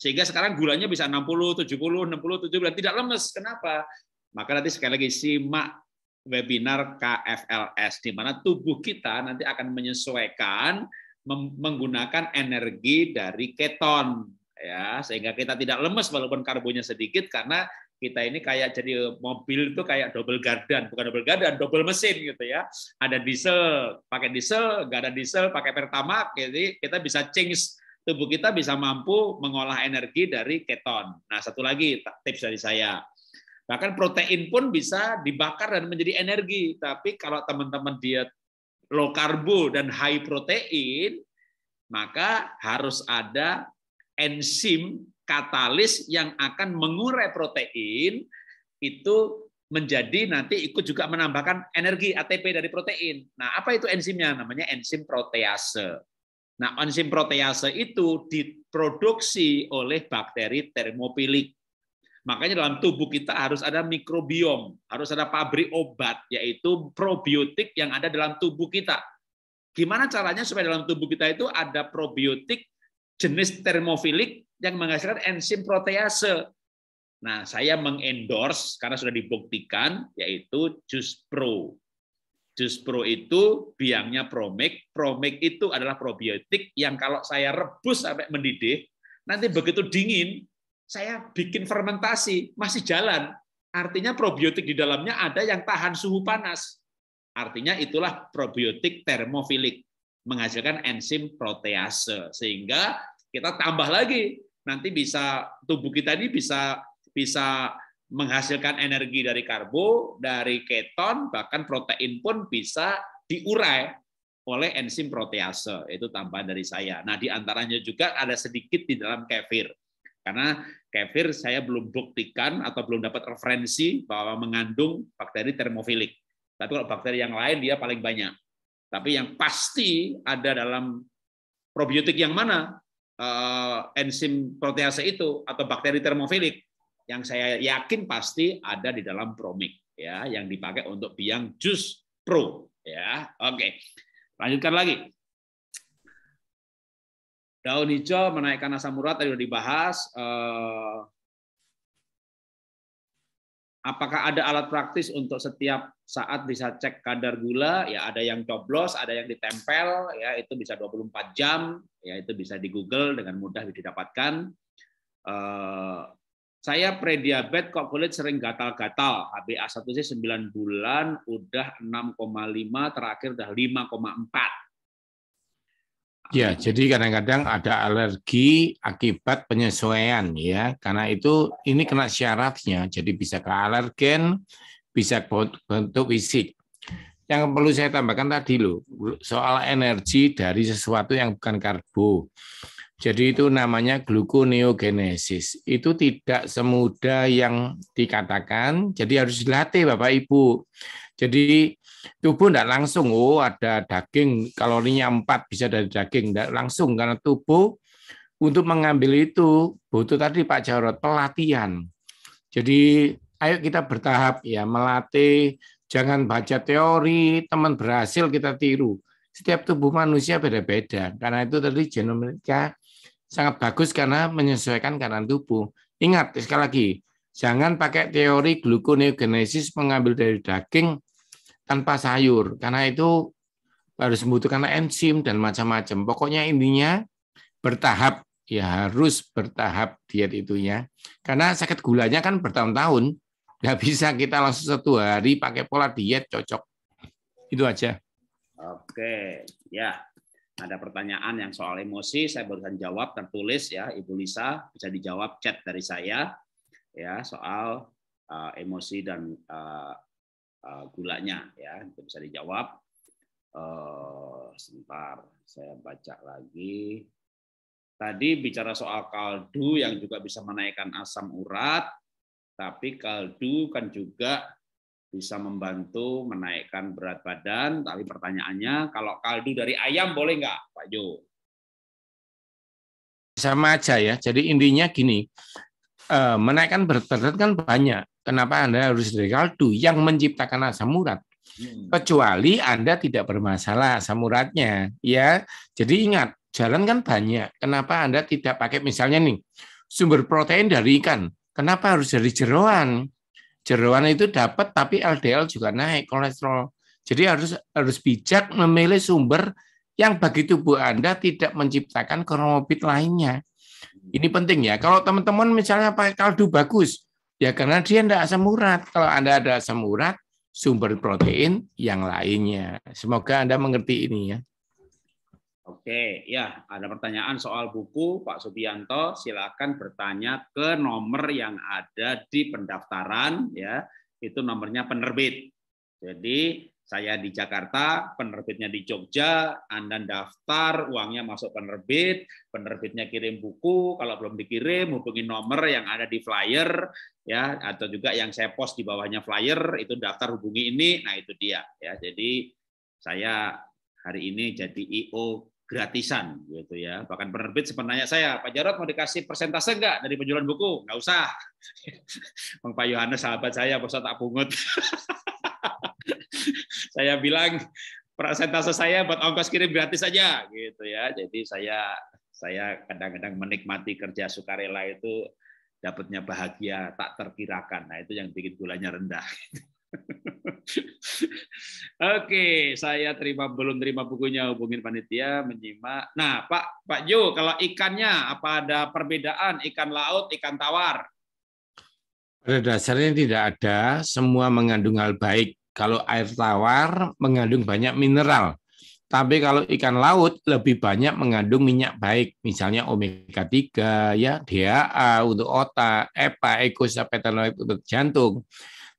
sehingga sekarang gulanya bisa 60, 70, 60, 70, tidak lemes. Kenapa? Maka nanti sekali lagi simak webinar KFLS, di mana tubuh kita nanti akan menyesuaikan menggunakan energi dari keton ya sehingga kita tidak lemes walaupun karbonya sedikit karena kita ini kayak jadi mobil itu kayak double gardan, bukan double gardan, double mesin gitu ya. Ada diesel, pakai diesel, nggak ada diesel, pakai pertama, jadi kita bisa change tubuh kita bisa mampu mengolah energi dari keton. Nah, satu lagi tips dari saya. Bahkan protein pun bisa dibakar dan menjadi energi. Tapi kalau teman-teman diet low karbo dan high protein, maka harus ada enzim katalis yang akan mengurai protein itu menjadi nanti ikut juga menambahkan energi ATP dari protein. Nah, apa itu enzimnya? Namanya enzim protease. Nah, enzim protease itu diproduksi oleh bakteri termopilik. Makanya dalam tubuh kita harus ada mikrobiom, harus ada pabrik obat, yaitu probiotik yang ada dalam tubuh kita. Gimana caranya supaya dalam tubuh kita itu ada probiotik jenis termofilik yang menghasilkan enzim protease. Nah, saya mengendorse karena sudah dibuktikan, yaitu jus pro. Jus pro itu biangnya promik, promik itu adalah probiotik yang kalau saya rebus sampai mendidih, nanti begitu dingin, saya bikin fermentasi, masih jalan. Artinya probiotik di dalamnya ada yang tahan suhu panas. Artinya itulah probiotik termofilik, menghasilkan enzim protease. Sehingga kita tambah lagi, nanti bisa tubuh kita ini bisa bisa menghasilkan energi dari karbo, dari keton, bahkan protein pun bisa diurai oleh enzim protease. Itu tambahan dari saya. Nah, di antaranya juga ada sedikit di dalam kefir. Karena kefir saya belum buktikan atau belum dapat referensi bahwa mengandung bakteri termofilik. Tapi kalau bakteri yang lain dia paling banyak. Tapi yang pasti ada dalam probiotik yang mana eh, enzim protease itu atau bakteri termofilik yang saya yakin pasti ada di dalam promik ya yang dipakai untuk biang jus pro ya. Oke. Lanjutkan lagi. Daun hijau menaikkan asam urat tadi sudah dibahas. Eh, apakah ada alat praktis untuk setiap saat bisa cek kadar gula? Ya ada yang coblos, ada yang ditempel, ya itu bisa 24 jam, ya itu bisa di Google dengan mudah didapatkan. Eh, saya prediabet kok kulit sering gatal-gatal. HbA1c 9 bulan udah 6,5, terakhir udah 5,4. Ya, jadi kadang-kadang ada alergi akibat penyesuaian ya. Karena itu ini kena syaratnya. Jadi bisa ke alergen, bisa bentuk fisik. Yang perlu saya tambahkan tadi loh, soal energi dari sesuatu yang bukan karbo. Jadi itu namanya gluconeogenesis. Itu tidak semudah yang dikatakan, jadi harus dilatih Bapak Ibu. Jadi tubuh tidak langsung, oh ada daging, kalorinya 4 bisa dari daging, tidak langsung. Karena tubuh untuk mengambil itu, butuh tadi Pak Jarot, pelatihan. Jadi ayo kita bertahap ya, melatih, jangan baca teori, teman berhasil kita tiru. Setiap tubuh manusia beda-beda, karena itu tadi genomika sangat bagus karena menyesuaikan kanan tubuh. Ingat sekali lagi, jangan pakai teori gluconeogenesis mengambil dari daging tanpa sayur karena itu harus membutuhkan enzim dan macam-macam. Pokoknya intinya bertahap ya harus bertahap diet itunya Karena sakit gulanya kan bertahun-tahun. Nggak bisa kita langsung satu hari pakai pola diet cocok. Itu aja. Oke, ya ada pertanyaan yang soal emosi, saya barusan jawab tertulis ya, Ibu Lisa bisa dijawab chat dari saya ya soal uh, emosi dan uh, uh, gulanya ya itu bisa dijawab. Uh, sebentar saya baca lagi. Tadi bicara soal kaldu yang juga bisa menaikkan asam urat, tapi kaldu kan juga bisa membantu menaikkan berat badan. Tapi pertanyaannya, kalau kaldu dari ayam boleh nggak, Pak Jo? Sama aja ya. Jadi intinya gini, eh, menaikkan berat badan kan banyak. Kenapa Anda harus dari kaldu yang menciptakan asam urat? Hmm. Kecuali Anda tidak bermasalah asam uratnya. Ya, jadi ingat, jalan kan banyak. Kenapa Anda tidak pakai misalnya nih, sumber protein dari ikan? Kenapa harus dari jeroan? jeroan itu dapat tapi LDL juga naik kolesterol. Jadi harus harus bijak memilih sumber yang bagi tubuh Anda tidak menciptakan komorbid lainnya. Ini penting ya. Kalau teman-teman misalnya pakai kaldu bagus, ya karena dia tidak asam urat. Kalau Anda ada asam urat, sumber protein yang lainnya. Semoga Anda mengerti ini ya. Oke, ya ada pertanyaan soal buku Pak Subianto, silakan bertanya ke nomor yang ada di pendaftaran ya. Itu nomornya penerbit. Jadi saya di Jakarta, penerbitnya di Jogja, Anda daftar, uangnya masuk penerbit, penerbitnya kirim buku, kalau belum dikirim hubungi nomor yang ada di flyer ya atau juga yang saya post di bawahnya flyer itu daftar hubungi ini, nah itu dia ya. Jadi saya hari ini jadi IO gratisan gitu ya. Bahkan penerbit sempat nanya saya, Pak Jarot mau dikasih persentase enggak dari penjualan buku? Nggak usah. Bang Pak Yohanes sahabat saya, bos tak pungut. saya bilang persentase saya buat ongkos kirim gratis aja gitu ya. Jadi saya saya kadang-kadang menikmati kerja sukarela itu dapatnya bahagia tak terkirakan. Nah, itu yang bikin gulanya rendah. Oke, saya terima belum terima bukunya hubungin panitia menyimak. Nah, Pak Pak Jo, kalau ikannya apa ada perbedaan ikan laut, ikan tawar? Pada dasarnya tidak ada, semua mengandung hal baik. Kalau air tawar mengandung banyak mineral. Tapi kalau ikan laut lebih banyak mengandung minyak baik, misalnya omega 3 ya, DHA untuk otak, EPA, eicosapentaenoid untuk jantung.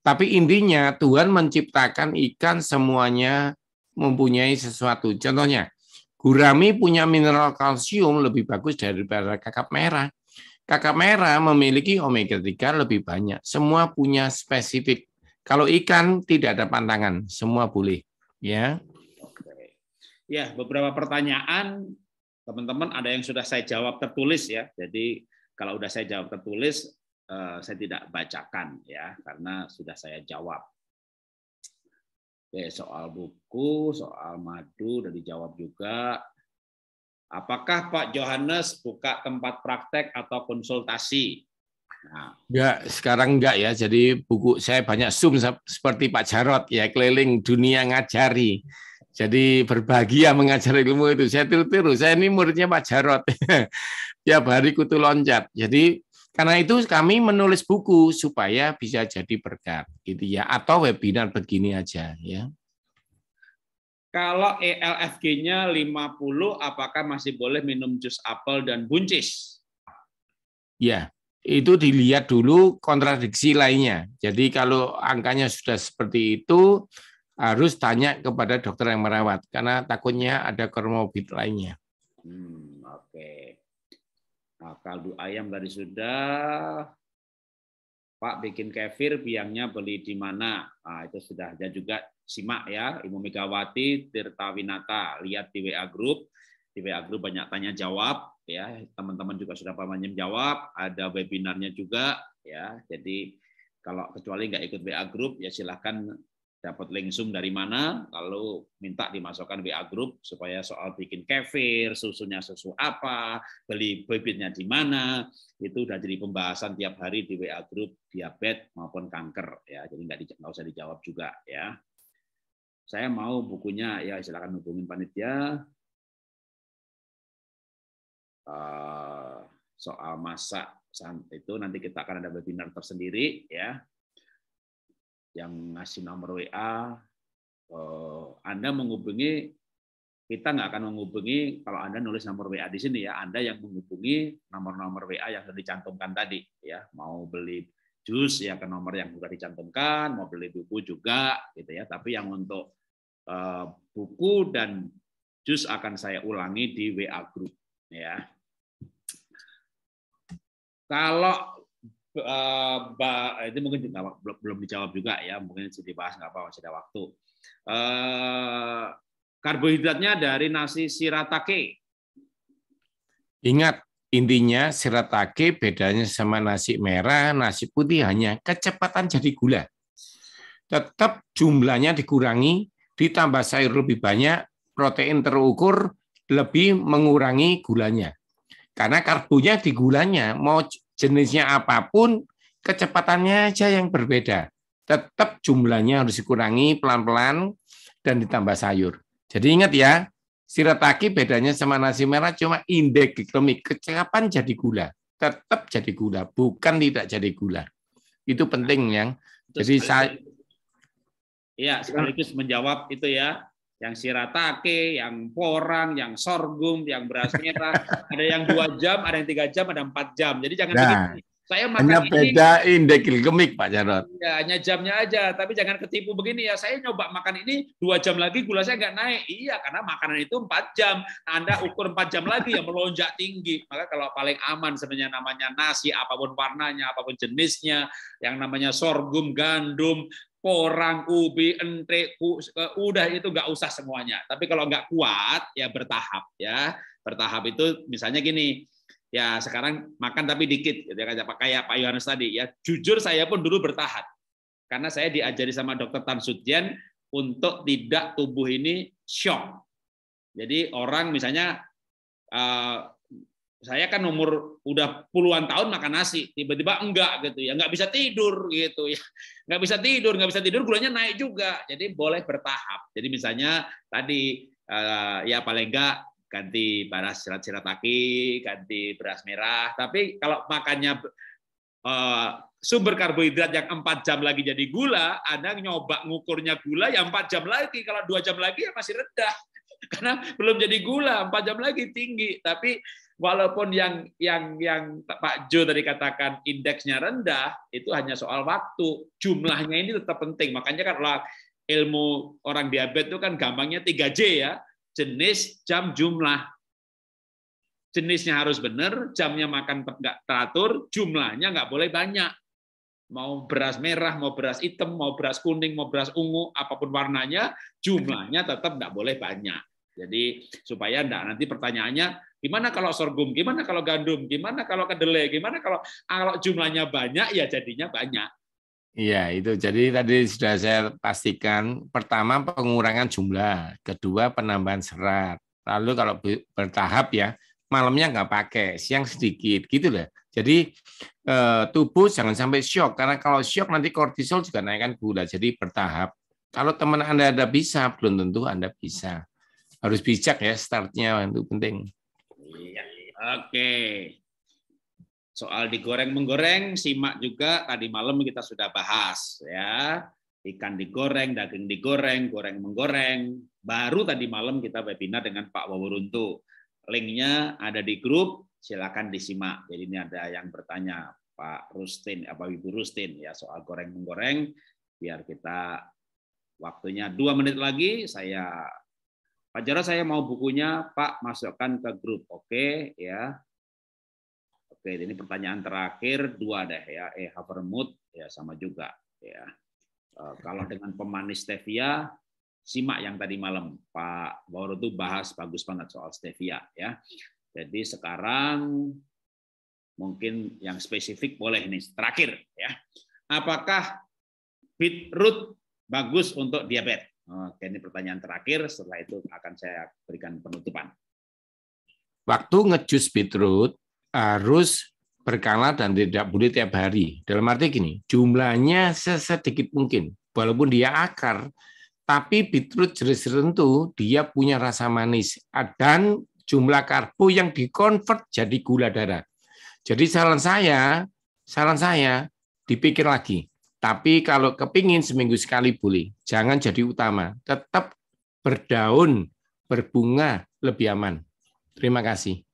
Tapi intinya Tuhan menciptakan ikan semuanya mempunyai sesuatu. Contohnya, gurami punya mineral kalsium lebih bagus daripada kakap merah. Kakap merah memiliki omega 3 lebih banyak. Semua punya spesifik. Kalau ikan tidak ada pantangan, semua boleh, ya. Oke. Ya, beberapa pertanyaan teman-teman ada yang sudah saya jawab tertulis ya. Jadi kalau sudah saya jawab tertulis Eh, saya tidak bacakan ya karena sudah saya jawab. Oke, soal buku, soal madu sudah dijawab juga. Apakah Pak Johannes buka tempat praktek atau konsultasi? Nah. Enggak, ya, sekarang enggak ya. Jadi buku saya banyak zoom seperti Pak Jarot ya keliling dunia ngajari. Jadi berbahagia mengajar ilmu itu. Saya tiru-tiru. Saya ini muridnya Pak Jarot. Tiap hari kutu loncat. Jadi karena itu kami menulis buku supaya bisa jadi berkat gitu ya atau webinar begini aja ya. Kalau ELFG-nya 50 apakah masih boleh minum jus apel dan buncis? Ya, itu dilihat dulu kontradiksi lainnya. Jadi kalau angkanya sudah seperti itu harus tanya kepada dokter yang merawat karena takutnya ada komorbid lainnya. Hmm, oke. Okay. Nah, kaldu ayam tadi sudah. Pak bikin kefir, biangnya beli di mana? Nah, itu sudah ada juga simak ya, Ibu Megawati Tirtawinata. Lihat di WA Group. Di WA Group banyak tanya jawab ya. Teman-teman juga sudah pamannya jawab, ada webinarnya juga ya. Jadi kalau kecuali nggak ikut WA Group ya silahkan dapat link Zoom dari mana, lalu minta dimasukkan WA group supaya soal bikin kefir, susunya susu apa, beli bibitnya di mana, itu sudah jadi pembahasan tiap hari di WA group diabetes maupun kanker ya, jadi nggak nggak usah dijawab juga ya. Saya mau bukunya ya silakan hubungin panitia eh, soal masak itu nanti kita akan ada webinar tersendiri ya yang ngasih nomor WA, eh, Anda menghubungi, kita nggak akan menghubungi kalau Anda nulis nomor WA di sini ya, Anda yang menghubungi nomor-nomor WA yang sudah dicantumkan tadi, ya mau beli jus ya ke nomor yang sudah dicantumkan, mau beli buku juga, gitu ya. Tapi yang untuk eh, buku dan jus akan saya ulangi di WA grup ya. Kalau Uh, eh, itu mungkin juga, belum, belum dijawab juga ya, mungkin sudah dibahas nggak apa-apa, sudah waktu. Uh, karbohidratnya dari nasi siratake. Ingat, intinya siratake bedanya sama nasi merah, nasi putih hanya kecepatan jadi gula. Tetap jumlahnya dikurangi, ditambah sayur lebih banyak, protein terukur, lebih mengurangi gulanya. Karena karbonya di gulanya, mau jenisnya apapun, kecepatannya aja yang berbeda. Tetap jumlahnya harus dikurangi pelan-pelan dan ditambah sayur. Jadi ingat ya, sirataki bedanya sama nasi merah cuma indeks glikemik, kecepatan jadi gula. Tetap jadi gula, bukan tidak jadi gula. Itu penting yang. Jadi saya Ya, sekaligus menjawab itu ya yang siratake, yang porang, yang sorghum, yang beras merah, ada yang dua jam, ada yang tiga jam, ada empat jam. Jadi jangan nah, begini. Saya makan hanya beda indekil gemik Pak Jarot. Ya, hanya jamnya aja, tapi jangan ketipu begini ya. Saya nyoba makan ini dua jam lagi gula saya nggak naik. Iya, karena makanan itu empat jam. Anda ukur empat jam lagi ya melonjak tinggi. Maka kalau paling aman sebenarnya namanya nasi, apapun warnanya, apapun jenisnya, yang namanya sorghum, gandum, ubi ente ku, eh, udah itu nggak usah semuanya. Tapi kalau nggak kuat ya bertahap ya. Bertahap itu misalnya gini, ya sekarang makan tapi dikit gitu ya kayak Pak Yohanes tadi ya. Jujur saya pun dulu bertahap Karena saya diajari sama dokter Tan Sutjen untuk tidak tubuh ini shock. Jadi orang misalnya eh, saya kan umur udah puluhan tahun makan nasi tiba-tiba enggak gitu ya nggak bisa tidur gitu ya nggak bisa tidur nggak bisa tidur gulanya naik juga jadi boleh bertahap jadi misalnya tadi eh, ya paling enggak ganti beras serat-serat kaki ganti beras merah tapi kalau makannya eh, sumber karbohidrat yang empat jam lagi jadi gula anda nyoba ngukurnya gula yang empat jam lagi kalau dua jam lagi ya masih rendah karena belum jadi gula empat jam lagi tinggi tapi walaupun yang yang yang Pak Jo tadi katakan indeksnya rendah, itu hanya soal waktu. Jumlahnya ini tetap penting. Makanya kan ilmu orang diabetes itu kan gampangnya 3J ya. Jenis, jam, jumlah. Jenisnya harus benar, jamnya makan nggak teratur, jumlahnya nggak boleh banyak. Mau beras merah, mau beras hitam, mau beras kuning, mau beras ungu, apapun warnanya, jumlahnya tetap nggak boleh banyak. Jadi supaya enggak nanti pertanyaannya Gimana kalau sorghum? Gimana kalau gandum? Gimana kalau kedelai? Gimana kalau kalau jumlahnya banyak ya jadinya banyak. Iya, itu. Jadi tadi sudah saya pastikan pertama pengurangan jumlah, kedua penambahan serat. Lalu kalau bertahap ya, malamnya nggak pakai, siang sedikit gitu loh. Jadi eh, tubuh jangan sampai shock karena kalau shock nanti kortisol juga naikkan gula. Jadi bertahap. Kalau teman Anda ada bisa, belum tentu Anda bisa. Harus bijak ya startnya itu penting. Iya. Oke. Soal digoreng menggoreng, simak juga tadi malam kita sudah bahas ya. Ikan digoreng, daging digoreng, goreng menggoreng. Baru tadi malam kita webinar dengan Pak Wawuruntu. Linknya ada di grup, silakan disimak. Jadi ini ada yang bertanya Pak Rustin, apa Ibu Rustin ya soal goreng menggoreng. Biar kita waktunya dua menit lagi saya Pak Jarod saya mau bukunya Pak masukkan ke grup, oke okay, ya. Oke, ini pertanyaan terakhir dua deh ya. Eh Havermut ya sama juga ya. E, kalau dengan pemanis stevia simak yang tadi malam Pak Wauru itu bahas bagus banget soal stevia ya. Jadi sekarang mungkin yang spesifik boleh nih terakhir ya. Apakah beetroot bagus untuk diabetes? Eh, oke, ini pertanyaan terakhir, setelah itu akan saya berikan penutupan. Waktu ngejus beetroot harus berkala dan tidak boleh tiap hari. Dalam arti gini, jumlahnya sesedikit mungkin. Walaupun dia akar, tapi beetroot jenis tertentu dia punya rasa manis dan jumlah karbo yang dikonvert jadi gula darah. Jadi saran saya, saran saya dipikir lagi. Tapi kalau kepingin seminggu sekali boleh, jangan jadi utama. Tetap berdaun, berbunga lebih aman. Terima kasih.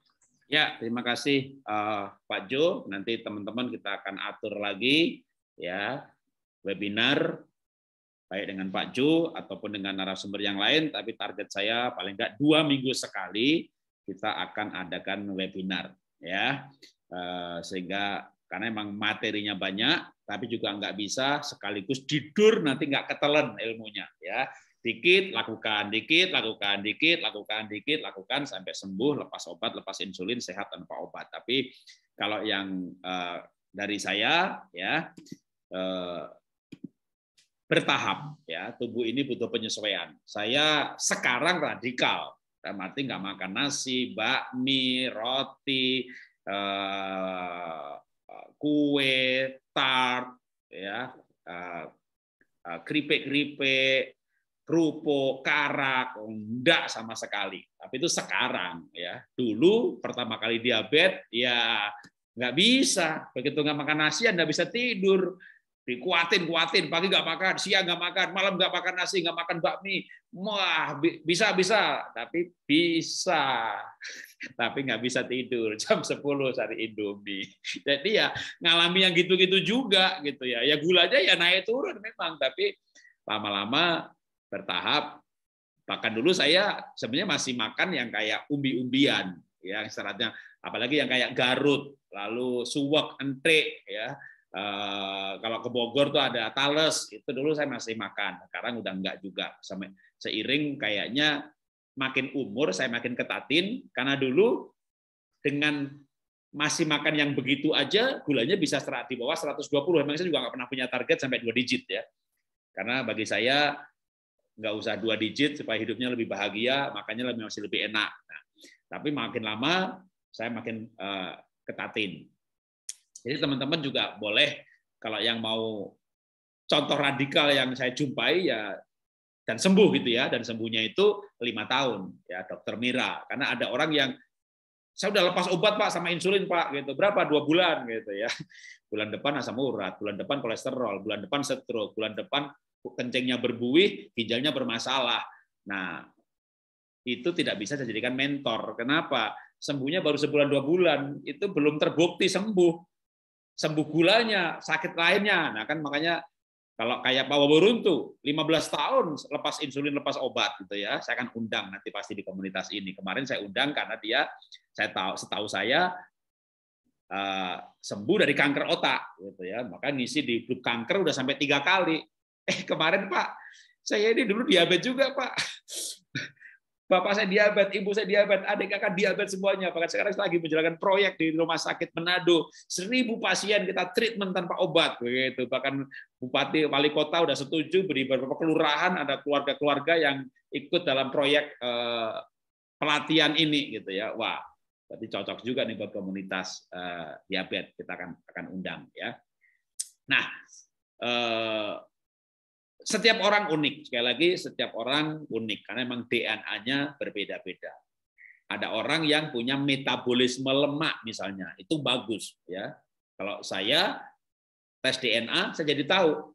Ya, terima kasih uh, Pak Jo. Nanti teman-teman kita akan atur lagi ya webinar baik dengan Pak Jo ataupun dengan narasumber yang lain. Tapi target saya paling nggak dua minggu sekali kita akan adakan webinar ya uh, sehingga karena emang materinya banyak tapi juga nggak bisa sekaligus tidur nanti nggak ketelan ilmunya ya dikit lakukan dikit lakukan dikit lakukan dikit lakukan sampai sembuh lepas obat lepas insulin sehat tanpa obat tapi kalau yang uh, dari saya ya eh, bertahap ya tubuh ini butuh penyesuaian saya sekarang radikal dalam nggak makan nasi bakmi roti eh, kue, tart, ya, eh, eh, keripik-keripik, kerupuk, karak, oh, enggak sama sekali. Tapi itu sekarang ya. Dulu pertama kali diabetes ya nggak bisa. Begitu nggak makan nasi, anda bisa tidur. Dikuatin, kuatin, pagi nggak makan, siang nggak makan, malam nggak makan nasi, nggak makan bakmi. Wah, bisa, bisa. Tapi bisa. Tapi nggak bisa tidur. Jam 10 cari Indomie. Jadi ya ngalami yang gitu-gitu juga gitu ya. Ya gula aja ya naik turun memang. Tapi lama-lama bertahap. Bahkan dulu saya sebenarnya masih makan yang kayak umbi-umbian. Ya, istilahnya apalagi yang kayak Garut, lalu Suwak, Ente, ya, Eh, kalau ke Bogor tuh ada Tales, itu dulu saya masih makan. Sekarang udah enggak juga. seiring kayaknya makin umur saya makin ketatin karena dulu dengan masih makan yang begitu aja gulanya bisa di bawah 120. Emang saya juga nggak pernah punya target sampai dua digit ya. Karena bagi saya nggak usah dua digit supaya hidupnya lebih bahagia, makannya lebih masih lebih enak. Nah, tapi makin lama saya makin uh, ketatin jadi teman-teman juga boleh kalau yang mau contoh radikal yang saya jumpai ya dan sembuh gitu ya dan sembuhnya itu lima tahun ya dokter Mira karena ada orang yang saya udah lepas obat pak sama insulin pak gitu berapa dua bulan gitu ya bulan depan asam urat bulan depan kolesterol bulan depan stroke bulan depan kencingnya berbuih ginjalnya bermasalah nah itu tidak bisa dijadikan mentor kenapa sembuhnya baru sebulan dua bulan itu belum terbukti sembuh sembuh gulanya, sakit lainnya. Nah kan makanya kalau kayak Pak Waburuntu, 15 tahun lepas insulin, lepas obat gitu ya. Saya akan undang nanti pasti di komunitas ini. Kemarin saya undang karena dia, saya tahu, setahu saya uh, sembuh dari kanker otak gitu ya. Maka ngisi di grup kanker udah sampai tiga kali. Eh kemarin Pak, saya ini dulu diabetes juga Pak. Bapak saya diabetes, ibu saya diabetes, adik kakak diabetes semuanya. Bahkan sekarang saya lagi menjalankan proyek di rumah sakit Manado. Seribu pasien kita treatment tanpa obat. begitu. Bahkan Bupati, Wali Kota udah setuju, beri beberapa kelurahan, ada keluarga-keluarga yang ikut dalam proyek eh, pelatihan ini. gitu ya. Wah, berarti cocok juga nih buat komunitas eh, diabetes. Kita akan, akan undang. ya. Nah, eh, setiap orang unik. Sekali lagi, setiap orang unik karena memang DNA-nya berbeda-beda. Ada orang yang punya metabolisme lemak misalnya, itu bagus ya. Kalau saya tes DNA, saya jadi tahu.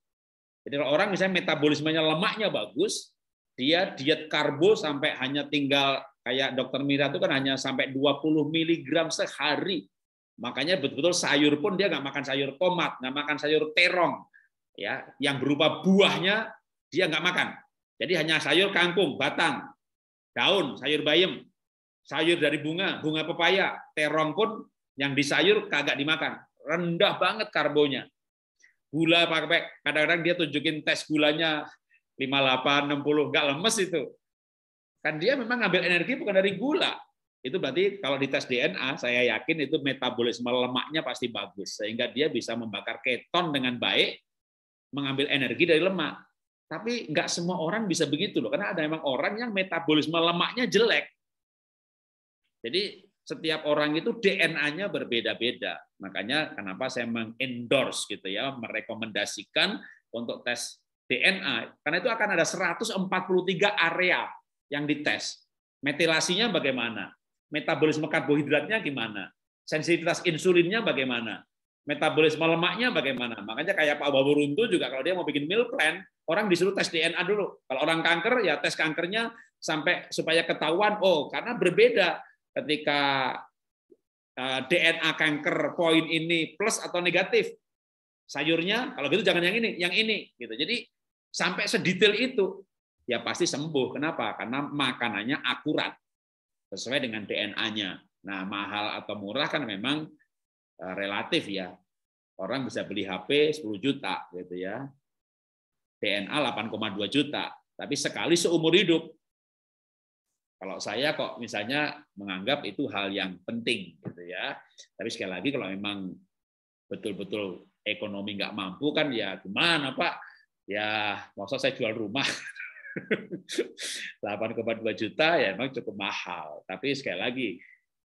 Jadi kalau orang misalnya metabolismenya lemaknya bagus, dia diet karbo sampai hanya tinggal kayak dokter Mira itu kan hanya sampai 20 mg sehari. Makanya betul-betul sayur pun dia nggak makan sayur tomat, nggak makan sayur terong, ya yang berupa buahnya dia nggak makan. Jadi hanya sayur kangkung, batang, daun, sayur bayam, sayur dari bunga, bunga pepaya, terong pun yang disayur kagak dimakan. Rendah banget karbonya. Gula pakai kadang-kadang dia tunjukin tes gulanya 58, 60, nggak lemes itu. Kan dia memang ngambil energi bukan dari gula. Itu berarti kalau di tes DNA, saya yakin itu metabolisme lemaknya pasti bagus. Sehingga dia bisa membakar keton dengan baik, mengambil energi dari lemak. Tapi nggak semua orang bisa begitu loh, karena ada memang orang yang metabolisme lemaknya jelek. Jadi setiap orang itu DNA-nya berbeda-beda. Makanya kenapa saya mengendorse gitu ya, merekomendasikan untuk tes DNA. Karena itu akan ada 143 area yang dites. Metilasinya bagaimana? Metabolisme karbohidratnya gimana? Sensitivitas insulinnya bagaimana? metabolisme lemaknya bagaimana. Makanya kayak Pak Baburuntu juga kalau dia mau bikin meal plan, orang disuruh tes DNA dulu. Kalau orang kanker ya tes kankernya sampai supaya ketahuan oh karena berbeda ketika eh, DNA kanker poin ini plus atau negatif. Sayurnya kalau gitu jangan yang ini, yang ini gitu. Jadi sampai sedetail itu ya pasti sembuh. Kenapa? Karena makanannya akurat sesuai dengan DNA-nya. Nah, mahal atau murah kan memang Eh, relatif ya. Orang bisa beli HP 10 juta gitu ya. DNA 8,2 juta, tapi sekali seumur hidup. Kalau saya kok misalnya menganggap itu hal yang penting gitu ya. Tapi sekali lagi kalau memang betul-betul ekonomi nggak mampu kan ya gimana Pak? Ya masa saya jual rumah 8,2 juta ya memang cukup mahal. Tapi sekali lagi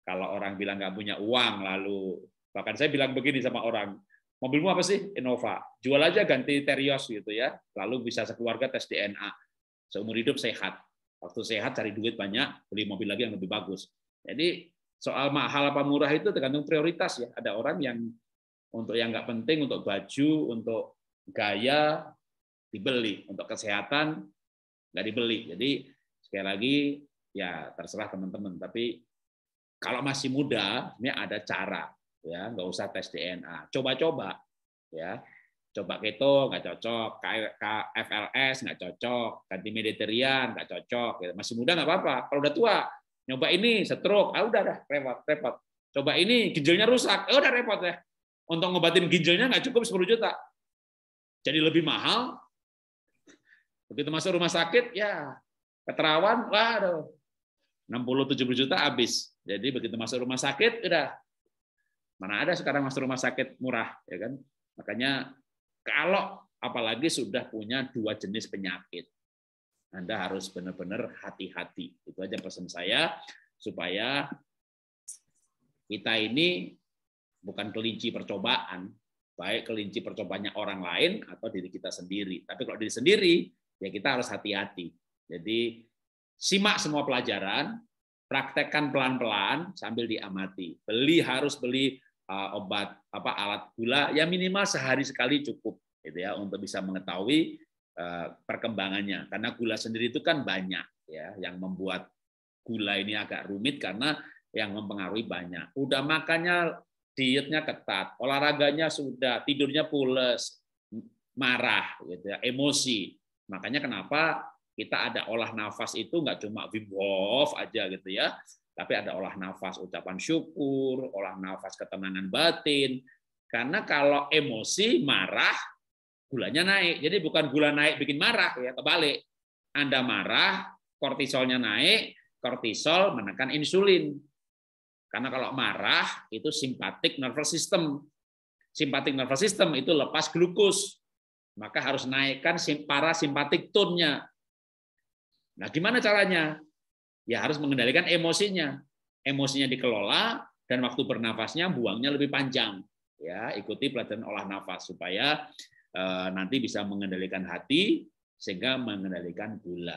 kalau orang bilang nggak punya uang lalu Bahkan saya bilang begini sama orang, mobilmu apa sih? Innova. Jual aja ganti Terios gitu ya. Lalu bisa sekeluarga tes DNA. Seumur hidup sehat. Waktu sehat cari duit banyak, beli mobil lagi yang lebih bagus. Jadi soal mahal apa murah itu tergantung prioritas ya. Ada orang yang untuk yang nggak penting, untuk baju, untuk gaya, dibeli. Untuk kesehatan, nggak dibeli. Jadi sekali lagi, ya terserah teman-teman. Tapi kalau masih muda, ini ada cara ya nggak usah tes DNA. Coba-coba, ya coba keto nggak cocok, KFLS nggak cocok, ganti mediterian nggak cocok. Gitu. Masih muda nggak apa-apa. Kalau udah tua, nyoba ini setruk ah udah dah repot, repot. Coba ini ginjalnya rusak, eh, udah repot ya. Untuk ngobatin ginjalnya nggak cukup 10 juta. Jadi lebih mahal. Begitu masuk rumah sakit, ya keterawan, waduh, 60-70 juta habis. Jadi begitu masuk rumah sakit, udah Mana ada sekarang masuk rumah sakit murah, ya kan? Makanya kalau apalagi sudah punya dua jenis penyakit, Anda harus benar-benar hati-hati. Itu aja pesan saya supaya kita ini bukan kelinci percobaan, baik kelinci percobaannya orang lain atau diri kita sendiri. Tapi kalau diri sendiri, ya kita harus hati-hati. Jadi simak semua pelajaran, praktekkan pelan-pelan sambil diamati. Beli harus beli uh, obat apa alat gula ya minimal sehari sekali cukup gitu ya untuk bisa mengetahui uh, perkembangannya karena gula sendiri itu kan banyak ya yang membuat gula ini agak rumit karena yang mempengaruhi banyak. Udah makannya dietnya ketat, olahraganya sudah, tidurnya pules, marah gitu ya, emosi. Makanya kenapa kita ada olah nafas itu nggak cuma Wim Hof aja gitu ya, tapi ada olah nafas ucapan syukur, olah nafas ketenangan batin. Karena kalau emosi marah, gulanya naik. Jadi bukan gula naik bikin marah ya, kebalik. Anda marah, kortisolnya naik, kortisol menekan insulin. Karena kalau marah itu simpatik nervous system. Simpatik nervous system itu lepas glukus. Maka harus naikkan para simpatik tone-nya. Nah, gimana caranya? Ya harus mengendalikan emosinya. Emosinya dikelola dan waktu bernafasnya buangnya lebih panjang. Ya, ikuti pelajaran olah nafas supaya e, nanti bisa mengendalikan hati sehingga mengendalikan gula.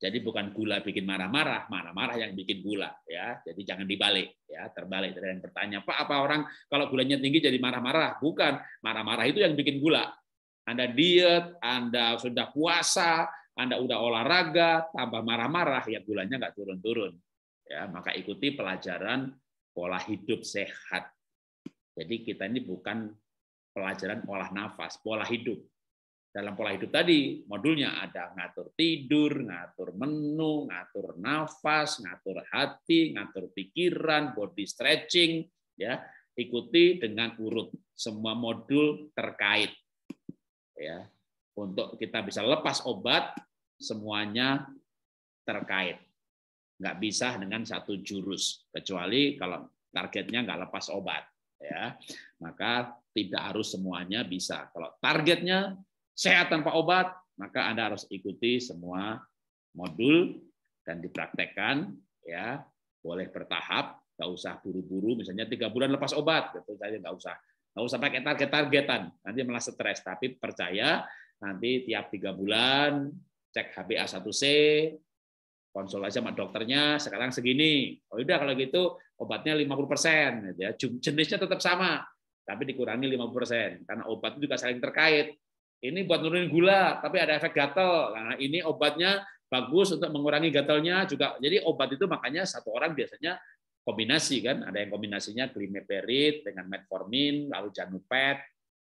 Jadi bukan gula bikin marah-marah, marah-marah yang bikin gula ya. Jadi jangan dibalik ya, terbalik. dari yang bertanya, "Pak, apa orang kalau gulanya tinggi jadi marah-marah?" Bukan, marah-marah itu yang bikin gula. Anda diet, Anda sudah puasa, anda udah olahraga, tambah marah-marah, ya gulanya nggak turun-turun. Ya, maka ikuti pelajaran pola hidup sehat. Jadi kita ini bukan pelajaran olah nafas, pola hidup. Dalam pola hidup tadi, modulnya ada ngatur tidur, ngatur menu, ngatur nafas, ngatur hati, ngatur pikiran, body stretching, ya ikuti dengan urut semua modul terkait. Ya, untuk kita bisa lepas obat semuanya terkait. Nggak bisa dengan satu jurus, kecuali kalau targetnya nggak lepas obat. ya Maka tidak harus semuanya bisa. Kalau targetnya sehat tanpa obat, maka Anda harus ikuti semua modul dan dipraktekkan ya boleh bertahap nggak usah buru-buru misalnya tiga bulan lepas obat gitu saja nggak usah nggak usah pakai target-targetan nanti malah stres tapi percaya Nanti tiap tiga bulan cek HbA1c, konsultasi sama dokternya sekarang segini. Oh udah kalau gitu obatnya 50% persen gitu ya. Jenisnya tetap sama, tapi dikurangi 50% persen karena obat itu juga saling terkait. Ini buat nurunin gula, tapi ada efek gatal. Karena ini obatnya bagus untuk mengurangi gatalnya juga. Jadi obat itu makanya satu orang biasanya kombinasi kan, ada yang kombinasinya glimeperit dengan metformin, lalu janupet,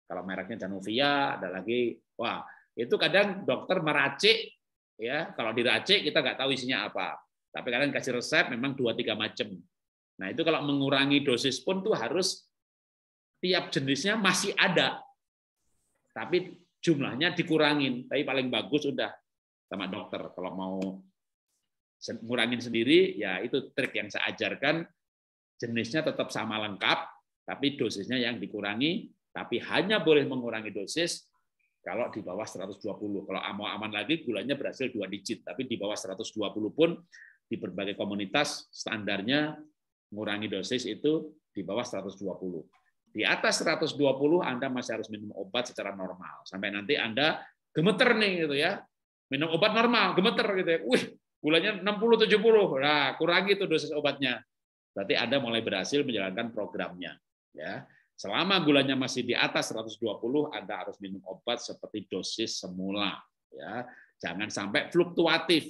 kalau mereknya Januvia, ada lagi Wah, itu kadang dokter meracik ya, kalau diracik kita nggak tahu isinya apa. Tapi kadang kasih resep memang dua tiga macam. Nah, itu kalau mengurangi dosis pun tuh harus tiap jenisnya masih ada. Tapi jumlahnya dikurangin. Tapi paling bagus udah sama dokter kalau mau ngurangin sendiri ya itu trik yang saya ajarkan jenisnya tetap sama lengkap tapi dosisnya yang dikurangi tapi hanya boleh mengurangi dosis kalau di bawah 120. Kalau mau aman lagi, gulanya berhasil dua digit. Tapi di bawah 120 pun di berbagai komunitas standarnya mengurangi dosis itu di bawah 120. Di atas 120 Anda masih harus minum obat secara normal. Sampai nanti Anda gemeter nih gitu ya. Minum obat normal, gemeter gitu ya. Wih, gulanya 60 70. Nah, kurangi itu dosis obatnya. Berarti Anda mulai berhasil menjalankan programnya ya. Selama gulanya masih di atas 120, Anda harus minum obat seperti dosis semula. Ya, jangan sampai fluktuatif.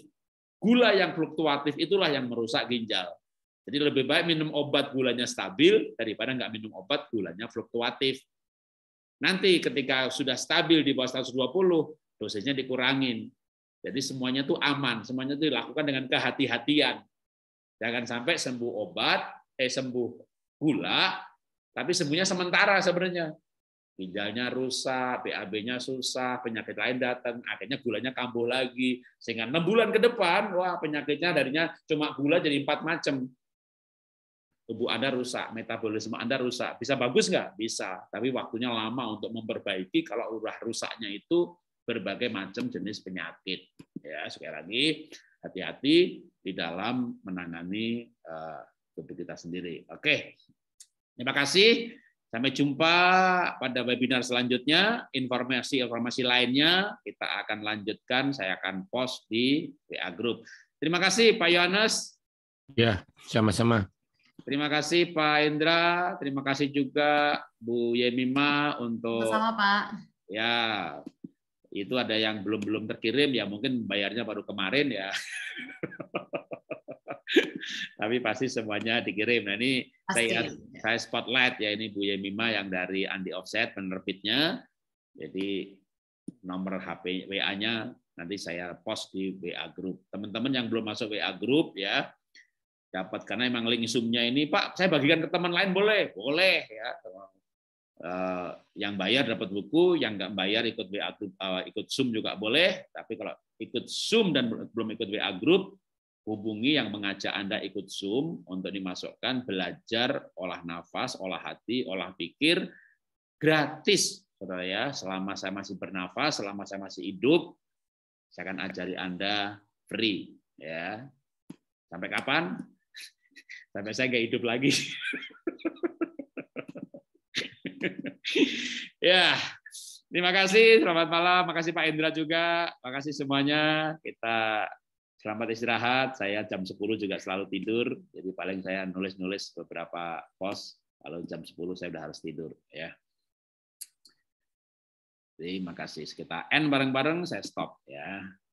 Gula yang fluktuatif itulah yang merusak ginjal. Jadi lebih baik minum obat gulanya stabil daripada nggak minum obat gulanya fluktuatif. Nanti ketika sudah stabil di bawah 120, dosisnya dikurangin. Jadi semuanya itu aman, semuanya itu dilakukan dengan kehati-hatian. Jangan sampai sembuh obat, eh sembuh gula, tapi sembuhnya sementara sebenarnya. Ginjalnya rusak, PAB-nya susah, penyakit lain datang, akhirnya gulanya kambuh lagi. Sehingga 6 bulan ke depan, wah penyakitnya darinya cuma gula jadi empat macam. Tubuh Anda rusak, metabolisme Anda rusak. Bisa bagus nggak? Bisa. Tapi waktunya lama untuk memperbaiki kalau urah rusaknya itu berbagai macam jenis penyakit. Ya, sekali lagi hati-hati di dalam menangani eh, tubuh kita sendiri. Oke. Okay. Terima kasih. Sampai jumpa pada webinar selanjutnya. Informasi-informasi lainnya kita akan lanjutkan. Saya akan post di WA Group. Terima kasih Pak Yohanes. Ya, sama-sama. Terima kasih Pak Indra, terima kasih juga Bu Yemima untuk Sama Pak. Ya. Itu ada yang belum-belum terkirim ya mungkin bayarnya baru kemarin ya. tapi pasti semuanya dikirim. Nah ini pasti. saya saya spotlight ya ini Bu Yemima yang dari Andi Offset penerbitnya. Jadi nomor HP WA-nya nanti saya post di WA grup Teman-teman yang belum masuk WA grup ya dapat karena emang link zoom-nya ini Pak saya bagikan ke teman lain boleh boleh ya uh, yang bayar dapat buku yang nggak bayar ikut WA group uh, ikut zoom juga boleh tapi kalau ikut zoom dan belum ikut WA group hubungi yang mengajak Anda ikut Zoom untuk dimasukkan belajar olah nafas, olah hati, olah pikir gratis, saudara ya. Selama saya masih bernafas, selama saya masih hidup, saya akan ajari Anda free, ya. Sampai kapan? Sampai saya nggak hidup lagi. ya, terima kasih. Selamat malam. Makasih Pak Indra juga. Makasih semuanya. Kita Selamat istirahat. Saya jam 10 juga selalu tidur. Jadi paling saya nulis-nulis beberapa pos. Kalau jam 10 saya sudah harus tidur. ya. Terima kasih. Kita end bareng-bareng, saya stop. ya.